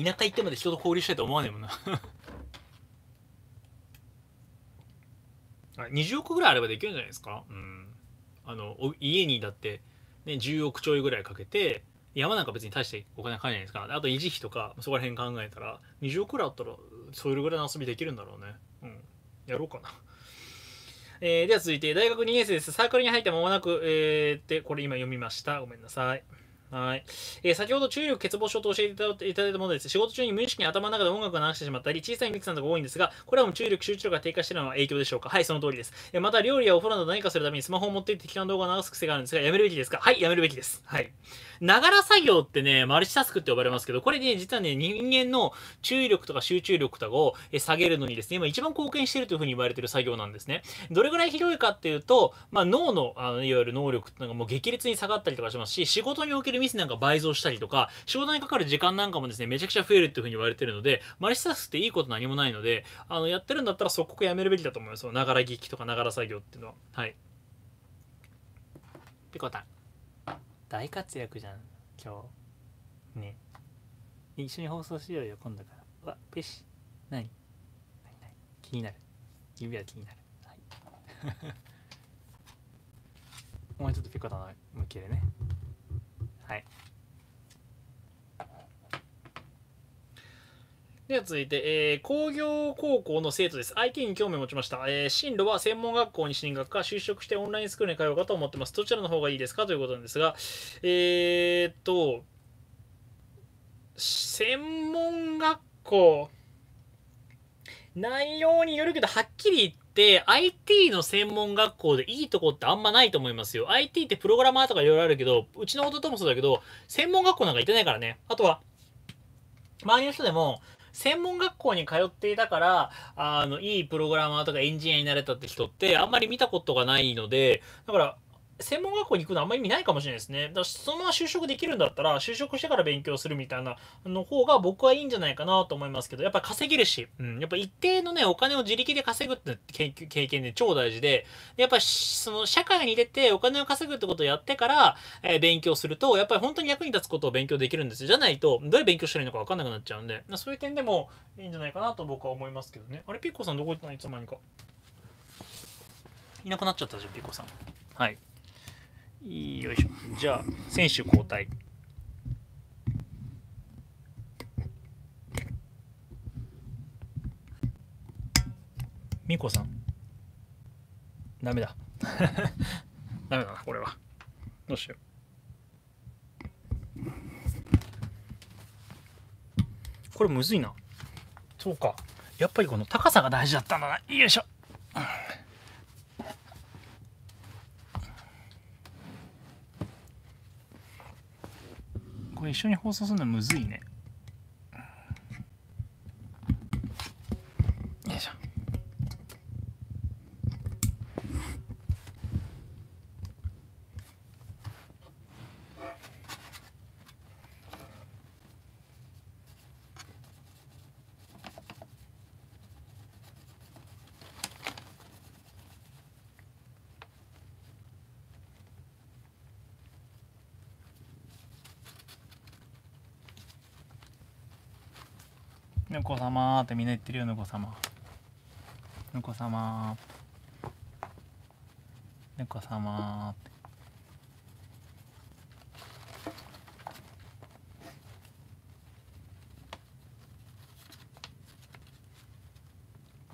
田舎行ってまで人と交流したいと思わねえもんな20 *laughs* 億ぐらいあればできるんじゃないですかうんあの家にだって、ね、10億ちょいぐらいかけて山なんか別に大してお金かかんないですからあと維持費とかそこら辺考えたら20億ぐらいあったらそういうぐらいの遊びできるんだろうねうんやろうかなえー、では続いて大学2年生ですサークルに入って間もなくえー、ってこれ今読みましたごめんなさいはい、えー、先ほど注意力欠乏症と教えていただいたものです。仕事中に無意識に頭の中で音楽を流してしまったり、小さいミクさんとか多いんですが、これはもう注意力、集中力が低下しているのは影響でしょうかはい、その通りです。えー、また、料理やお風呂など何かするためにスマホを持っていって危険な動画を流す癖があるんですが、やめるべきですかはい、やめるべきです。はい。ながら作業ってね、マルチタスクって呼ばれますけど、これね、実はね、人間の注意力とか集中力とかを下げるのにですね、今一番貢献しているというふうに言われている作業なんですね。どれぐらいひどいかっていうと、まあ、脳の、あのいわゆる能力っていうのがもう激烈に下がったりとかしますし、仕事におけるるミスなんか倍増したりとか、仕事にかかる時間なんかもですね、めちゃくちゃ増えるっていうふうに言われてるので、マリスタスっていいこと何もないので、あの、やってるんだったら即刻やめるべきだと思います。ながら聞きとかながら作業っていうのは。はい。ピコタン。大活躍じゃん、今日。ね。一緒に放送しようよ、今度から。うわ、ペシ。何何何気になる。指は気になる。はい。もうちょっとピコタンの向きでね。はい。では続いて、えー、工業高校の生徒です。IT に興味を持ちました、えー、進路は専門学校に進学か、就職してオンラインスクールに通うかと思ってます。どちらの方がいいですかということなんですが、えー、っと、専門学校、内容によるけど、はっきり言って IT の専門学校でいいとこってあんまないと思いますよ。IT ってプログラマーとかいろいろあるけど、うちの弟もそうだけど、専門学校なんか行ってないからね。あとは、周りの人でも、専門学校に通っていたから、あの、いいプログラマーとかエンジニアになれたって人ってあんまり見たことがないので、だから、専門学校に行くのあんまり意味ないかもしれないですね。だからそのまま就職できるんだったら、就職してから勉強するみたいなの方が僕はいいんじゃないかなと思いますけど、やっぱ稼げるし、うん、やっぱ一定のね、お金を自力で稼ぐって経験で超大事で、やっぱその社会に出てお金を稼ぐってことをやってから、えー、勉強すると、やっぱり本当に役に立つことを勉強できるんですよ。じゃないと、どう勉強したらいいのか分かんなくなっちゃうんで、そういう点でもいいんじゃないかなと僕は思いますけどね。あれ、ピッコさんどこ行ったのいつの間にか。いなくなっちゃったじゃん、ピッコさん。はい。よいしょじゃあ選手交代美子さんダメだ *laughs* ダメだなこれはどうしようこれむずいなそうかやっぱりこの高さが大事だったんだなよいしょこれ一緒に放送するのむずいね様ってみんな言ってるよ、ぬこ様。ぬこ様ぬこ様って。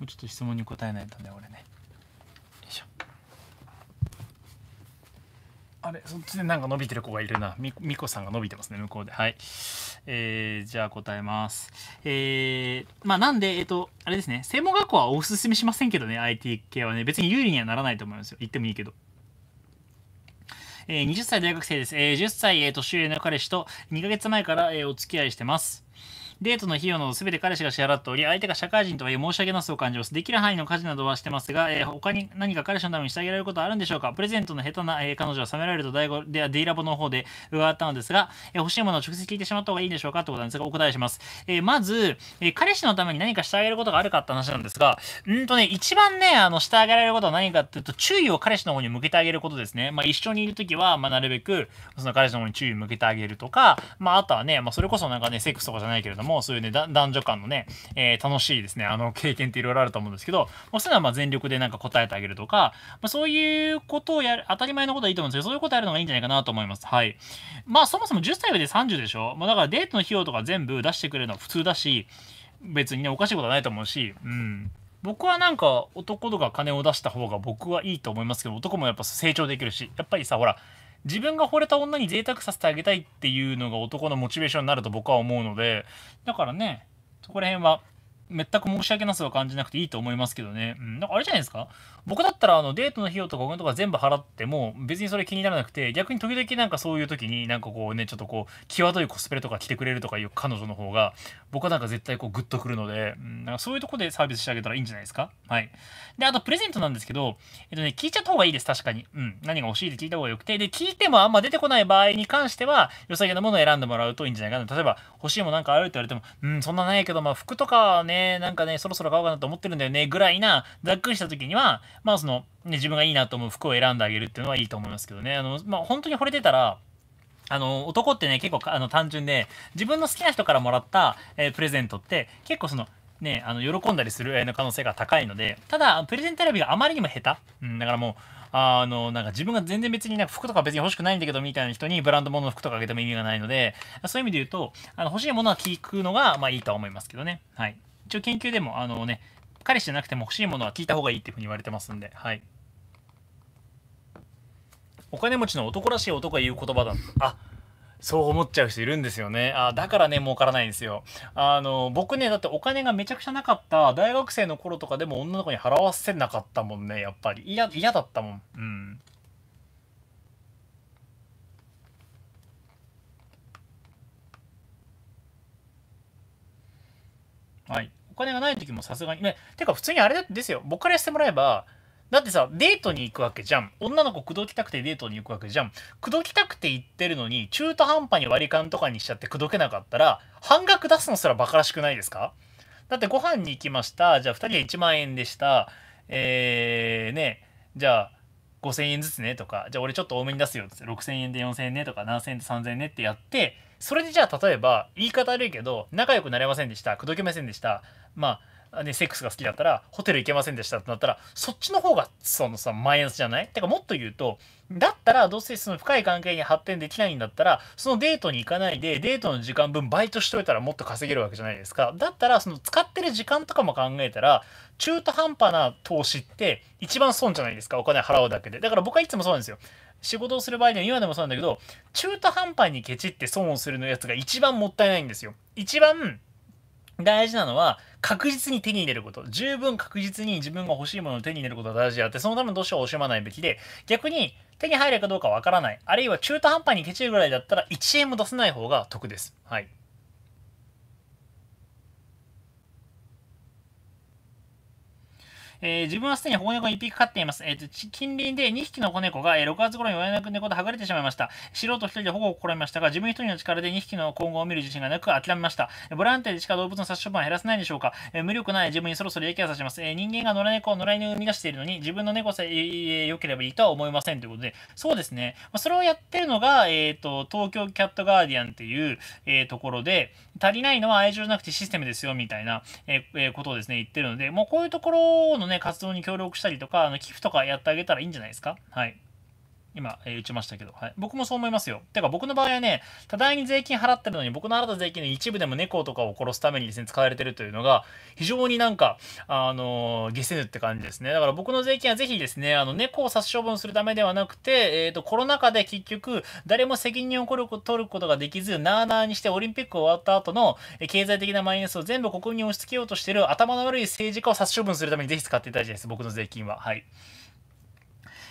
もうちょっと質問に答えないとね、俺ね。あれ、そっちでなんか伸びてる子がいるな。み、みこさんが伸びてますね、向こうで。はい。えー、じゃあ答えます。えー、まあなんで、えっ、ー、と、あれですね、専門学校はお勧めしませんけどね、IT 系はね、別に有利にはならないと思いますよ。言ってもいいけど。えー、20歳大学生です。えー、10歳、えー、年上の彼氏と2ヶ月前から、えー、お付き合いしてます。デートの費用など全て彼氏が支払っており、相手が社会人とはいえ申し訳なさを感じます。できる範囲の家事などはしてますが、えー、他に何か彼氏のためにしてあげられることはあるんでしょうかプレゼントの下手な、えー、彼女は冷められると第5ではデイラボの方で伺ったのですが、えー、欲しいものを直接聞いてしまった方がいいんでしょうかってことなんですが、お答えします。えー、まず、えー、彼氏のために何かしてあげることがあるかって話なんですが、うんとね、一番ね、あの、してあげられることは何かっていうと、注意を彼氏の方に向けてあげることですね。まあ、一緒にいるときは、まあ、なるべく、その彼氏の方に注意を向けてあげるとか、まあ、あとはね、まあ、それこそなんかね、セックスとかじゃないけれども、もそういうね男女間のね、えー、楽しいですねあの経験っていろいろあると思うんですけど、まあ、そういうのはまあ全力でなんか答えてあげるとか、まあ、そういうことをやる当たり前のことはいいと思うんですけどそういうことやるのがいいんじゃないかなと思いますはいまあそもそも10歳上で30でしょ、まあ、だからデートの費用とか全部出してくれるのは普通だし別にねおかしいことはないと思うしうん僕はなんか男とか金を出した方が僕はいいと思いますけど男もやっぱ成長できるしやっぱりさほら自分が惚れた女に贅沢させてあげたいっていうのが男のモチベーションになると僕は思うので、だからね、そこら辺は全く申し訳なさは感じなくていいと思いますけどね。うん、だからあれじゃないですか僕だったらあのデートの費用とかお金とか全部払っても別にそれ気にならなくて逆に時々なんかそういう時になんかこうねちょっとこう際どいコスプレとか着てくれるとかいう彼女の方が僕はなんか絶対こうグッとくるので、うん、なんかそういうとこでサービスしてあげたらいいんじゃないですかはいであとプレゼントなんですけどえっとね聞いちゃった方がいいです確かにうん何が欲しいって聞いた方がよくてで聞いてもあんま出てこない場合に関しては良さげなものを選んでもらうといいんじゃないかな例えば欲しいものなんかあるって言われてもうんそんなないけどまあ服とかねなんかねそろそろ買おうかなと思ってるんだよねぐらいなざっくりした時にはまあその、ね、自分がいいなと思う服を選んであげるっていうのはいいと思いますけどね。あの、まあ、本当に惚れてたら、あの、男ってね、結構あの単純で、自分の好きな人からもらった、えー、プレゼントって、結構その、ね、あの喜んだりするの可能性が高いので、ただ、プレゼント選びがあまりにも下手。うん、だからもう、あの、なんか自分が全然別になんか服とか別に欲しくないんだけどみたいな人にブランド物の服とかあげても意味がないので、そういう意味で言うと、あの欲しいものは聞くのがまあいいとは思いますけどね。はい。一応研究でも、あのね、彼氏じゃなくても欲しいものは聞いた方がいいっていうふうに言われてますんで、はい。お金持ちの男らしい男が言う言葉だあそう思っちゃう人いるんですよね。あだからね、儲からないんですよ。あの、僕ね、だってお金がめちゃくちゃなかった、大学生の頃とかでも女の子に払わせなかったもんね、やっぱり。嫌、嫌だったもん。うん。はい。金がない時もさすがにねてか普通にあれですよ僕からしてもらえばだってさデートに行くわけじゃん女の子口説きたくてデートに行くわけじゃん口説きたくて行ってるのに中途半端に割り勘とかにしちゃって口説けなかったら半額出すのすらバカらしくないですかだってご飯に行きましたじゃあ2人で1万円でしたえー、ねじゃあ5,000円ずつねとかじゃあ俺ちょっと多めに出すよって6,000円で4,000円ねとか7,000円で3,000円ねってやってそれでじゃあ例えば言い方悪いけど仲良くなれませんでした口説けませんでしたまあね、セックスが好きだったらホテル行けませんでしたってなったらそっちの方がそのさマイナスじゃないてかもっと言うとだったらどうせその深い関係に発展できないんだったらそのデートに行かないでデートの時間分バイトしといたらもっと稼げるわけじゃないですかだったらその使ってる時間とかも考えたら中途半端な投資って一番損じゃないですかお金払うだけでだから僕はいつもそうなんですよ仕事をする場合には今でもそうなんだけど中途半端にケチって損をするのやつが一番もったいないんですよ一番大事なのは確実に手に入れること、十分確実に自分が欲しいものを手に入れることが大事であって、そのためのどうしよう惜しまないべきで、逆に手に入るかどうかわからない、あるいは中途半端にケチるぐらいだったら1円も出さない方が得です。はい。えー、自分はすでに保護猫に1匹飼っています。えーと、近隣で2匹の子猫が、えー、6月頃に親猫とはぐれてしまいました。素人1人で保護を試みましたが、自分1人の力で2匹の今後を見る自信がなく諦めました。ボランティアでしか動物の殺処分は減らせないでしょうか、えー、無力ない自分にそろそろ影響させます。え人間が野良猫を野良犬を生み出しているのに、自分の猫さえ良ければいいとは思いませんということで、そうですね。まあ、それをやってるのが、えーと、東京キャットガーディアンっていう、えところで、足りないのは愛情じゃなくてシステムですよみたいな、えー、ことをですね、言ってるので、もうこういうところのね、ね、活動に協力したりとか、あの寄付とかやってあげたらいいんじゃないですか。はい。今、えー、打ちましたけど、はい、僕もそう思いますよ。てか僕の場合はね、多大に税金払ってるのに、僕の新た税金の一部でも猫とかを殺すためにですね、使われてるというのが、非常になんか、あのー、下せぬって感じですね。だから僕の税金はぜひですね、あの、猫を殺処分するためではなくて、えっ、ー、と、コロナ禍で結局、誰も責任を取ることができず、なーなーにしてオリンピック終わった後の、え経済的なマイナスを全部国民に押し付けようとしてる頭の悪い政治家を殺処分するためにぜひ使っていただきたいです。僕の税金は。はい。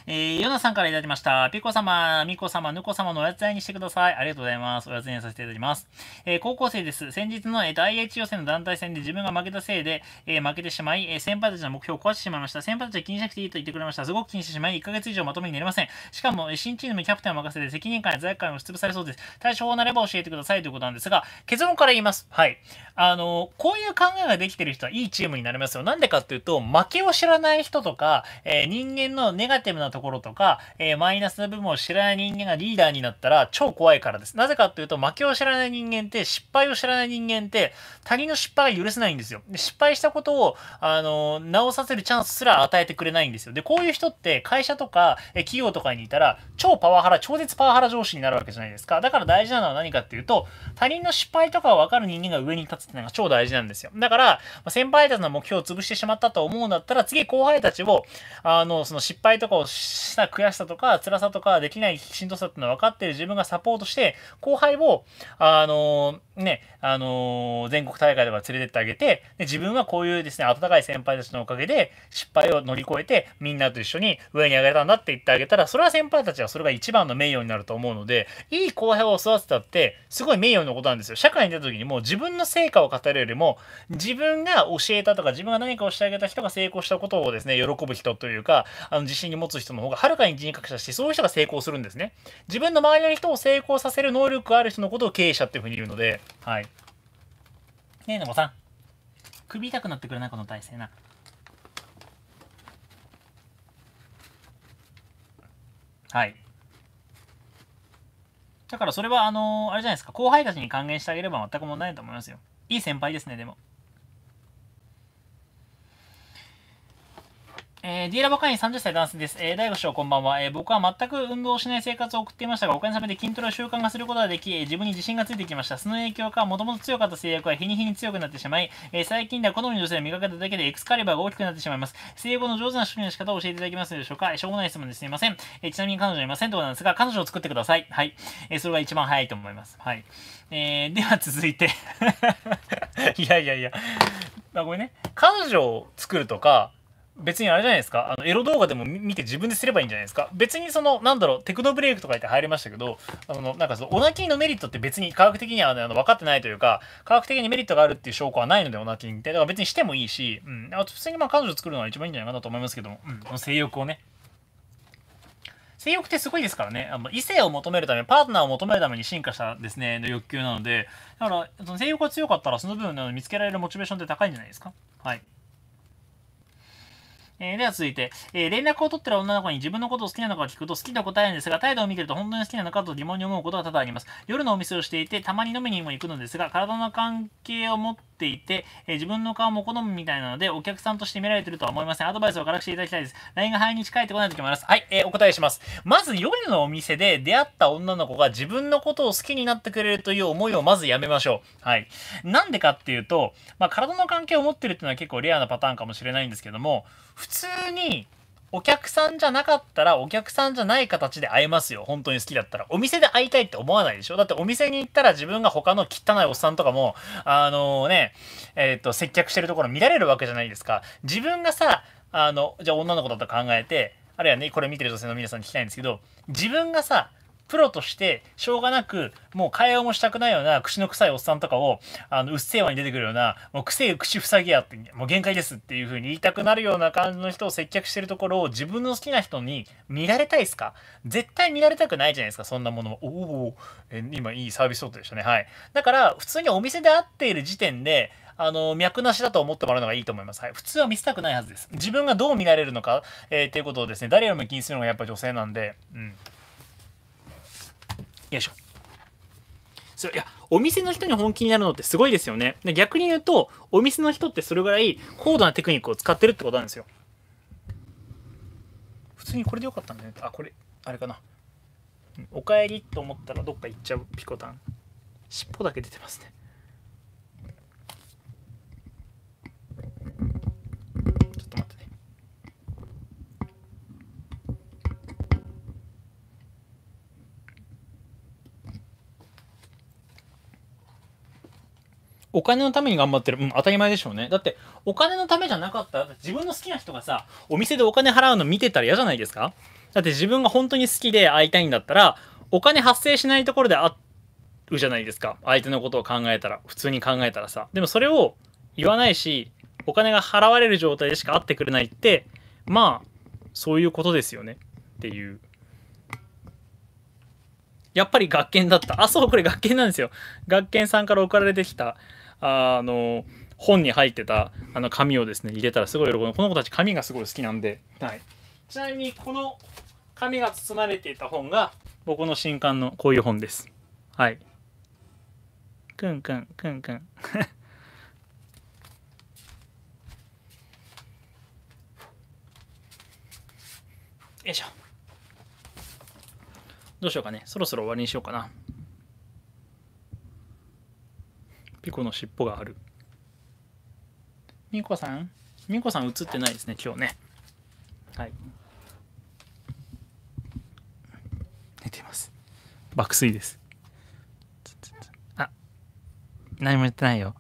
えー、ヨナさんから頂きました。ピコ様、ミコ様、ヌコ様のおやつ代にしてください。ありがとうございます。おやつにさせていただきます。えー、高校生です。先日の、えー、第 IH 予選の団体戦で自分が負けたせいで、えー、負けてしまい、えー、先輩たちの目標を壊してしまいました。先輩たちは気にしなくていいと言ってくれました。すごく気にしてしまい、1ヶ月以上まとめになりません。しかも、新チームにキャプテンを任せて責任感や罪悪感を押しされそうです。対処法なれば教えてくださいということなんですが、結論から言います。はい。あの、こういう考えができてる人はいいチームになりますよ。なんでかっていうと、負けを知らない人とか、え人間のネガティブななところとか、えー、マイナスの部分を知らない人間がリーダーになったら超怖いからです。なぜかというと、負けを知らない人間って、失敗を知らない人間って、他人の失敗が許せないんですよ。で失敗したことを、あの、直させるチャンスすら与えてくれないんですよ。で、こういう人って会社とか、え企業とかにいたら、超パワハラ、超絶パワハラ上司になるわけじゃないですか。だから大事なのは何かっていうと、他人の失敗とかを分かる人間が上に立つっていうのが超大事なんですよ。だから、先輩たちの目標を潰してしまったと思うんだったら、次後輩たちを、あの、その失敗とかをした悔しさとか辛さとかできないしんどさってのは分かってる自分がサポートして後輩をあのー、ねあのー、全国大会では連れてってあげてで自分はこういうですね温かい先輩たちのおかげで失敗を乗り越えてみんなと一緒に上に上がれたんだって言ってあげたらそれは先輩たちはそれが一番の名誉になると思うのでいい後輩を育てたってすごい名誉のことなんですよ社会に出た時にも自分の成果を語るよりも自分が教えたとか自分が何かをしてあげた人が成功したことをですね喜ぶ人というかあの自信に持つ人の方がはるかに人格者して、そういう人が成功するんですね。自分の周りの人を成功させる能力がある人のことを経営者っていうふうに言うので、はい。ねえ、のこさん。首痛くなってくれな、この体勢な。はい。だからそれは、あのー、あれじゃないですか、後輩たちに還元してあげれば全く問題ないと思いますよ。いい先輩ですね、でも。えー、ララカイン30歳男性です。えー、大悟師匠こんばんは。えー、僕は全く運動しない生活を送っていましたが、お金げさまで筋トレを習慣化することができ、えー、自分に自信がついてきました。その影響か、もともと強かった制約は日に日に強くなってしまい、えー、最近では好みの女性を見かけただけでエクスカリバーが大きくなってしまいます。性語の上手な処理の仕方を教えていただけますでしょうか、えしょうもない質問ですみません。えー、ちなみに彼女はいませんということなんですが、彼女を作ってください。はい。えー、それが一番早いと思います。はい。えー、では続いて *laughs* いやいやいや。まあ、めんね、彼女を作るとか、別にあれじゃないですかあのエロ動画でも見て自分ですればいいんじゃないですか別にそのなんだろうテクノブレイクとか言って入りましたけどあのなんかそのオナキンのメリットって別に科学的には、あの分かってないというか科学的にメリットがあるっていう証拠はないのでオナキンってだから別にしてもいいし、うん、あと普通にまあ彼女作るのは一番いいんじゃないかなと思いますけど、うん、性欲をね性欲ってすごいですからね。あの異性を求めるため、パートナーを求めるために進化したですね、の欲求なので、だから、その性欲が強かったら、その分、見つけられるモチベーションって高いんじゃないですか。はい。えー、では続いて、えー、連絡を取ってる女の子に自分のことを好きなのかを聞くと好きと答えるんですが、態度を見てると本当に好きなのかと疑問に思うことが多々あります。夜のお店をしていて、たまに飲みにも行くのですが、体の関係を持ってていて、え自分の顔も好むみたいなので、お客さんとして見られてるとは思いません。アドバイスをからしていただきたいです。LINE が肺に近いってこない時もあります。はい、えー、お答えします。まず夜のお店で出会った女の子が自分のことを好きになってくれるという思いをまずやめましょう。はい。なんでかっていうと、まあ、体の関係を持ってるっていうのは結構レアなパターンかもしれないんですけども、普通にお客さんじゃなかったらお客さんじゃない形で会えますよ本当に好きだったらお店で会いたいって思わないでしょだってお店に行ったら自分が他の汚いおっさんとかもあのー、ねえっ、ー、と接客してるところ見られるわけじゃないですか自分がさあのじゃあ女の子だと考えてあるいはねこれ見てる女性の皆さんに聞きたいんですけど自分がさプロとしてしょうがなくもう会話もしたくないような口の臭いおっさんとかをあのうっせえわに出てくるようなもうくせえ口塞ぎやってもう限界ですっていうふうに言いたくなるような感じの人を接客してるところを自分の好きな人に見られたいですか絶対見られたくないじゃないですかそんなものおお今いいサービスソートでしたねはいだから普通にお店で会っている時点であの、脈なしだと思ってもらうのがいいと思います。はい。普通は見せたくないはずです。自分がどう見られるのか、えー、っていうことをですね、誰よりも気にするのがやっぱ女性なんで、うん。よいしょそいやお店の人に本気になるのってすごいですよねで逆に言うとお店の人ってそれぐらい高度なテクニックを使ってるってことなんですよ普通にこれでよかったんだよねあこれあれかなおかえりと思ったらどっか行っちゃうピコタン尻尾だけ出てますねお金のために頑張ってる。うん、当たり前でしょうね。だって、お金のためじゃなかったら、自分の好きな人がさ、お店でお金払うの見てたら嫌じゃないですかだって自分が本当に好きで会いたいんだったら、お金発生しないところで会うじゃないですか。相手のことを考えたら、普通に考えたらさ。でもそれを言わないし、お金が払われる状態でしか会ってくれないって、まあ、そういうことですよね。っていう。やっぱり学研だった。あ、そう、これ学研なんですよ。学研さんから送られてきた。あの本に入ってたあの紙をですね入れたらすごい喜ぶこの子たち紙がすごい好きなんで、はい、ちなみにこの紙が包まれていた本が僕の新刊のこういう本ですはいくんくんくんくん *laughs* よいしょどうしようかねそろそろ終わりにしようかなピコの尻尾があるみこさんみこさん映ってないですね今日ねはい寝てます爆睡ですあ何もやってないよ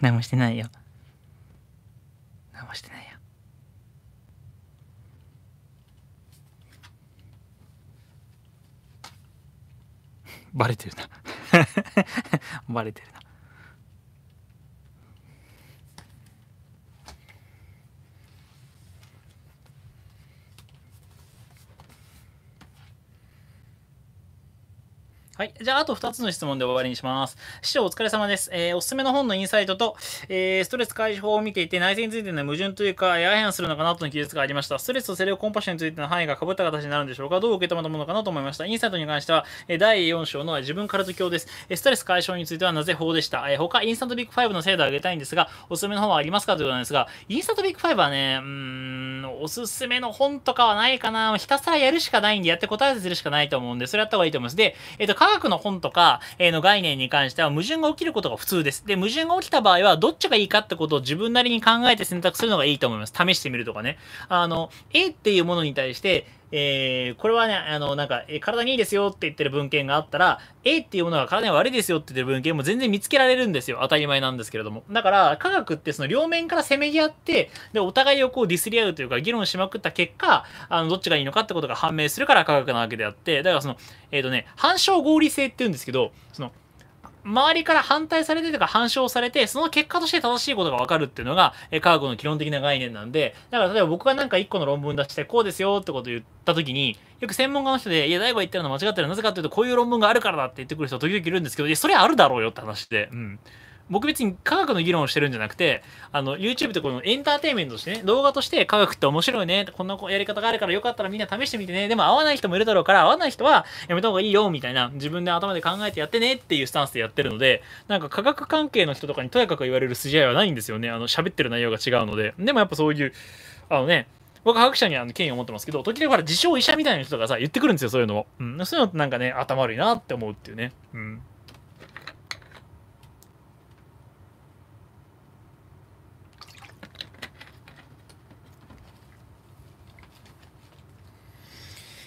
何もしてないよ何もしてないよバレてるな *laughs* バレてるなはい。じゃあ、あと2つの質問で終わりにします。師匠、お疲れ様です。えー、おすすめの本のインサイトと、えー、ストレス解消を見ていて、内政についての矛盾というか、や反するのかなとの記述がありました。ストレスとセレオコンパッションについての範囲が被った形になるんでしょうかどう受け止めたものかなと思いました。インサイトに関しては、え第4章の自分からと教です。えストレス解消についてはなぜ法でした。え他、インスタントビッグ5の制度を挙げたいんですが、おすすめの本はありますかということなんですが、インスタントビッグ5はね、うーん、おすすめの本とかはないかな。ひたすらやるしかないんで、やって答えさせるしかないと思うんで、それやった方がいいと思います。で、えっ、ー、と、科学の本とか、えの概念に関しては矛盾が起きることが普通です。で、矛盾が起きた場合は、どっちがいいかってことを自分なりに考えて選択するのがいいと思います。試してみるとかね。あの、A っていうものに対して、えー、これはね、あの、なんか、え体にいいですよって言ってる文献があったら、A っていうものが体に悪いですよって言ってる文献も全然見つけられるんですよ。当たり前なんですけれども。だから、科学ってその両面からせめぎ合って、で、お互いをこうディスり合うというか、議論しまくった結果、あの、どっちがいいのかってことが判明するから科学なわけであって、だからその、えっ、ー、とね、反証合理性って言うんですけど、その、周りから反対されてとか反証されて、その結果として正しいことがわかるっていうのが、え科学の基本的な概念なんで、だから例えば僕がなんか1個の論文出して、こうですよってこと言った時に、よく専門家の人で、いや、大悟言ってるの間違ってる。なぜかっていうと、こういう論文があるからだって言ってくる人時々いるんですけど、いや、それあるだろうよって話で。うん。僕別に科学の議論をしてるんじゃなくて、あの、YouTube ってこのエンターテインメントとしてね、動画として科学って面白いね、こんなやり方があるからよかったらみんな試してみてね、でも合わない人もいるだろうから、合わない人はやめた方がいいよ、みたいな、自分で頭で考えてやってねっていうスタンスでやってるので、なんか科学関係の人とかにとやかく言われる筋合いはないんですよね、あの、喋ってる内容が違うので。でもやっぱそういう、あのね、僕は学者にあの権威を持ってますけど、時々ほら自称医者みたいな人とかさ、言ってくるんですよ、そういうのを。うん、そういうのってなんかね、頭悪いなって思うっていうね。うん。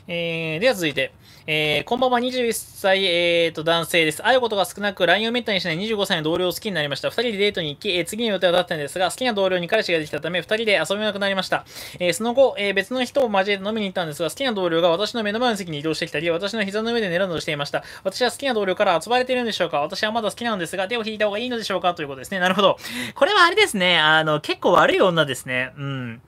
えー、では続いて、えー、こんばんは21歳、えーと、男性です。会うことが少なく、LINE をめったにしない25歳の同僚を好きになりました。2人でデートに行き、えー、次の予定はだったんですが、好きな同僚に彼氏ができたため、2人で遊べなくなりました。えー、その後、え別の人を交えて飲みに行ったんですが、好きな同僚が私の目の前の席に移動してきたり、私の膝の上で寝るなどしていました。私は好きな同僚から遊ばれているんでしょうか私はまだ好きなんですが、手を引いた方がいいのでしょうかということですね。なるほど。これはあれですね。あの、結構悪い女ですね。うん。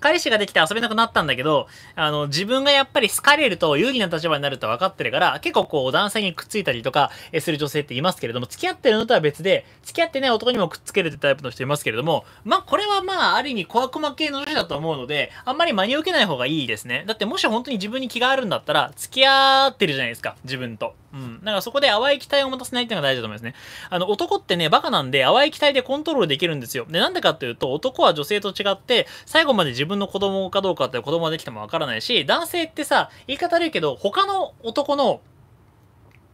彼氏ができて遊べなくなったんだけど、あの、自分がやっぱり好かれると有利な立場になると分かってるから、結構こう、男性にくっついたりとかする女性っていますけれども、付き合ってるのとは別で、付き合ってない男にもくっつけるってタイプの人いますけれども、まあ、これはまあ、ある意味、小悪魔系の女子だと思うので、あんまり真に受けない方がいいですね。だって、もし本当に自分に気があるんだったら、付き合ってるじゃないですか、自分と。うん。だからそこで淡い期待を持たせないっていうのが大事だと思いますね。あの、男ってね、バカなんで淡い期待でコントロールできるんですよ。で、なんでかっていうと、男は女性と違って、最後まで自分の子供かどうかって子供ができてもわからないし、男性ってさ、言い方悪いけど、他の男の、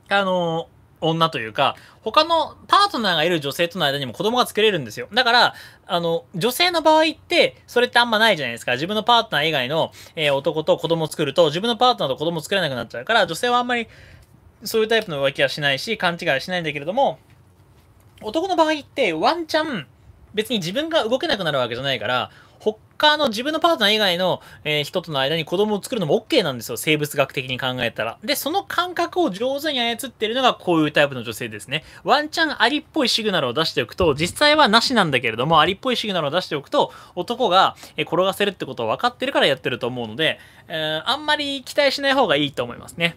あの、女というか、他のパートナーがいる女性との間にも子供が作れるんですよ。だから、あの、女性の場合って、それってあんまないじゃないですか。自分のパートナー以外の、えー、男と子供作ると、自分のパートナーと子供作れなくなっちゃうから、女性はあんまりそういうタイプの浮気はしないし、勘違いはしないんだけれども、男の場合ってワンチャン、別に自分が動けなくなるわけじゃないから、他の自分のパートナー以外の、え人との間に子供を作るのも OK なんですよ。生物学的に考えたら。で、その感覚を上手に操っているのがこういうタイプの女性ですね。ワンチャンありっぽいシグナルを出しておくと、実際はなしなんだけれども、ありっぽいシグナルを出しておくと、男が、え転がせるってことを分かってるからやってると思うので、えー、あんまり期待しない方がいいと思いますね。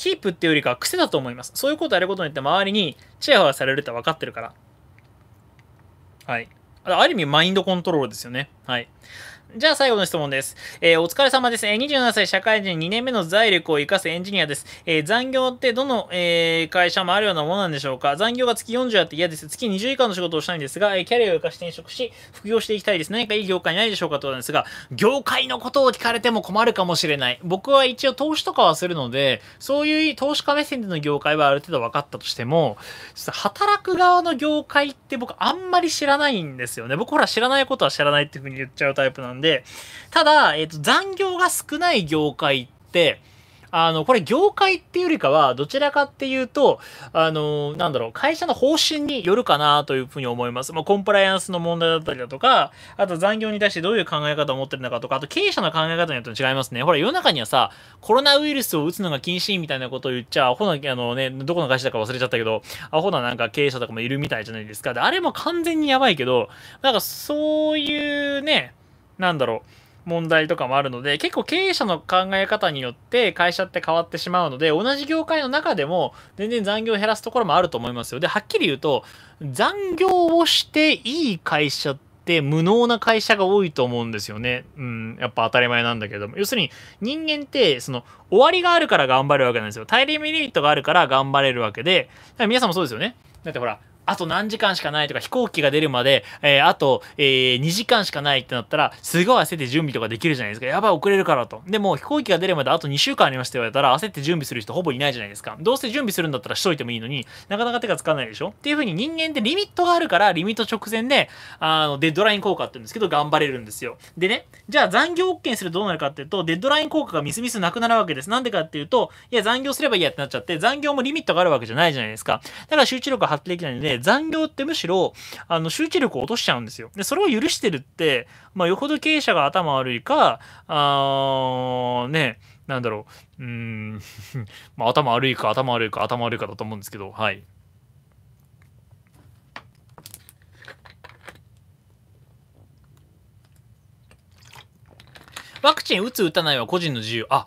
キープっていうよりかは癖だと思います。そういうことやることによって周りにチヤホヤされるって分かってるから。はい。ある意味マインドコントロールですよね。はい。じゃあ最後の質問です。えー、お疲れ様です。え27歳社会人2年目の財力を活かすエンジニアです。えー、残業ってどの、え会社もあるようなものなんでしょうか残業が月40あって嫌です。月20以下の仕事をしたいんですが、えキャリアを活かして転職し、副業していきたいです。何かいい業界ないでしょうかうとなんですが、業界のことを聞かれても困るかもしれない。僕は一応投資とかはするので、そういう投資家目線での業界はある程度分かったとしても、働く側の業界って僕あんまり知らないんですよね。僕ほら知らないことは知らないっていうふうに言っちゃうタイプなんで、で、ただ、えっ、と、残業が少ない業界って、あの、これ業界っていうよりかは、どちらかっていうと、あの、なんだろう、会社の方針によるかなというふうに思います。まあ、コンプライアンスの問題だったりだとか、あと残業に対してどういう考え方を持ってるのかとか、あと経営者の考え方によって違いますね。ほら、世の中にはさ、コロナウイルスを打つのが禁止みたいなことを言っちゃ、アホな、あのね、どこの会社だか忘れちゃったけど、アホななんか経営者とかもいるみたいじゃないですか。で、あれも完全にやばいけど、なんかそういうね、なんだろう、問題とかもあるので、結構経営者の考え方によって会社って変わってしまうので、同じ業界の中でも全然残業を減らすところもあると思いますよ。で、はっきり言うと、残業をしていい会社って、無能な会社が多いと思うんですよね。うん、やっぱ当たり前なんだけども。要するに人間ってその終わりがあるから頑張るわけなんですよ。タイリミリットがあるから頑張れるわけで、皆さんもそうですよね。だってほら、あと何時間しかないとか飛行機が出るまで、えー、あと、えー、2時間しかないってなったらすごい焦って準備とかできるじゃないですかやばい遅れるからとでも飛行機が出るまであと2週間ありますって言われたら焦って準備する人ほぼいないじゃないですかどうせ準備するんだったらしといてもいいのになかなか手がつかないでしょっていう風に人間ってリミットがあるからリミット直前であのデッドライン効果って言うんですけど頑張れるんですよでねじゃあ残業 OK するとどうなるかっていうとデッドライン効果がみすみすなくなるわけですなんでかっていうといや残業すればいいやってなっちゃって残業もリミットがあるわけじゃないじゃないですかだから集中力が発揮できないので残業ってむしろ、あの、集中力を落としちゃうんですよ。で、それを許してるって、まあ、よほど経営者が頭悪いか、あね、なんだろう、うん、*laughs* まあ、頭悪いか、頭悪いか、頭悪いかだと思うんですけど、はい。ワクチン打つ打たないは個人の自由。あ、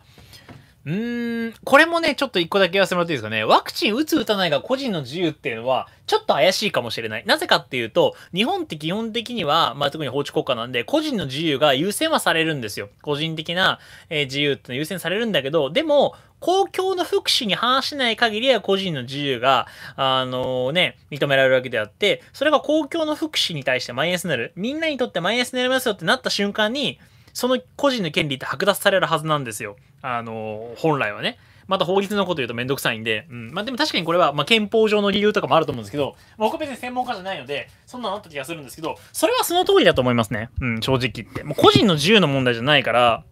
うーん、これもね、ちょっと一個だけ言わせてもらっていいですかね。ワクチン打つ打たないが個人の自由っていうのは、ちょっと怪しいかもしれない。なぜかっていうと、日本って基本的には、まあ、特に法治国家なんで、個人の自由が優先はされるんですよ。個人的な、えー、自由っての優先されるんだけど、でも、公共の福祉に反しない限りは個人の自由が、あのー、ね、認められるわけであって、それが公共の福祉に対してマイナスになる。みんなにとってマイナスになりますよってなった瞬間に、その個人の権利って剥奪されるはずなんですよ。あの、本来はね。また法律のこと言うとめんどくさいんで、うん。まあでも確かにこれは、まあ、憲法上の理由とかもあると思うんですけど、まあ、僕別に専門家じゃないので、そんなのあった気がするんですけど、それはその通りだと思いますね。うん、正直言って。もう個人の自由の問題じゃないから、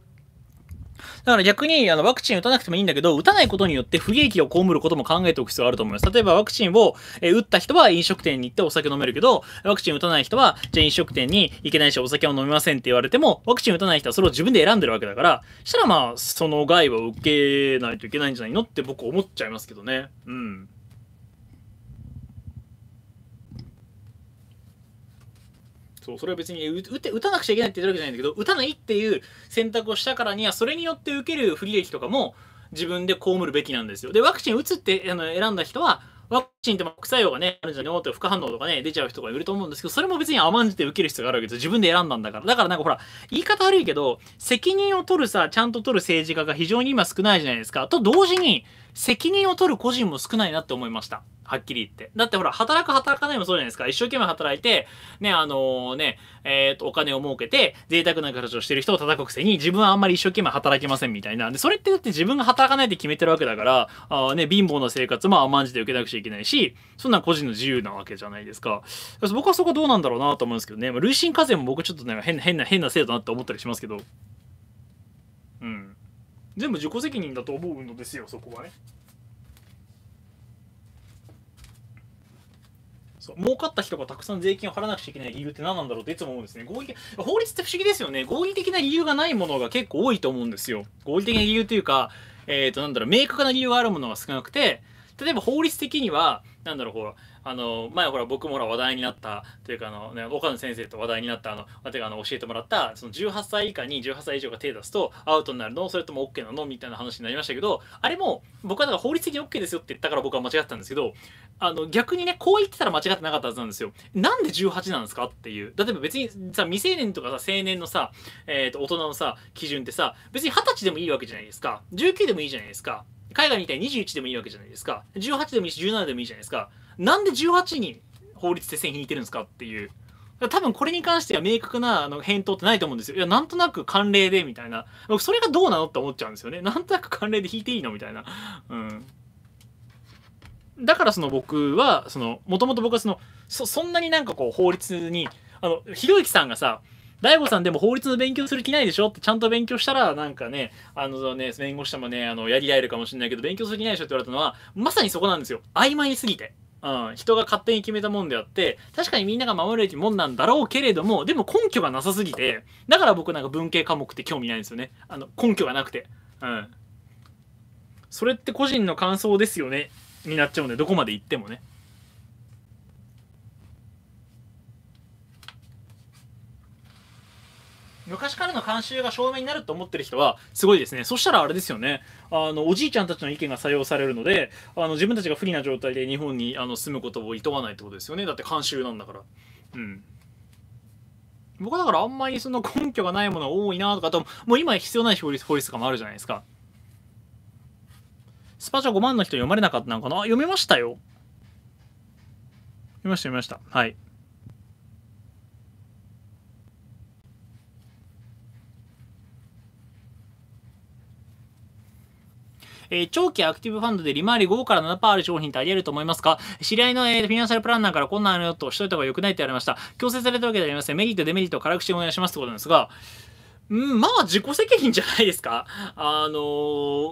だから逆にあのワクチン打たなくてもいいんだけど、打たないことによって不利益を被ることも考えておく必要があると思います。例えばワクチンを、え打った人は飲食店に行ってお酒飲めるけど、ワクチン打たない人は、じゃあ飲食店に行けないしお酒を飲みませんって言われても、ワクチン打たない人はそれを自分で選んでるわけだから、したらまあ、その害は受けないといけないんじゃないのって僕思っちゃいますけどね。うん。そうそれは別に打て打たなくちゃいけないって言ってるわけじゃないんだけど打たないっていう選択をしたからにはそれによって受ける不利益とかも自分で被るべきなんですよ。でワクチン打つってあの選んだ人はワクチンって副作用がね、あるんじゃねって副反応とかね、出ちゃう人がいると思うんですけど、それも別に甘んじて受ける必要があるわけですよ。自分で選んだんだから。だからなんかほら、言い方悪いけど、責任を取るさ、ちゃんと取る政治家が非常に今少ないじゃないですか。と同時に、責任を取る個人も少ないなって思いました。はっきり言って。だってほら、働く働かないもそうじゃないですか。一生懸命働いて、ね、あのー、ね、えっ、と、お金を儲けて、贅沢な形をしてる人を叩くくせに、自分はあんまり一生懸命働きませんみたいな。で、それってだって自分が働かないで決めてるわけだから、あね、貧乏な生活も甘んじて受けなくちゃいけないし、そんな個人の自由なわけじゃないですか。僕はそこどうなんだろうなと思うんですけどね。まあ、累進課税も僕ちょっとね、変な、変な、変な制度なって思ったりしますけど。全部自己責任だと思うのですよそこはねそう儲かった人がたくさん税金を払わなくちゃいけない理由って何なんだろうっていつも思うんですね合理法律って不思議ですよね合理的な理由がないものが結構多いと思うんですよ合理的な理由というかえっ、ー、となんだろう明確な理由があるものが少なくて例えば法律的にはなんだろうほらあの前ほら僕もほら話題になったというかあの、ね、岡野先生と話題になったあの私があの教えてもらったその18歳以下に18歳以上が手を出すとアウトになるのそれとも OK なのみたいな話になりましたけどあれも僕はだから法律的に OK ですよって言ったから僕は間違ったんですけどあの逆にねこう言ってたら間違ってなかったはずなんですよ。なんで18なんですかっていう例えば別にさ未成年とかさ青年のさ、えー、と大人のさ基準ってさ別に20歳でもいいわけじゃないですか19でもいいじゃないですか海外にいたら21でもいいわけじゃないですか18でもいいし17でもいいじゃないですかなんで18に法律で線引いてるんですかっていう。多分これに関しては明確なあの返答ってないと思うんですよ。いや、なんとなく慣例でみたいな。それがどうなのって思っちゃうんですよね。*laughs* なんとなく慣例で引いていいのみたいな。うん。だからその僕は、その、もともと僕はその、そ、そんなになんかこう法律に、あの、ひろゆきさんがさ、大悟さんでも法律の勉強する気ないでしょってちゃんと勉強したらなんかね、あのね、弁護士さんもね、あの、やり合えるかもしれないけど勉強する気ないでしょって言われたのは、まさにそこなんですよ。曖昧すぎて。うん、人が勝手に決めたもんであって確かにみんなが守るもんなんだろうけれどもでも根拠がなさすぎてだから僕なんか文系科目って興味ないんですよねあの根拠がなくてうんそれって個人の感想ですよねになっちゃうんでどこまで行ってもね昔からの慣習が証明になると思ってる人はすごいですねそしたらあれですよねあのおじいちゃんたちの意見が採用されるのであの自分たちが不利な状態で日本にあの住むことをいとわないってことですよねだって慣習なんだからうん僕だからあんまりその根拠がないもの多いなとかともう今必要ない法律法律とかもあるじゃないですかスパチャ5万の人読まれなかったのかな読めましたよ読みました読みましたはいえー、長期アクティブファンドで利回り5から7%ある商品ってあり得ると思いますか知り合いの、えー、フィナンシャルプランナーからこんなるよとしといた方が良くないって言われました。強制されたわけではありません。メリット、デメリットを辛口お願いしますってことなんですが、うん、まあ自己責任じゃないですか。あの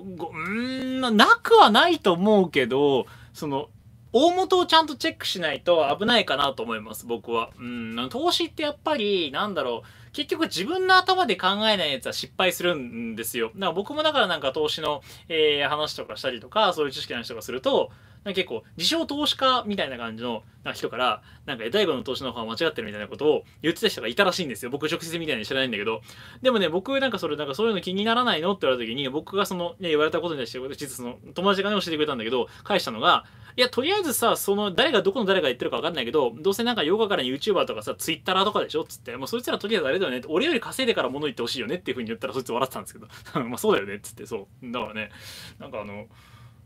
ー、ん、なくはないと思うけど、その、大元をちゃんとチェックしないと危ないかなと思います、僕は。うん、投資ってやっぱり、なんだろう、結局自分の頭で考えないやつは失敗するんですよ。だから僕もだからなんか投資の、えー、話とかしたりとか、そういう知識の話とかすると、なんか結構、自称投資家みたいな感じの人から、なんか、大悟の投資の方は間違ってるみたいなことを言ってた人がいたらしいんですよ。僕直接みたいに知らないんだけど。でもね、僕なんかそれ、なんかそういうの気にならないのって言われた時に、僕がその、ね、言われたことに対して、実はその、友達がね、教えてくれたんだけど、返したのが、いや、とりあえずさ、その、誰がどこの誰が言ってるか分かんないけど、どうせなんかヨガからに YouTuber とかさ、Twitter とかでしょっつって、もうそいつらとりあえずあれだよねって、俺より稼いでから物言ってほしいよねっていうふうに言ったらそいつ笑ってたんですけど、*laughs* まあそうだよねっつって、そう。だからね、なんかあの、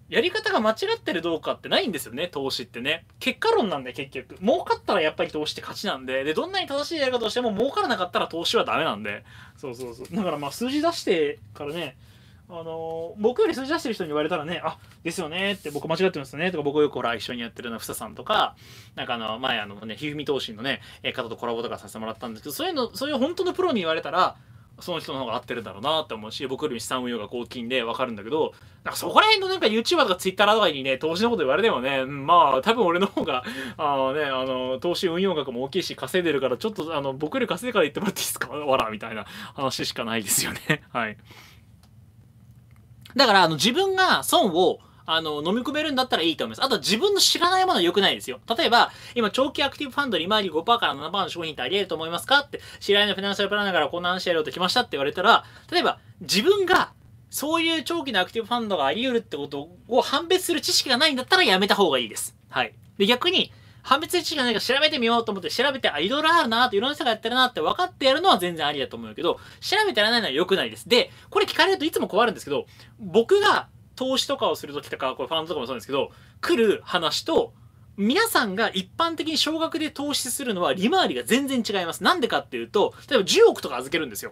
やり方が間違ってるどうかってないんですよね、投資ってね。結果論なんで結局。儲かったらやっぱり投資って勝ちなんで、で、どんなに正しいやり方をしても儲からなかったら投資はダメなんで。そうそうそう。だからまあ数字出してからね、あの僕より数字出してる人に言われたらね、あですよねって僕間違ってますねとか僕よくほら一緒にやってるのはふささんとか、なんかあの前あのね、ひふみ投信のね、方とコラボとかさせてもらったんですけど、そういうの、そういう本当のプロに言われたら、その人の方が合ってるんだろうなって思うし、僕より資産運用が合金でわかるんだけど、なんかそこら辺のなんか YouTuber とか Twitter とかにね、投資のこと言われてもね、まあ多分俺の方が、あのね、あの、投資運用額も大きいし稼いでるから、ちょっとあの、僕より稼いでから言ってもらっていいですかわら、みたいな話しかないですよね。はい。だから、あの、自分が損を、あの、飲み込めるんだったらいいと思います。あとは自分の知らないものは良くないですよ。例えば、今、長期アクティブファンド利回り5%から7%の商品ってあり得ると思いますかって、知り合いのフィナンシャルプランナーからこんな話やろうと来ましたって言われたら、例えば、自分が、そういう長期のアクティブファンドがあり得るってことを判別する知識がないんだったらやめた方がいいです。はい。で、逆に、判別知がないか調べてみようと思って調べて、あ、いろいろあるなといろんな人がやってるなって分かってやるのは全然ありだと思うけど、調べてやらないのは良くないです。で、これ聞かれるといつも困るんですけど、僕が投資とかをするときとか、これファンドとかもそうなんですけど、来る話と、皆さんが一般的に少額で投資するのは利回りが全然違います。なんでかっていうと、例えば10億とか預けるんですよ。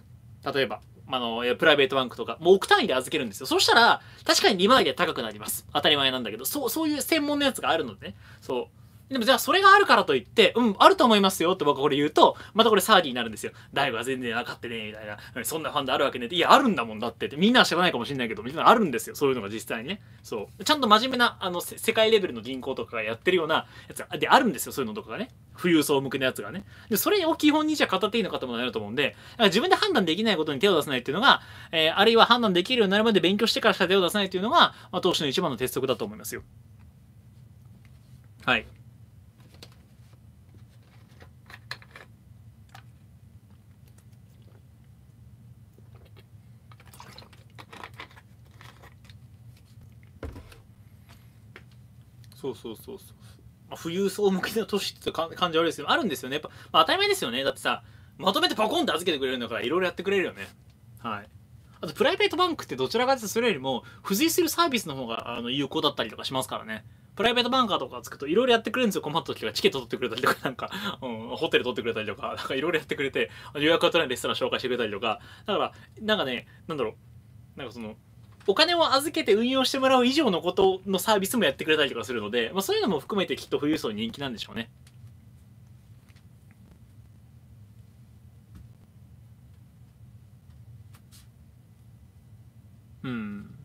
例えば。あの、プライベートバンクとか、もう億単位で預けるんですよ。そしたら、確かに利回りは高くなります。当たり前なんだけど、そう、そういう専門のやつがあるのでね。そう。でもじゃあそれがあるからといって、うん、あると思いますよって僕はこれ言うと、またこれ騒ぎになるんですよ。大悟は全然分かってねえみたいな。そんなファンであるわけねえって。いや、あるんだもんだってみんなは知らないかもしれないけど、みんなあるんですよ。そういうのが実際にね。そう。ちゃんと真面目な、あの、世界レベルの銀行とかがやってるようなやつであるんですよ。そういうのとかがね。富裕層向けのやつがね。で、それを基本にじゃあ片手いいのかともなると思うんで、自分で判断できないことに手を出さないっていうのが、えー、あるいは判断できるようになるまで勉強してからしか手を出さないっていうのが、まあ、投資の一番の鉄則だと思いますよ。はい。そうそうそうそう、まあ、富裕層向けの都市って感じ悪いですけどあるんですよねやっぱ、まあ、当たり前ですよねだってさまとめてパコンって預けてくれるんだからいろいろやってくれるよねはいあとプライベートバンクってどちらかというとそれよりも付随するサービスの方があの有効だったりとかしますからねプライベートバンカーとかつくといろいろやってくれるんですよ。困った時はチケット取ってくれたりとか、*laughs* なんか、うん、ホテル取ってくれたりとか、なんかいろいろやってくれて、予約が取れないレストラン紹介してくれたりとか、だから、なんかね、なんだろう、なんかその、お金を預けて運用してもらう以上のことのサービスもやってくれたりとかするので、まあ、そういうのも含めてきっと富裕層に人気なんでしょうね。うん。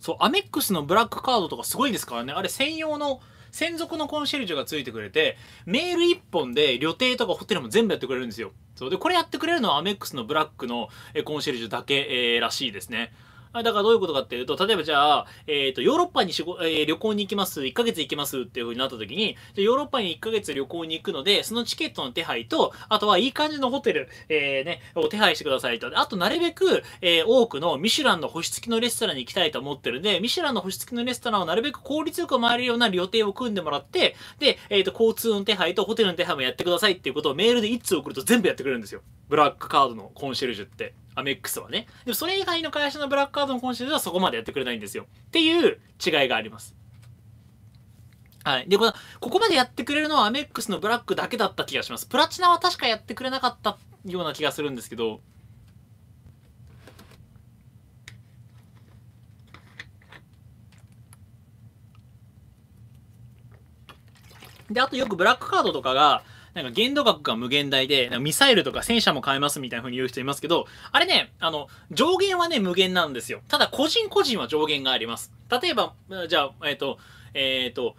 そう、アメックスのブラックカードとかすごいですからね。あれ専用の専属のコンシェルジュがついてくれて、メール1本で旅程とかホテルも全部やってくれるんですよ。そうで、これやってくれるのはアメックスのブラックのコンシェルジュだけ、えー、らしいですね。い、だからどういうことかっていうと、例えばじゃあ、えっ、ー、と、ヨーロッパにしご、えー、旅行に行きます、1ヶ月行きますっていう風になった時に、でヨーロッパに1ヶ月旅行に行くので、そのチケットの手配と、あとはいい感じのホテル、えー、ね、を手配してくださいと。あと、なるべく、えー、多くのミシュランの星付きのレストランに行きたいと思ってるんで、ミシュランの星付きのレストランをなるべく効率よく回れるような予定を組んでもらって、で、えっ、ー、と、交通の手配とホテルの手配もやってくださいっていうことをメールで1通送ると全部やってくれるんですよ。ブラックカードのコンシェルジュって。アメックスはね。でもそれ以外の会社のブラックカードのコンシェルジュはそこまでやってくれないんですよ。っていう違いがあります。はい。で、この、ここまでやってくれるのはアメックスのブラックだけだった気がします。プラチナは確かやってくれなかったような気がするんですけど、で、あとよくブラックカードとかが、なんか限度額が無限大で、ミサイルとか戦車も買えますみたいな風に言う人いますけど、あれね、あの、上限はね、無限なんですよ。ただ、個人個人は上限があります。例えば、じゃあ、えっ、ー、と、えっ、ー、と、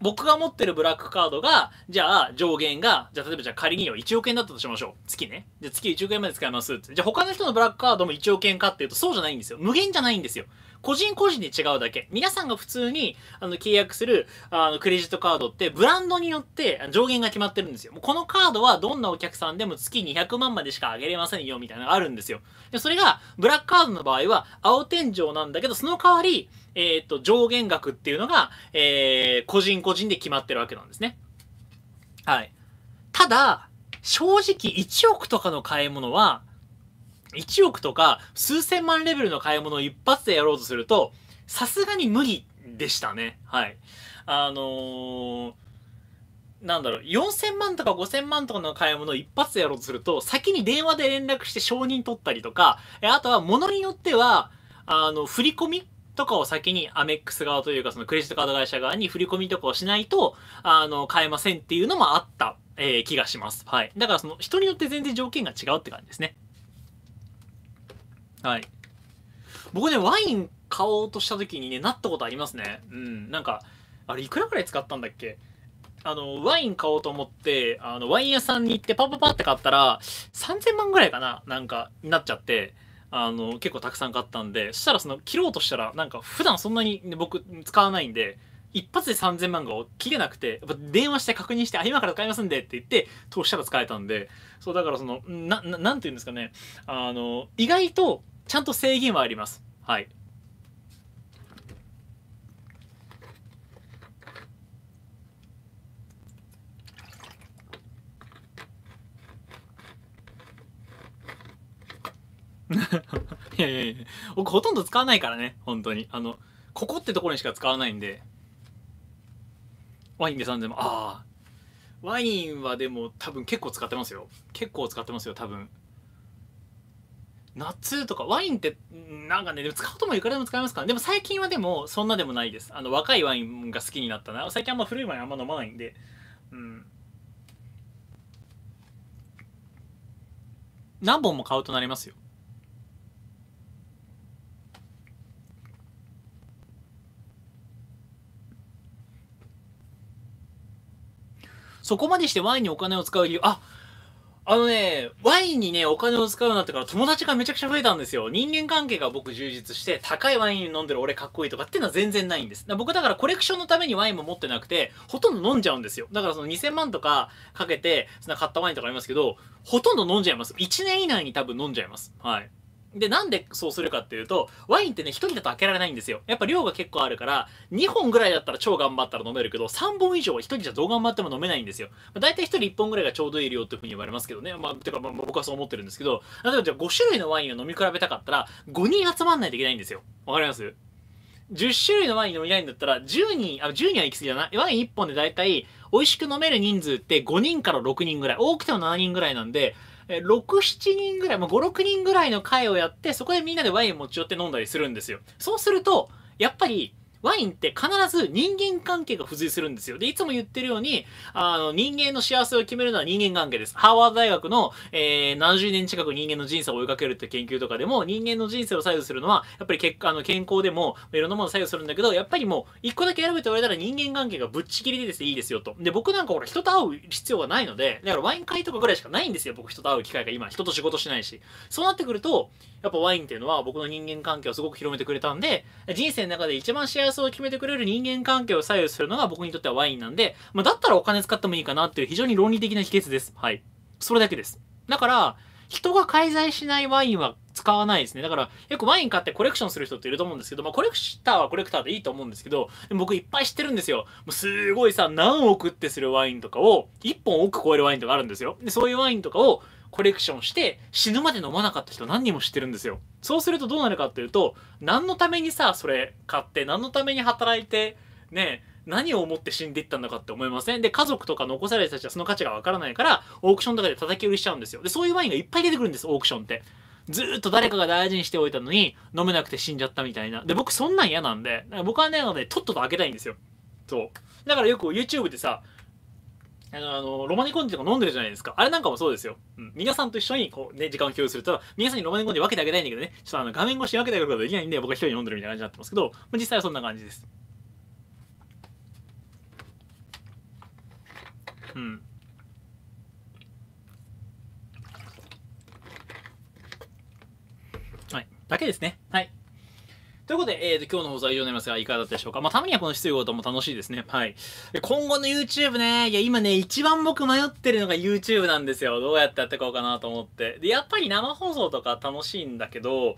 僕が持ってるブラックカードが、じゃあ上限が、じゃあ例えばじゃあ仮によ1億円だったとしましょう。月ね。じゃあ月1億円まで使います。じゃあ他の人のブラックカードも1億円かっていうとそうじゃないんですよ。無限じゃないんですよ。個人個人で違うだけ。皆さんが普通に、あの、契約する、あの、クレジットカードって、ブランドによって上限が決まってるんですよ。もうこのカードはどんなお客さんでも月200万までしか上げれませんよ、みたいなのがあるんですよ。で、それが、ブラックカードの場合は、青天井なんだけど、その代わり、えっ、と、上限額っていうのが、えー、個人個人で決まってるわけなんですね。はい。ただ、正直1億とかの買い物は、1億とか数千万レベルの買い物を一発でやろうとすると、さすがに無理でしたね。はい。あのー、なんだろう、4000万とか5000万とかの買い物を一発でやろうとすると、先に電話で連絡して承認取ったりとか、あとは物によっては、あの、振り込みとかを先にアメックス側というかそのクレジットカード会社側に振り込みとかをしないと、あの、買えませんっていうのもあった、えー、気がします。はい。だからその人によって全然条件が違うって感じですね。はい僕ねワイン買おうとした時にねなったことありますねうんなんかあれいくらぐらい使ったんだっけあのワイン買おうと思ってあのワイン屋さんに行ってパパパって買ったら3000万ぐらいかななんかになっちゃってあの結構たくさん買ったんでそしたらその切ろうとしたらなんか普段そんなに、ね、僕使わないんで一発で3000万が切れなくて、電話して確認して、あ、今から使いますんでって言って、投資したら使えたんで、そう、だからその、な、ななんて言うんですかね、あの、意外と、ちゃんと制限はあります。はい。*laughs* いやいやいや僕ほとんど使わないからね本当にあのここってところにしか使わないんでワインで3000万ああワインはでも多分結構使ってますよ結構使ってますよ多分夏とかワインってなんかねでも使うともいくらでも使いますから、でも最近はでもそんなでもないですあの若いワインが好きになったな最近あんま古いワインあんま飲まないんでうん何本も買うとなりますよそこまでしてワインにお金を使う理由ああのね、ワインにね、お金を使うようになってから友達がめちゃくちゃ増えたんですよ。人間関係が僕充実して、高いワイン飲んでる俺かっこいいとかっていうのは全然ないんです。だ僕だからコレクションのためにワインも持ってなくて、ほとんど飲んじゃうんですよ。だからその2000万とかかけて、そんな買ったワインとかありますけど、ほとんど飲んじゃいます。1年以内に多分飲んじゃいます。はい。で、なんでそうするかっていうと、ワインってね、1人だと開けられないんですよ。やっぱ量が結構あるから、2本ぐらいだったら超頑張ったら飲めるけど、3本以上は1人じゃどう頑張っても飲めないんですよ。まあ、大体1人1本ぐらいがちょうどいい量っていうふうに言われますけどね。まあ、てか、まあ、僕はそう思ってるんですけど、例えばじゃあ5種類のワインを飲み比べたかったら、5人集まんないといけないんですよ。わかります10種類のワイン飲みたいんだったら、10人、あ、10人は行き過ぎだな。ワイン1本で大体、美味しく飲める人数って5人から6人ぐらい。多くても7人ぐらいなんで、6、7人ぐらい、まあ、5、6人ぐらいの会をやって、そこでみんなでワイン持ち寄って飲んだりするんですよ。そうすると、やっぱりワインって必ず人間関係が付随するんですよ。で、いつも言ってるように、あの、人間の幸せを決めるのは人間関係です。ハーバード大学の、えー、70年近く人間の人生を追いかけるって研究とかでも、人間の人生を左右するのは、やっぱり結果、あの、健康でも、いろんなものを左右するんだけど、やっぱりもう、一個だけ選べと言われたら人間関係がぶっちぎりでですね、いいですよと。で、僕なんかほら、人と会う必要がないので、だからワイン会とかぐらいしかないんですよ。僕人と会う機会が今、人と仕事しないし。そうなってくると、やっぱワインっていうのは僕の人間関係をすごく広めてくれたんで、人生の中で一番幸せやすを決めてくれる人間関係を左右するのが僕にとってはワインなんで、まあ、だったらお金使ってもいいかなっていう非常に論理的な秘訣です。はい。それだけです。だから、人が介在しないワインは使わないですね。だから、よくワイン買ってコレクションする人っていると思うんですけど、まあコレクターはコレクターでいいと思うんですけど、僕いっぱい知ってるんですよ。もうすごいさ、何億ってするワインとかを、1本億超えるワインとかあるんですよ。で、そういうワインとかをコレクションして死ぬまで飲まなかった人何人も知ってるんですよ。そうするとどうなるかっていうと、何のためにさ、それ買って、何のために働いて、ね、何を思って死んでいったのかって思いませんで、家族とか残された人たちはその価値がわからないから、オークションとかで叩き売りしちゃうんですよ。で、そういうワインがいっぱい出てくるんです、オークションって。ずっと誰かが大事にしておいたのに、飲めなくて死んじゃったみたいな。で、僕そんなん嫌なんで、僕はね、あのね、とっとと開けたいんですよ。そう。だからよく YouTube でさ、あの、あのロマネコンジとか飲んでるじゃないですか。あれなんかもそうですよ。うん。皆さんと一緒に、こう、ね、時間を共有すると、皆さんにロマネコンジ分けてあげたいんだけどね、ちょっとあの、画面越しに分けてあげることができないんで、僕は一人飲んでるみたいな感じになってますけど、実際はそんな感じです。うん。はい。だけですね。はい。ということで、えー、と今日の放送は以上になりますが、いかがだったでしょうかまあ、たまにはこの質疑応答も楽しいですね。はい。今後の YouTube ね、いや、今ね、一番僕迷ってるのが YouTube なんですよ。どうやってやっていこうかなと思って。で、やっぱり生放送とか楽しいんだけど、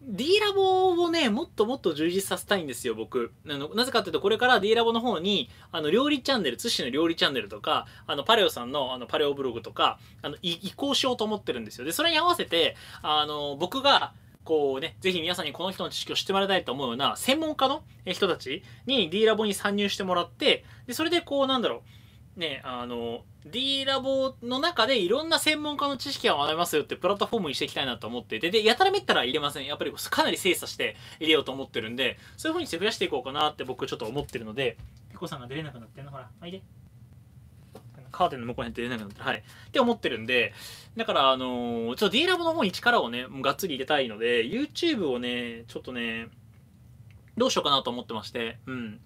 D ラボをね、もっともっと充実させたいんですよ、僕。あの、なぜかっていうと、これから D ラボの方に、あの、料理チャンネル、津市の料理チャンネルとか、あの、パレオさんの、あの、パレオブログとか、あの、移行しようと思ってるんですよ。で、それに合わせて、あの、僕が、こうね、ぜひ皆さんにこの人の知識を知ってもらいたいと思うような専門家の人たちに D ラボに参入してもらって、で、それでこうなんだろう、ね、あの、D ラボの中でいろんな専門家の知識を学びますよってプラットフォームにしていきたいなと思ってて、で、やたらめったら入れません。やっぱりかなり精査して入れようと思ってるんで、そういう風にして増やしていこうかなって僕ちょっと思ってるので、ピコさんが出れなくなってんのほら、おいで。カーテンの向こうに出れなくなったら、はい。って思ってるんで、だから、あのー、ちょっと D ラボの方に力をね、もうがっつり入れたいので、YouTube をね、ちょっとね、どうしようかなと思ってまして、うん。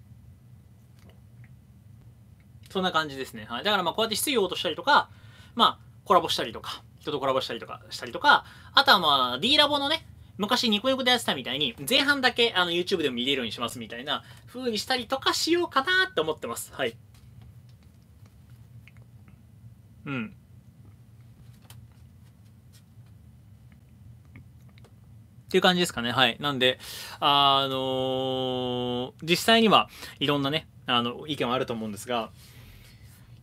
そんな感じですね。はい。だからまあ、こうやって質疑応答したりとか、まあ、コラボしたりとか、人とコラボしたりとか、したりとか、あとはまあ、D ラボのね、昔ニコニコでやってたみたいに、前半だけあの YouTube でも見れるようにしますみたいな風にしたりとかしようかなって思ってます。はい。うんっていう感じですかね。はい。なんで、あのー、実際にはいろんなね、あの、意見はあると思うんですが、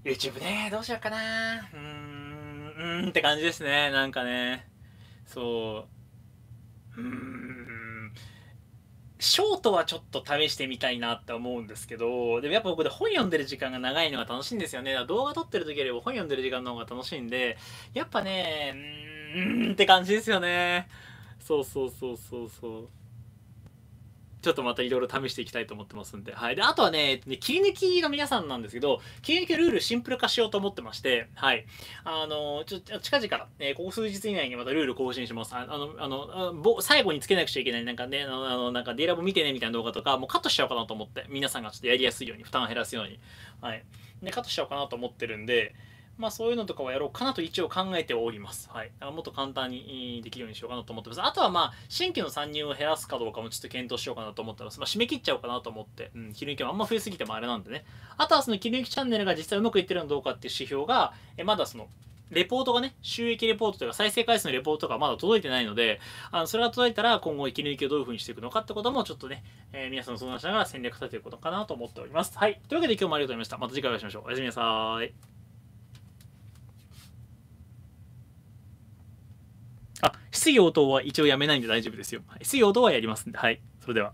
YouTube ね、どうしようかなうーん、うーんって感じですね。なんかね、そう、うーん。ショートはちょっと試してみたいなって思うんですけど、でもやっぱ僕で本読んでる時間が長いのが楽しいんですよね。だから動画撮ってる時よりも本読んでる時間の方が楽しいんで、やっぱね、うーんって感じですよね。そうそうそうそうそう。ちょっとまたいろいろ試していきたいと思ってますんで。はい。で、あとはね、切り抜きの皆さんなんですけど、切り抜きルールシンプル化しようと思ってまして、はい。あの、ちょ、近々、えー、ここ数日以内にまたルール更新します。あの、あの、ぼ最後につけなくちゃいけない、なんかね、あの、なんかデイラボ見てねみたいな動画とか、もうカットしちゃおうかなと思って、皆さんがちょっとやりやすいように、負担を減らすように。はい。で、カットしちゃおうかなと思ってるんで、まあ、そういうのとかはやろうかなと一応考えております。はい。だからもっと簡単にできるようにしようかなと思ってます。あとはまあ、新規の参入を減らすかどうかもちょっと検討しようかなと思ってます。まあ、締め切っちゃおうかなと思って、うん、切り抜きもあんま増えすぎてもあれなんでね。あとはその切り抜きチャンネルが実際うまくいってるのどうかっていう指標が、えまだその、レポートがね、収益レポートというか再生回数のレポートがまだ届いてないので、あのそれが届いたら今後き抜きをどういう風にしていくのかってこともちょっとね、えー、皆さんの相談しながら戦略立てることかなと思っております。はい。というわけで今日もありがとうございました。また次回お会いしましょう。おやすみなさい。あ、質疑応答は一応やめないんで大丈夫ですよ。質疑応答はやりますんで。はい。それでは。